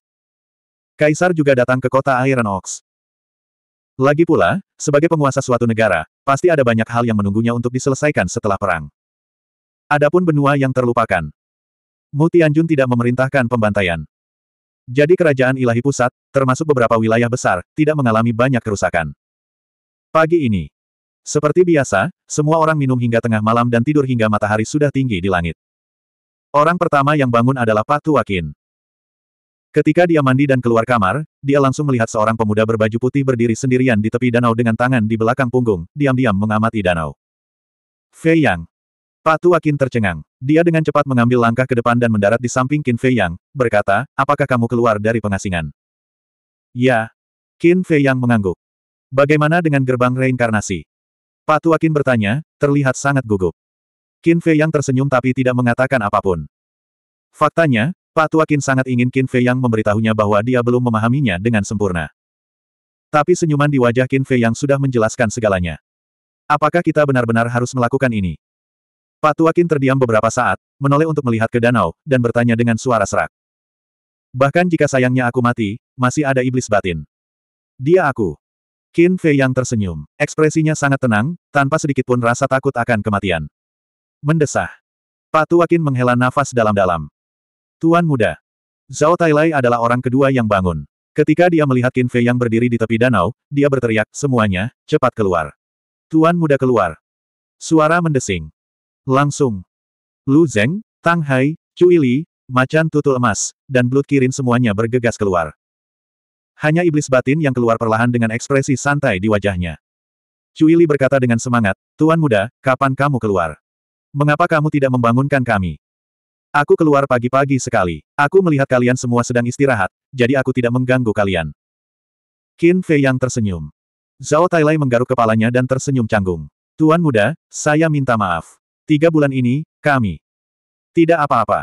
Kaisar juga datang ke kota Iron Oaks. Lagi pula, sebagai penguasa suatu negara, pasti ada banyak hal yang menunggunya untuk diselesaikan setelah perang. Adapun benua yang terlupakan. Mu Tianjun tidak memerintahkan pembantaian. Jadi kerajaan ilahi pusat, termasuk beberapa wilayah besar, tidak mengalami banyak kerusakan. Pagi ini. Seperti biasa, semua orang minum hingga tengah malam dan tidur hingga matahari sudah tinggi di langit. Orang pertama yang bangun adalah Pak Tuakin. Ketika dia mandi dan keluar kamar, dia langsung melihat seorang pemuda berbaju putih berdiri sendirian di tepi danau dengan tangan di belakang punggung, diam-diam mengamati danau. Fei Yang. Patu Akin tercengang. Dia dengan cepat mengambil langkah ke depan dan mendarat di samping Qin Fei Yang, berkata, apakah kamu keluar dari pengasingan? Ya. Qin Fei Yang mengangguk. Bagaimana dengan gerbang reinkarnasi? Patu Akin bertanya, terlihat sangat gugup. Qin Fei Yang tersenyum tapi tidak mengatakan apapun. Faktanya, Pak Tuakin sangat ingin Qin Fei Yang memberitahunya bahwa dia belum memahaminya dengan sempurna. Tapi senyuman di wajah Qin Fei Yang sudah menjelaskan segalanya. Apakah kita benar-benar harus melakukan ini? Pak Tuakin terdiam beberapa saat, menoleh untuk melihat ke danau, dan bertanya dengan suara serak. Bahkan jika sayangnya aku mati, masih ada iblis batin. Dia aku. Qin Fei Yang tersenyum. Ekspresinya sangat tenang, tanpa sedikitpun rasa takut akan kematian. Mendesah. Pak Tuakin menghela nafas dalam-dalam. Tuan muda. Zhao Tailai adalah orang kedua yang bangun. Ketika dia melihat Qin Fei yang berdiri di tepi danau, dia berteriak, semuanya, cepat keluar. Tuan muda keluar. Suara mendesing. Langsung. Lu Zeng, Tang Hai, Cui Li, macan tutul emas, dan Blood Kirin semuanya bergegas keluar. Hanya iblis batin yang keluar perlahan dengan ekspresi santai di wajahnya. Cui Li berkata dengan semangat, Tuan muda, kapan kamu keluar? Mengapa kamu tidak membangunkan kami? Aku keluar pagi-pagi sekali. Aku melihat kalian semua sedang istirahat, jadi aku tidak mengganggu kalian. Qin Fei yang tersenyum. Zhao Tailai menggaruk kepalanya dan tersenyum canggung. Tuan muda, saya minta maaf. Tiga bulan ini, kami. Tidak apa-apa.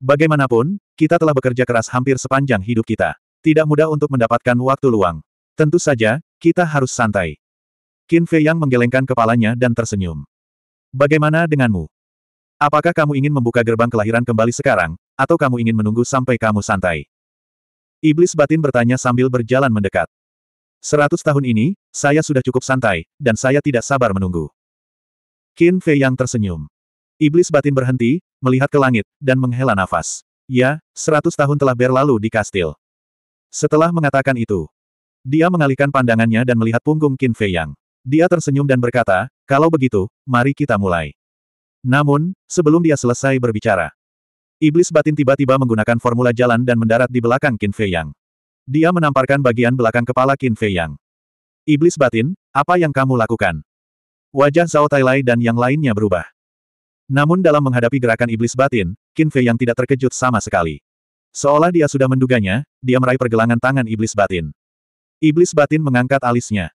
Bagaimanapun, kita telah bekerja keras hampir sepanjang hidup kita. Tidak mudah untuk mendapatkan waktu luang. Tentu saja, kita harus santai. Qin Fei yang menggelengkan kepalanya dan tersenyum. Bagaimana denganmu? Apakah kamu ingin membuka gerbang kelahiran kembali sekarang, atau kamu ingin menunggu sampai kamu santai? Iblis batin bertanya sambil berjalan mendekat. Seratus tahun ini, saya sudah cukup santai, dan saya tidak sabar menunggu. Qin Fei yang tersenyum. Iblis batin berhenti, melihat ke langit, dan menghela nafas. Ya, seratus tahun telah berlalu di kastil. Setelah mengatakan itu, dia mengalihkan pandangannya dan melihat punggung Qin Fei Yang. Dia tersenyum dan berkata, kalau begitu, mari kita mulai. Namun, sebelum dia selesai berbicara, Iblis batin tiba-tiba menggunakan formula jalan dan mendarat di belakang Qin Fei Yang. Dia menamparkan bagian belakang kepala Qin Fei Yang. Iblis batin, apa yang kamu lakukan? Wajah Zhao Tailai dan yang lainnya berubah. Namun dalam menghadapi gerakan iblis batin, Qin Fei Yang tidak terkejut sama sekali. Seolah dia sudah menduganya, dia meraih pergelangan tangan iblis batin. Iblis batin mengangkat alisnya.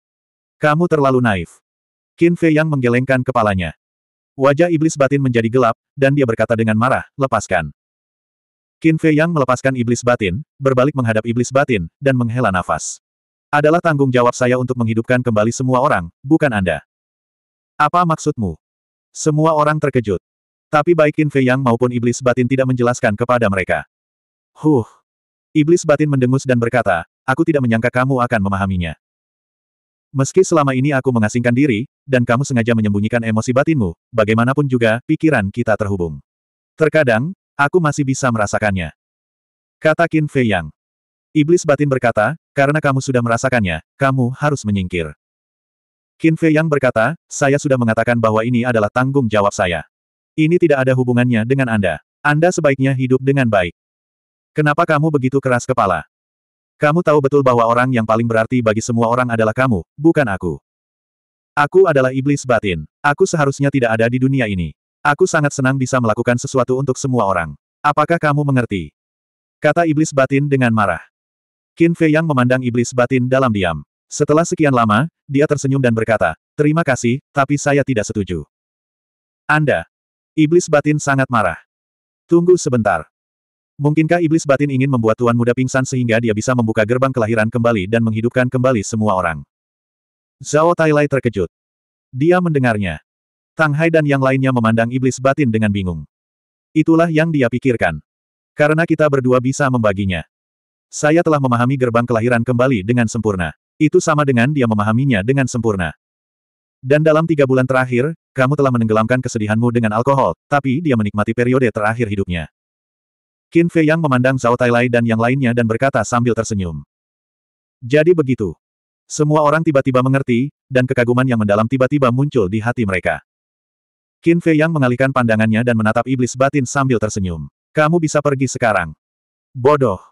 Kamu terlalu naif. Qin Fei Yang menggelengkan kepalanya. Wajah iblis batin menjadi gelap, dan dia berkata dengan marah, lepaskan. Qin Fei Yang melepaskan iblis batin, berbalik menghadap iblis batin, dan menghela nafas. Adalah tanggung jawab saya untuk menghidupkan kembali semua orang, bukan Anda. Apa maksudmu? Semua orang terkejut. Tapi baik Qin Fei Yang maupun iblis batin tidak menjelaskan kepada mereka. Huh. Iblis batin mendengus dan berkata, aku tidak menyangka kamu akan memahaminya. Meski selama ini aku mengasingkan diri, dan kamu sengaja menyembunyikan emosi batinmu, bagaimanapun juga, pikiran kita terhubung. Terkadang, aku masih bisa merasakannya. Kata Qin Fei Yang. Iblis batin berkata, karena kamu sudah merasakannya, kamu harus menyingkir. Qin Fei Yang berkata, saya sudah mengatakan bahwa ini adalah tanggung jawab saya. Ini tidak ada hubungannya dengan Anda. Anda sebaiknya hidup dengan baik. Kenapa kamu begitu keras kepala? Kamu tahu betul bahwa orang yang paling berarti bagi semua orang adalah kamu, bukan aku. Aku adalah iblis batin. Aku seharusnya tidak ada di dunia ini. Aku sangat senang bisa melakukan sesuatu untuk semua orang. Apakah kamu mengerti? Kata iblis batin dengan marah. Qin Fei yang memandang iblis batin dalam diam. Setelah sekian lama, dia tersenyum dan berkata, Terima kasih, tapi saya tidak setuju. Anda. Iblis batin sangat marah. Tunggu sebentar. Mungkinkah iblis batin ingin membuat tuan muda pingsan sehingga dia bisa membuka gerbang kelahiran kembali dan menghidupkan kembali semua orang? Zhao Tailai terkejut. Dia mendengarnya. Tang Hai dan yang lainnya memandang iblis batin dengan bingung. Itulah yang dia pikirkan. Karena kita berdua bisa membaginya. Saya telah memahami gerbang kelahiran kembali dengan sempurna. Itu sama dengan dia memahaminya dengan sempurna. Dan dalam tiga bulan terakhir, kamu telah menenggelamkan kesedihanmu dengan alkohol, tapi dia menikmati periode terakhir hidupnya. Qin Fei yang memandang Zhao Tailai dan yang lainnya dan berkata sambil tersenyum. Jadi begitu. Semua orang tiba-tiba mengerti, dan kekaguman yang mendalam tiba-tiba muncul di hati mereka. Qin Fei yang mengalihkan pandangannya dan menatap iblis batin sambil tersenyum. Kamu bisa pergi sekarang. Bodoh.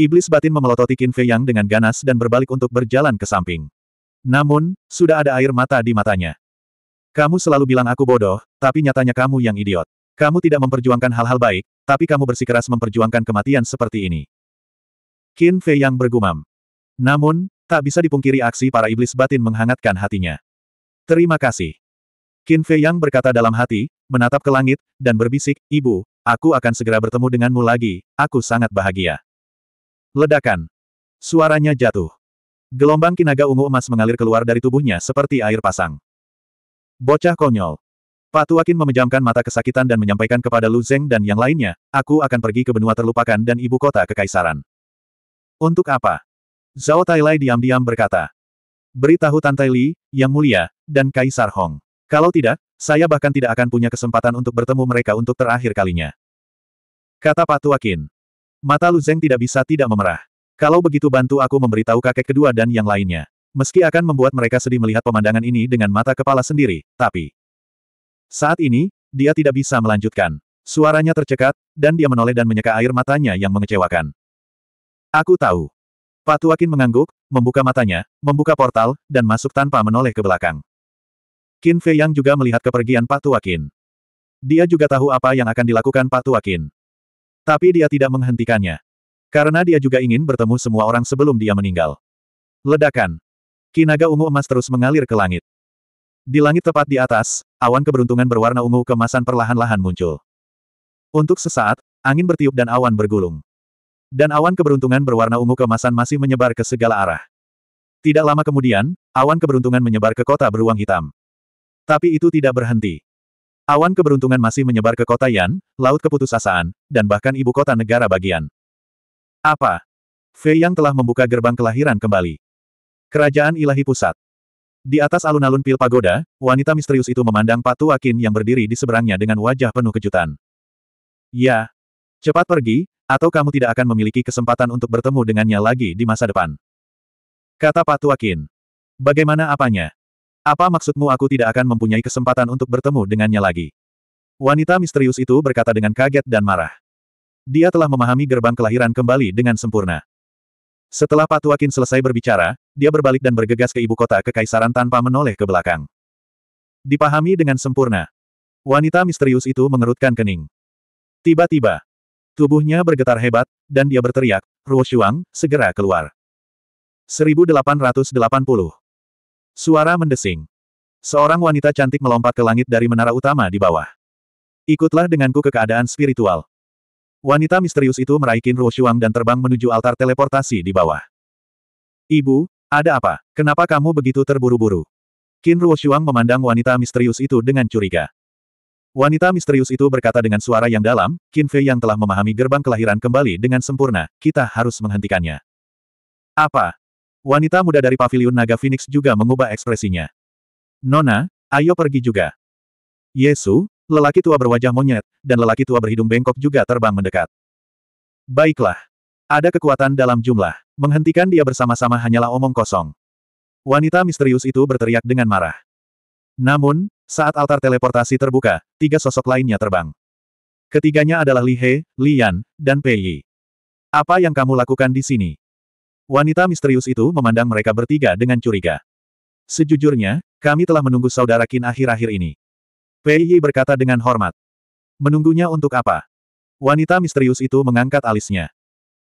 Iblis batin memelototi Qin Fei yang dengan ganas dan berbalik untuk berjalan ke samping. Namun, sudah ada air mata di matanya. Kamu selalu bilang aku bodoh, tapi nyatanya kamu yang idiot. Kamu tidak memperjuangkan hal-hal baik, tapi kamu bersikeras memperjuangkan kematian seperti ini. Qin Fei yang bergumam. Namun, tak bisa dipungkiri aksi para iblis batin menghangatkan hatinya. Terima kasih. Qin Fei yang berkata dalam hati, menatap ke langit, dan berbisik, Ibu, aku akan segera bertemu denganmu lagi, aku sangat bahagia. Ledakan. Suaranya jatuh. Gelombang kinaga ungu emas mengalir keluar dari tubuhnya seperti air pasang. Bocah konyol. Pak Tuakin memejamkan mata kesakitan dan menyampaikan kepada Lu Zeng dan yang lainnya, aku akan pergi ke benua terlupakan dan ibu kota kekaisaran. Untuk apa? Zhao Tailai diam-diam berkata. Beritahu Tantai Li, Yang Mulia, dan Kaisar Hong. Kalau tidak, saya bahkan tidak akan punya kesempatan untuk bertemu mereka untuk terakhir kalinya. Kata Pak Tuakin. Mata Lu Zeng tidak bisa tidak memerah. Kalau begitu bantu aku memberitahu kakek kedua dan yang lainnya. Meski akan membuat mereka sedih melihat pemandangan ini dengan mata kepala sendiri, tapi... Saat ini, dia tidak bisa melanjutkan. Suaranya tercekat, dan dia menoleh dan menyeka air matanya yang mengecewakan. Aku tahu. Patuakin mengangguk, membuka matanya, membuka portal, dan masuk tanpa menoleh ke belakang. Qin Fei Yang juga melihat kepergian Patuakin. Dia juga tahu apa yang akan dilakukan Patuakin. Tapi dia tidak menghentikannya. Karena dia juga ingin bertemu semua orang sebelum dia meninggal. Ledakan. Kinaga ungu emas terus mengalir ke langit. Di langit tepat di atas, awan keberuntungan berwarna ungu kemasan perlahan-lahan muncul. Untuk sesaat, angin bertiup dan awan bergulung. Dan awan keberuntungan berwarna ungu kemasan masih menyebar ke segala arah. Tidak lama kemudian, awan keberuntungan menyebar ke kota beruang hitam. Tapi itu tidak berhenti. Awan keberuntungan masih menyebar ke kota Yan, Laut Keputusasaan, dan bahkan ibu kota negara bagian. Apa? Fei Yang telah membuka gerbang kelahiran kembali. Kerajaan Ilahi Pusat. Di atas alun-alun pil pagoda, wanita misterius itu memandang Patu Akin yang berdiri di seberangnya dengan wajah penuh kejutan. Ya. Cepat pergi, atau kamu tidak akan memiliki kesempatan untuk bertemu dengannya lagi di masa depan. Kata Patu Akin. Bagaimana apanya? Apa maksudmu aku tidak akan mempunyai kesempatan untuk bertemu dengannya lagi? Wanita misterius itu berkata dengan kaget dan marah. Dia telah memahami gerbang kelahiran kembali dengan sempurna. Setelah Pak Tuakin selesai berbicara, dia berbalik dan bergegas ke ibu kota kekaisaran tanpa menoleh ke belakang. Dipahami dengan sempurna. Wanita misterius itu mengerutkan kening. Tiba-tiba, tubuhnya bergetar hebat, dan dia berteriak, Ruo Shuang, segera keluar. 1880 Suara mendesing. Seorang wanita cantik melompat ke langit dari menara utama di bawah. Ikutlah denganku ke keadaan spiritual. Wanita misterius itu meraikin Ruo Shuang dan terbang menuju altar teleportasi di bawah. Ibu, ada apa? Kenapa kamu begitu terburu-buru? Qin Shuang memandang wanita misterius itu dengan curiga. Wanita misterius itu berkata dengan suara yang dalam, Qin Fei yang telah memahami gerbang kelahiran kembali dengan sempurna, kita harus menghentikannya. Apa? Wanita muda dari Paviliun naga Phoenix juga mengubah ekspresinya. Nona, ayo pergi juga. Yesu, Lelaki tua berwajah monyet, dan lelaki tua berhidung bengkok juga terbang mendekat. Baiklah. Ada kekuatan dalam jumlah. Menghentikan dia bersama-sama hanyalah omong kosong. Wanita misterius itu berteriak dengan marah. Namun, saat altar teleportasi terbuka, tiga sosok lainnya terbang. Ketiganya adalah Li He, Li Yan, dan Pei Yi. Apa yang kamu lakukan di sini? Wanita misterius itu memandang mereka bertiga dengan curiga. Sejujurnya, kami telah menunggu saudara kin akhir-akhir ini. Pei Yi berkata dengan hormat. Menunggunya untuk apa? Wanita misterius itu mengangkat alisnya.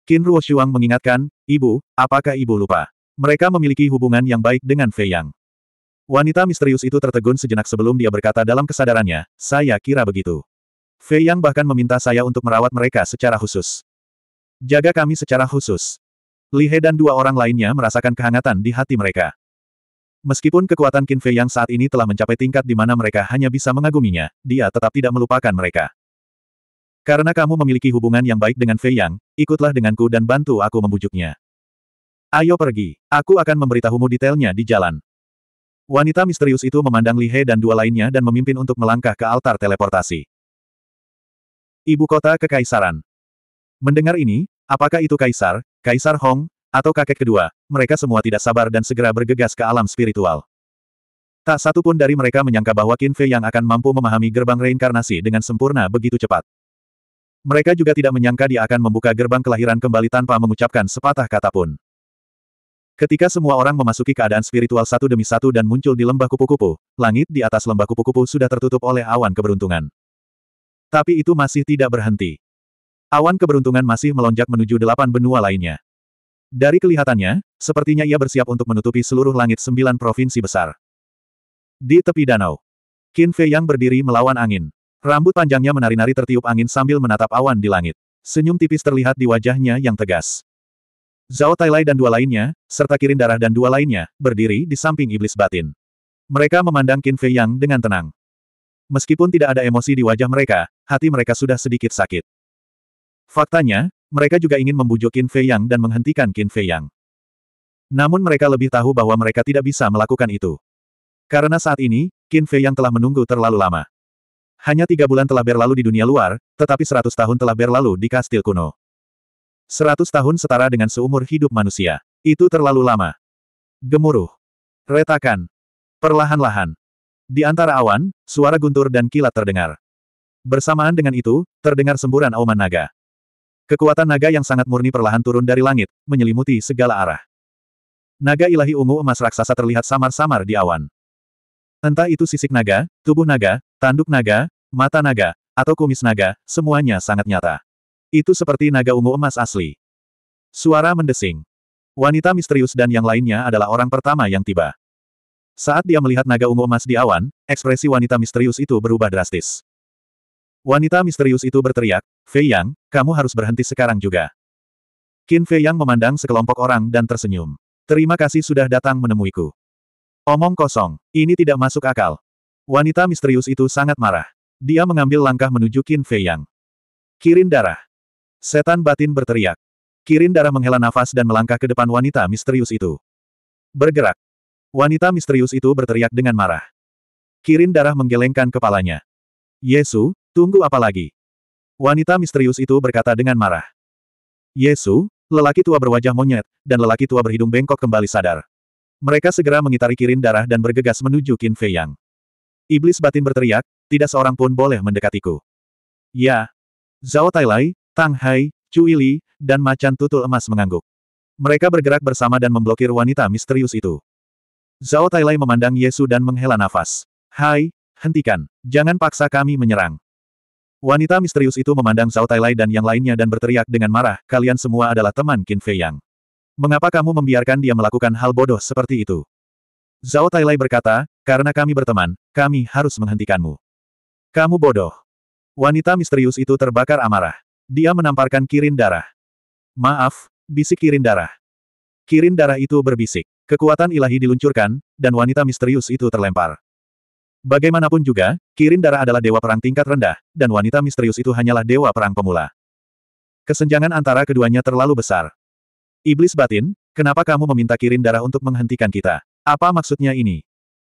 Qin Ruoshuang mengingatkan, Ibu, apakah Ibu lupa? Mereka memiliki hubungan yang baik dengan Fei Yang. Wanita misterius itu tertegun sejenak sebelum dia berkata dalam kesadarannya, saya kira begitu. Fei Yang bahkan meminta saya untuk merawat mereka secara khusus. Jaga kami secara khusus. Li He dan dua orang lainnya merasakan kehangatan di hati mereka. Meskipun kekuatan Qin Fei yang saat ini telah mencapai tingkat di mana mereka hanya bisa mengaguminya, dia tetap tidak melupakan mereka. Karena kamu memiliki hubungan yang baik dengan Fei Yang, ikutlah denganku dan bantu aku membujuknya. Ayo pergi, aku akan memberitahumu detailnya di jalan. Wanita misterius itu memandang Li He dan dua lainnya dan memimpin untuk melangkah ke altar teleportasi. Ibu kota Kekaisaran. Mendengar ini, apakah itu Kaisar, Kaisar Hong, atau kakek kedua, mereka semua tidak sabar dan segera bergegas ke alam spiritual. Tak satu pun dari mereka menyangka bahwa Qin Fei yang akan mampu memahami gerbang reinkarnasi dengan sempurna begitu cepat. Mereka juga tidak menyangka dia akan membuka gerbang kelahiran kembali tanpa mengucapkan sepatah kata pun. Ketika semua orang memasuki keadaan spiritual satu demi satu dan muncul di lembah kupu-kupu, langit di atas lembah kupu-kupu sudah tertutup oleh awan keberuntungan. Tapi itu masih tidak berhenti. Awan keberuntungan masih melonjak menuju delapan benua lainnya. Dari kelihatannya, sepertinya ia bersiap untuk menutupi seluruh langit sembilan provinsi besar. Di tepi danau, Qin Fei yang berdiri melawan angin. Rambut panjangnya menari-nari tertiup angin sambil menatap awan di langit. Senyum tipis terlihat di wajahnya yang tegas. Zhao Tailai dan dua lainnya, serta Kirin Darah dan dua lainnya, berdiri di samping iblis batin. Mereka memandang Qin Fei Yang dengan tenang. Meskipun tidak ada emosi di wajah mereka, hati mereka sudah sedikit sakit. Faktanya, mereka juga ingin membujuk Qin Fei Yang dan menghentikan Qin Fei Yang. Namun mereka lebih tahu bahwa mereka tidak bisa melakukan itu. Karena saat ini, Qin Fei Yang telah menunggu terlalu lama. Hanya tiga bulan telah berlalu di dunia luar, tetapi seratus tahun telah berlalu di kastil kuno. Seratus tahun setara dengan seumur hidup manusia. Itu terlalu lama. Gemuruh. Retakan. Perlahan-lahan. Di antara awan, suara guntur dan kilat terdengar. Bersamaan dengan itu, terdengar semburan auman naga. Kekuatan naga yang sangat murni perlahan turun dari langit, menyelimuti segala arah. Naga ilahi ungu emas raksasa terlihat samar-samar di awan. Entah itu sisik naga, tubuh naga, tanduk naga, mata naga, atau kumis naga, semuanya sangat nyata. Itu seperti naga ungu emas asli. Suara mendesing. Wanita misterius dan yang lainnya adalah orang pertama yang tiba. Saat dia melihat naga ungu emas di awan, ekspresi wanita misterius itu berubah drastis. Wanita misterius itu berteriak, Fei Yang, kamu harus berhenti sekarang juga. Qin Fei Yang memandang sekelompok orang dan tersenyum. Terima kasih sudah datang menemuiku. Omong kosong, ini tidak masuk akal. Wanita misterius itu sangat marah. Dia mengambil langkah menuju Qin Fei Yang. Kirin darah. Setan batin berteriak. Kirin darah menghela nafas dan melangkah ke depan wanita misterius itu. Bergerak. Wanita misterius itu berteriak dengan marah. Kirin darah menggelengkan kepalanya. Yesu, Tunggu apa lagi? Wanita misterius itu berkata dengan marah. Yesu, lelaki tua berwajah monyet, dan lelaki tua berhidung bengkok kembali sadar. Mereka segera mengitari kirin darah dan bergegas menuju Qin Fei Yang. Iblis batin berteriak, tidak seorang pun boleh mendekatiku. Ya. Zhao Tailai, Tang Hai, Cui Li, dan macan tutul emas mengangguk. Mereka bergerak bersama dan memblokir wanita misterius itu. Zhao Tailai memandang Yesu dan menghela nafas. Hai, hentikan, jangan paksa kami menyerang. Wanita misterius itu memandang Zhao Lai dan yang lainnya dan berteriak dengan marah, kalian semua adalah teman Qin Fei Yang. Mengapa kamu membiarkan dia melakukan hal bodoh seperti itu? Zhao Lai berkata, karena kami berteman, kami harus menghentikanmu. Kamu bodoh. Wanita misterius itu terbakar amarah. Dia menamparkan kirin darah. Maaf, bisik kirin darah. Kirin darah itu berbisik. Kekuatan ilahi diluncurkan, dan wanita misterius itu terlempar. Bagaimanapun juga, Kirin Dara adalah dewa perang tingkat rendah, dan wanita misterius itu hanyalah dewa perang pemula. Kesenjangan antara keduanya terlalu besar. Iblis batin, kenapa kamu meminta Kirin Dara untuk menghentikan kita? Apa maksudnya ini?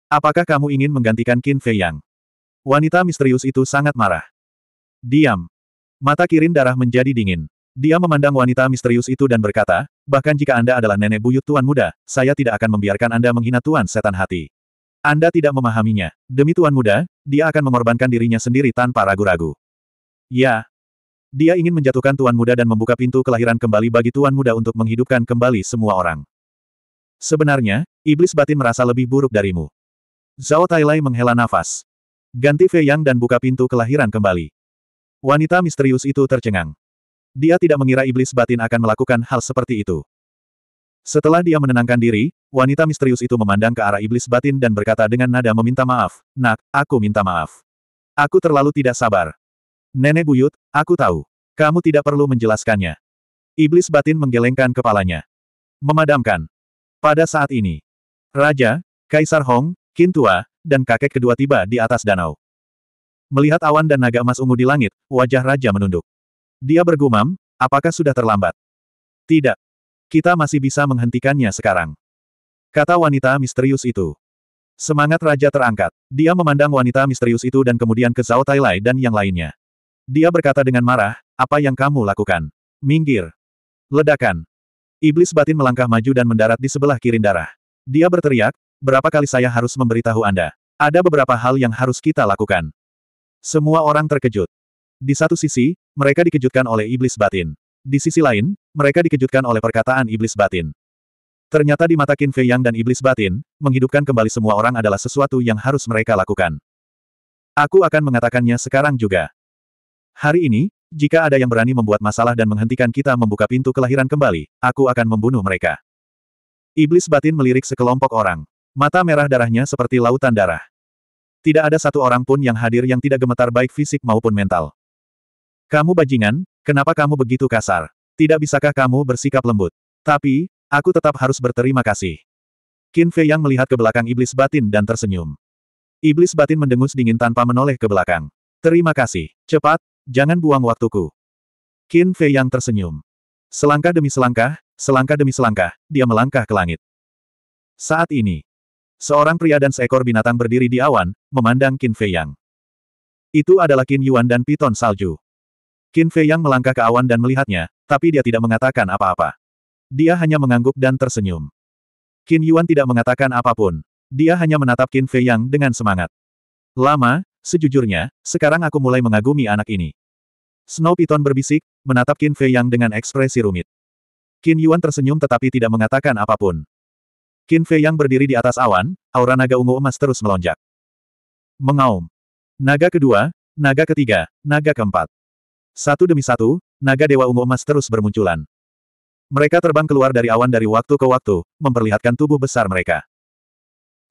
Apakah kamu ingin menggantikan Qin Fei Yang? Wanita misterius itu sangat marah. Diam. Mata Kirin Darah menjadi dingin. Dia memandang wanita misterius itu dan berkata, bahkan jika Anda adalah nenek buyut Tuan Muda, saya tidak akan membiarkan Anda menghina Tuan Setan Hati. Anda tidak memahaminya. Demi Tuan Muda, dia akan mengorbankan dirinya sendiri tanpa ragu-ragu. Ya. Dia ingin menjatuhkan Tuan Muda dan membuka pintu kelahiran kembali bagi Tuan Muda untuk menghidupkan kembali semua orang. Sebenarnya, iblis batin merasa lebih buruk darimu. Zhao Tailai menghela nafas. Ganti Fei Yang dan buka pintu kelahiran kembali. Wanita misterius itu tercengang. Dia tidak mengira iblis batin akan melakukan hal seperti itu. Setelah dia menenangkan diri, wanita misterius itu memandang ke arah iblis batin dan berkata dengan nada meminta maaf, Nak, aku minta maaf. Aku terlalu tidak sabar. Nenek buyut, aku tahu. Kamu tidak perlu menjelaskannya. Iblis batin menggelengkan kepalanya. Memadamkan. Pada saat ini, Raja, Kaisar Hong, Kintua, dan kakek kedua tiba di atas danau. Melihat awan dan naga emas ungu di langit, wajah Raja menunduk. Dia bergumam, apakah sudah terlambat? Tidak, kita masih bisa menghentikannya sekarang. Kata wanita misterius itu. Semangat raja terangkat. Dia memandang wanita misterius itu dan kemudian ke Zhao Tailai dan yang lainnya. Dia berkata dengan marah, apa yang kamu lakukan? Minggir. Ledakan. Iblis batin melangkah maju dan mendarat di sebelah kiri darah. Dia berteriak, berapa kali saya harus memberitahu Anda? Ada beberapa hal yang harus kita lakukan. Semua orang terkejut. Di satu sisi, mereka dikejutkan oleh iblis batin. Di sisi lain, mereka dikejutkan oleh perkataan iblis batin. Ternyata di mata Qin Fei Yang dan iblis batin, menghidupkan kembali semua orang adalah sesuatu yang harus mereka lakukan. Aku akan mengatakannya sekarang juga. Hari ini, jika ada yang berani membuat masalah dan menghentikan kita membuka pintu kelahiran kembali, aku akan membunuh mereka. Iblis batin melirik sekelompok orang. Mata merah darahnya seperti lautan darah. Tidak ada satu orang pun yang hadir yang tidak gemetar baik fisik maupun mental. Kamu bajingan, kenapa kamu begitu kasar? Tidak bisakah kamu bersikap lembut? Tapi, aku tetap harus berterima kasih. Qin Fei Yang melihat ke belakang iblis batin dan tersenyum. Iblis batin mendengus dingin tanpa menoleh ke belakang. Terima kasih. Cepat, jangan buang waktuku. Qin Fei Yang tersenyum. Selangkah demi selangkah, selangkah demi selangkah, dia melangkah ke langit. Saat ini, seorang pria dan seekor binatang berdiri di awan, memandang Qin Fei Yang. Itu adalah Qin Yuan dan Piton Salju. Qin Fei Yang melangkah ke awan dan melihatnya, tapi dia tidak mengatakan apa-apa. Dia hanya mengangguk dan tersenyum. Qin Yuan tidak mengatakan apapun. Dia hanya menatap Qin Fei Yang dengan semangat. Lama, sejujurnya, sekarang aku mulai mengagumi anak ini. Snow Piton berbisik, menatap Qin Fei Yang dengan ekspresi rumit. Qin Yuan tersenyum tetapi tidak mengatakan apapun. Qin Fei Yang berdiri di atas awan, aura naga ungu emas terus melonjak. Mengaum. Naga kedua, naga ketiga, naga keempat. Satu demi satu, naga Dewa Ungu Emas terus bermunculan. Mereka terbang keluar dari awan dari waktu ke waktu, memperlihatkan tubuh besar mereka.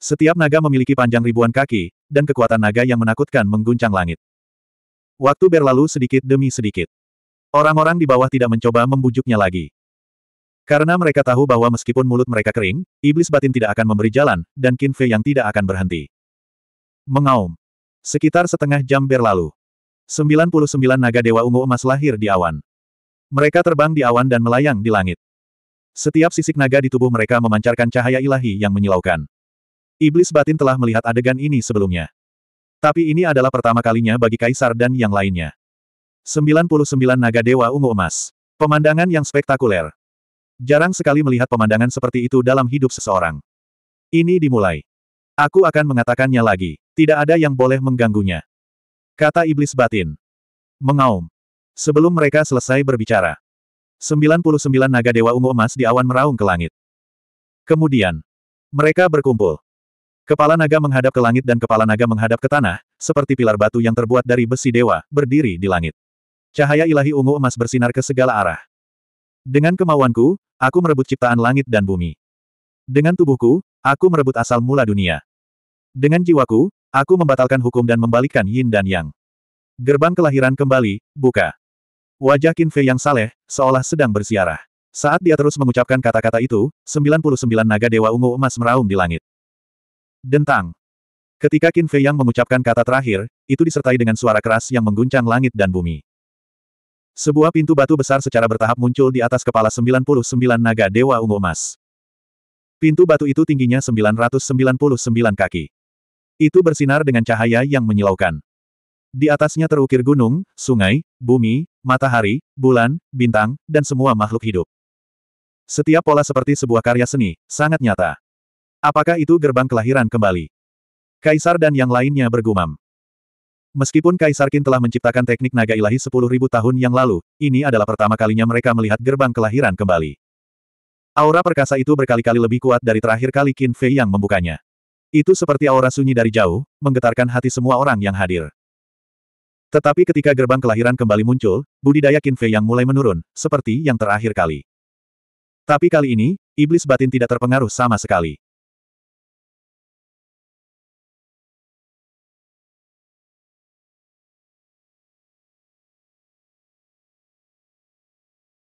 Setiap naga memiliki panjang ribuan kaki, dan kekuatan naga yang menakutkan mengguncang langit. Waktu berlalu sedikit demi sedikit. Orang-orang di bawah tidak mencoba membujuknya lagi. Karena mereka tahu bahwa meskipun mulut mereka kering, iblis batin tidak akan memberi jalan, dan Kinfe yang tidak akan berhenti. Mengaum. Sekitar setengah jam berlalu. 99 naga dewa ungu emas lahir di awan. Mereka terbang di awan dan melayang di langit. Setiap sisik naga di tubuh mereka memancarkan cahaya ilahi yang menyilaukan. Iblis batin telah melihat adegan ini sebelumnya. Tapi ini adalah pertama kalinya bagi Kaisar dan yang lainnya. 99 naga dewa ungu emas. Pemandangan yang spektakuler. Jarang sekali melihat pemandangan seperti itu dalam hidup seseorang. Ini dimulai. Aku akan mengatakannya lagi. Tidak ada yang boleh mengganggunya. Kata iblis batin. Mengaum. Sebelum mereka selesai berbicara. 99 naga dewa ungu emas di awan meraung ke langit. Kemudian. Mereka berkumpul. Kepala naga menghadap ke langit dan kepala naga menghadap ke tanah, seperti pilar batu yang terbuat dari besi dewa, berdiri di langit. Cahaya ilahi ungu emas bersinar ke segala arah. Dengan kemauanku, aku merebut ciptaan langit dan bumi. Dengan tubuhku, aku merebut asal mula dunia. Dengan jiwaku, Aku membatalkan hukum dan membalikkan yin dan yang. Gerbang kelahiran kembali, buka. Wajah Qin Fei yang saleh, seolah sedang bersiarah. Saat dia terus mengucapkan kata-kata itu, 99 naga dewa ungu emas meraung di langit. Dentang. Ketika Qin Fei yang mengucapkan kata terakhir, itu disertai dengan suara keras yang mengguncang langit dan bumi. Sebuah pintu batu besar secara bertahap muncul di atas kepala 99 naga dewa ungu emas. Pintu batu itu tingginya 999 kaki. Itu bersinar dengan cahaya yang menyilaukan. Di atasnya terukir gunung, sungai, bumi, matahari, bulan, bintang, dan semua makhluk hidup. Setiap pola seperti sebuah karya seni, sangat nyata. Apakah itu gerbang kelahiran kembali? Kaisar dan yang lainnya bergumam. Meskipun Kaisar Qin telah menciptakan teknik naga ilahi 10.000 tahun yang lalu, ini adalah pertama kalinya mereka melihat gerbang kelahiran kembali. Aura perkasa itu berkali-kali lebih kuat dari terakhir kali Qin Fei yang membukanya. Itu seperti aura sunyi dari jauh, menggetarkan hati semua orang yang hadir. Tetapi ketika gerbang kelahiran kembali muncul, budidaya Qin yang mulai menurun, seperti yang terakhir kali. Tapi kali ini, iblis batin tidak terpengaruh sama sekali.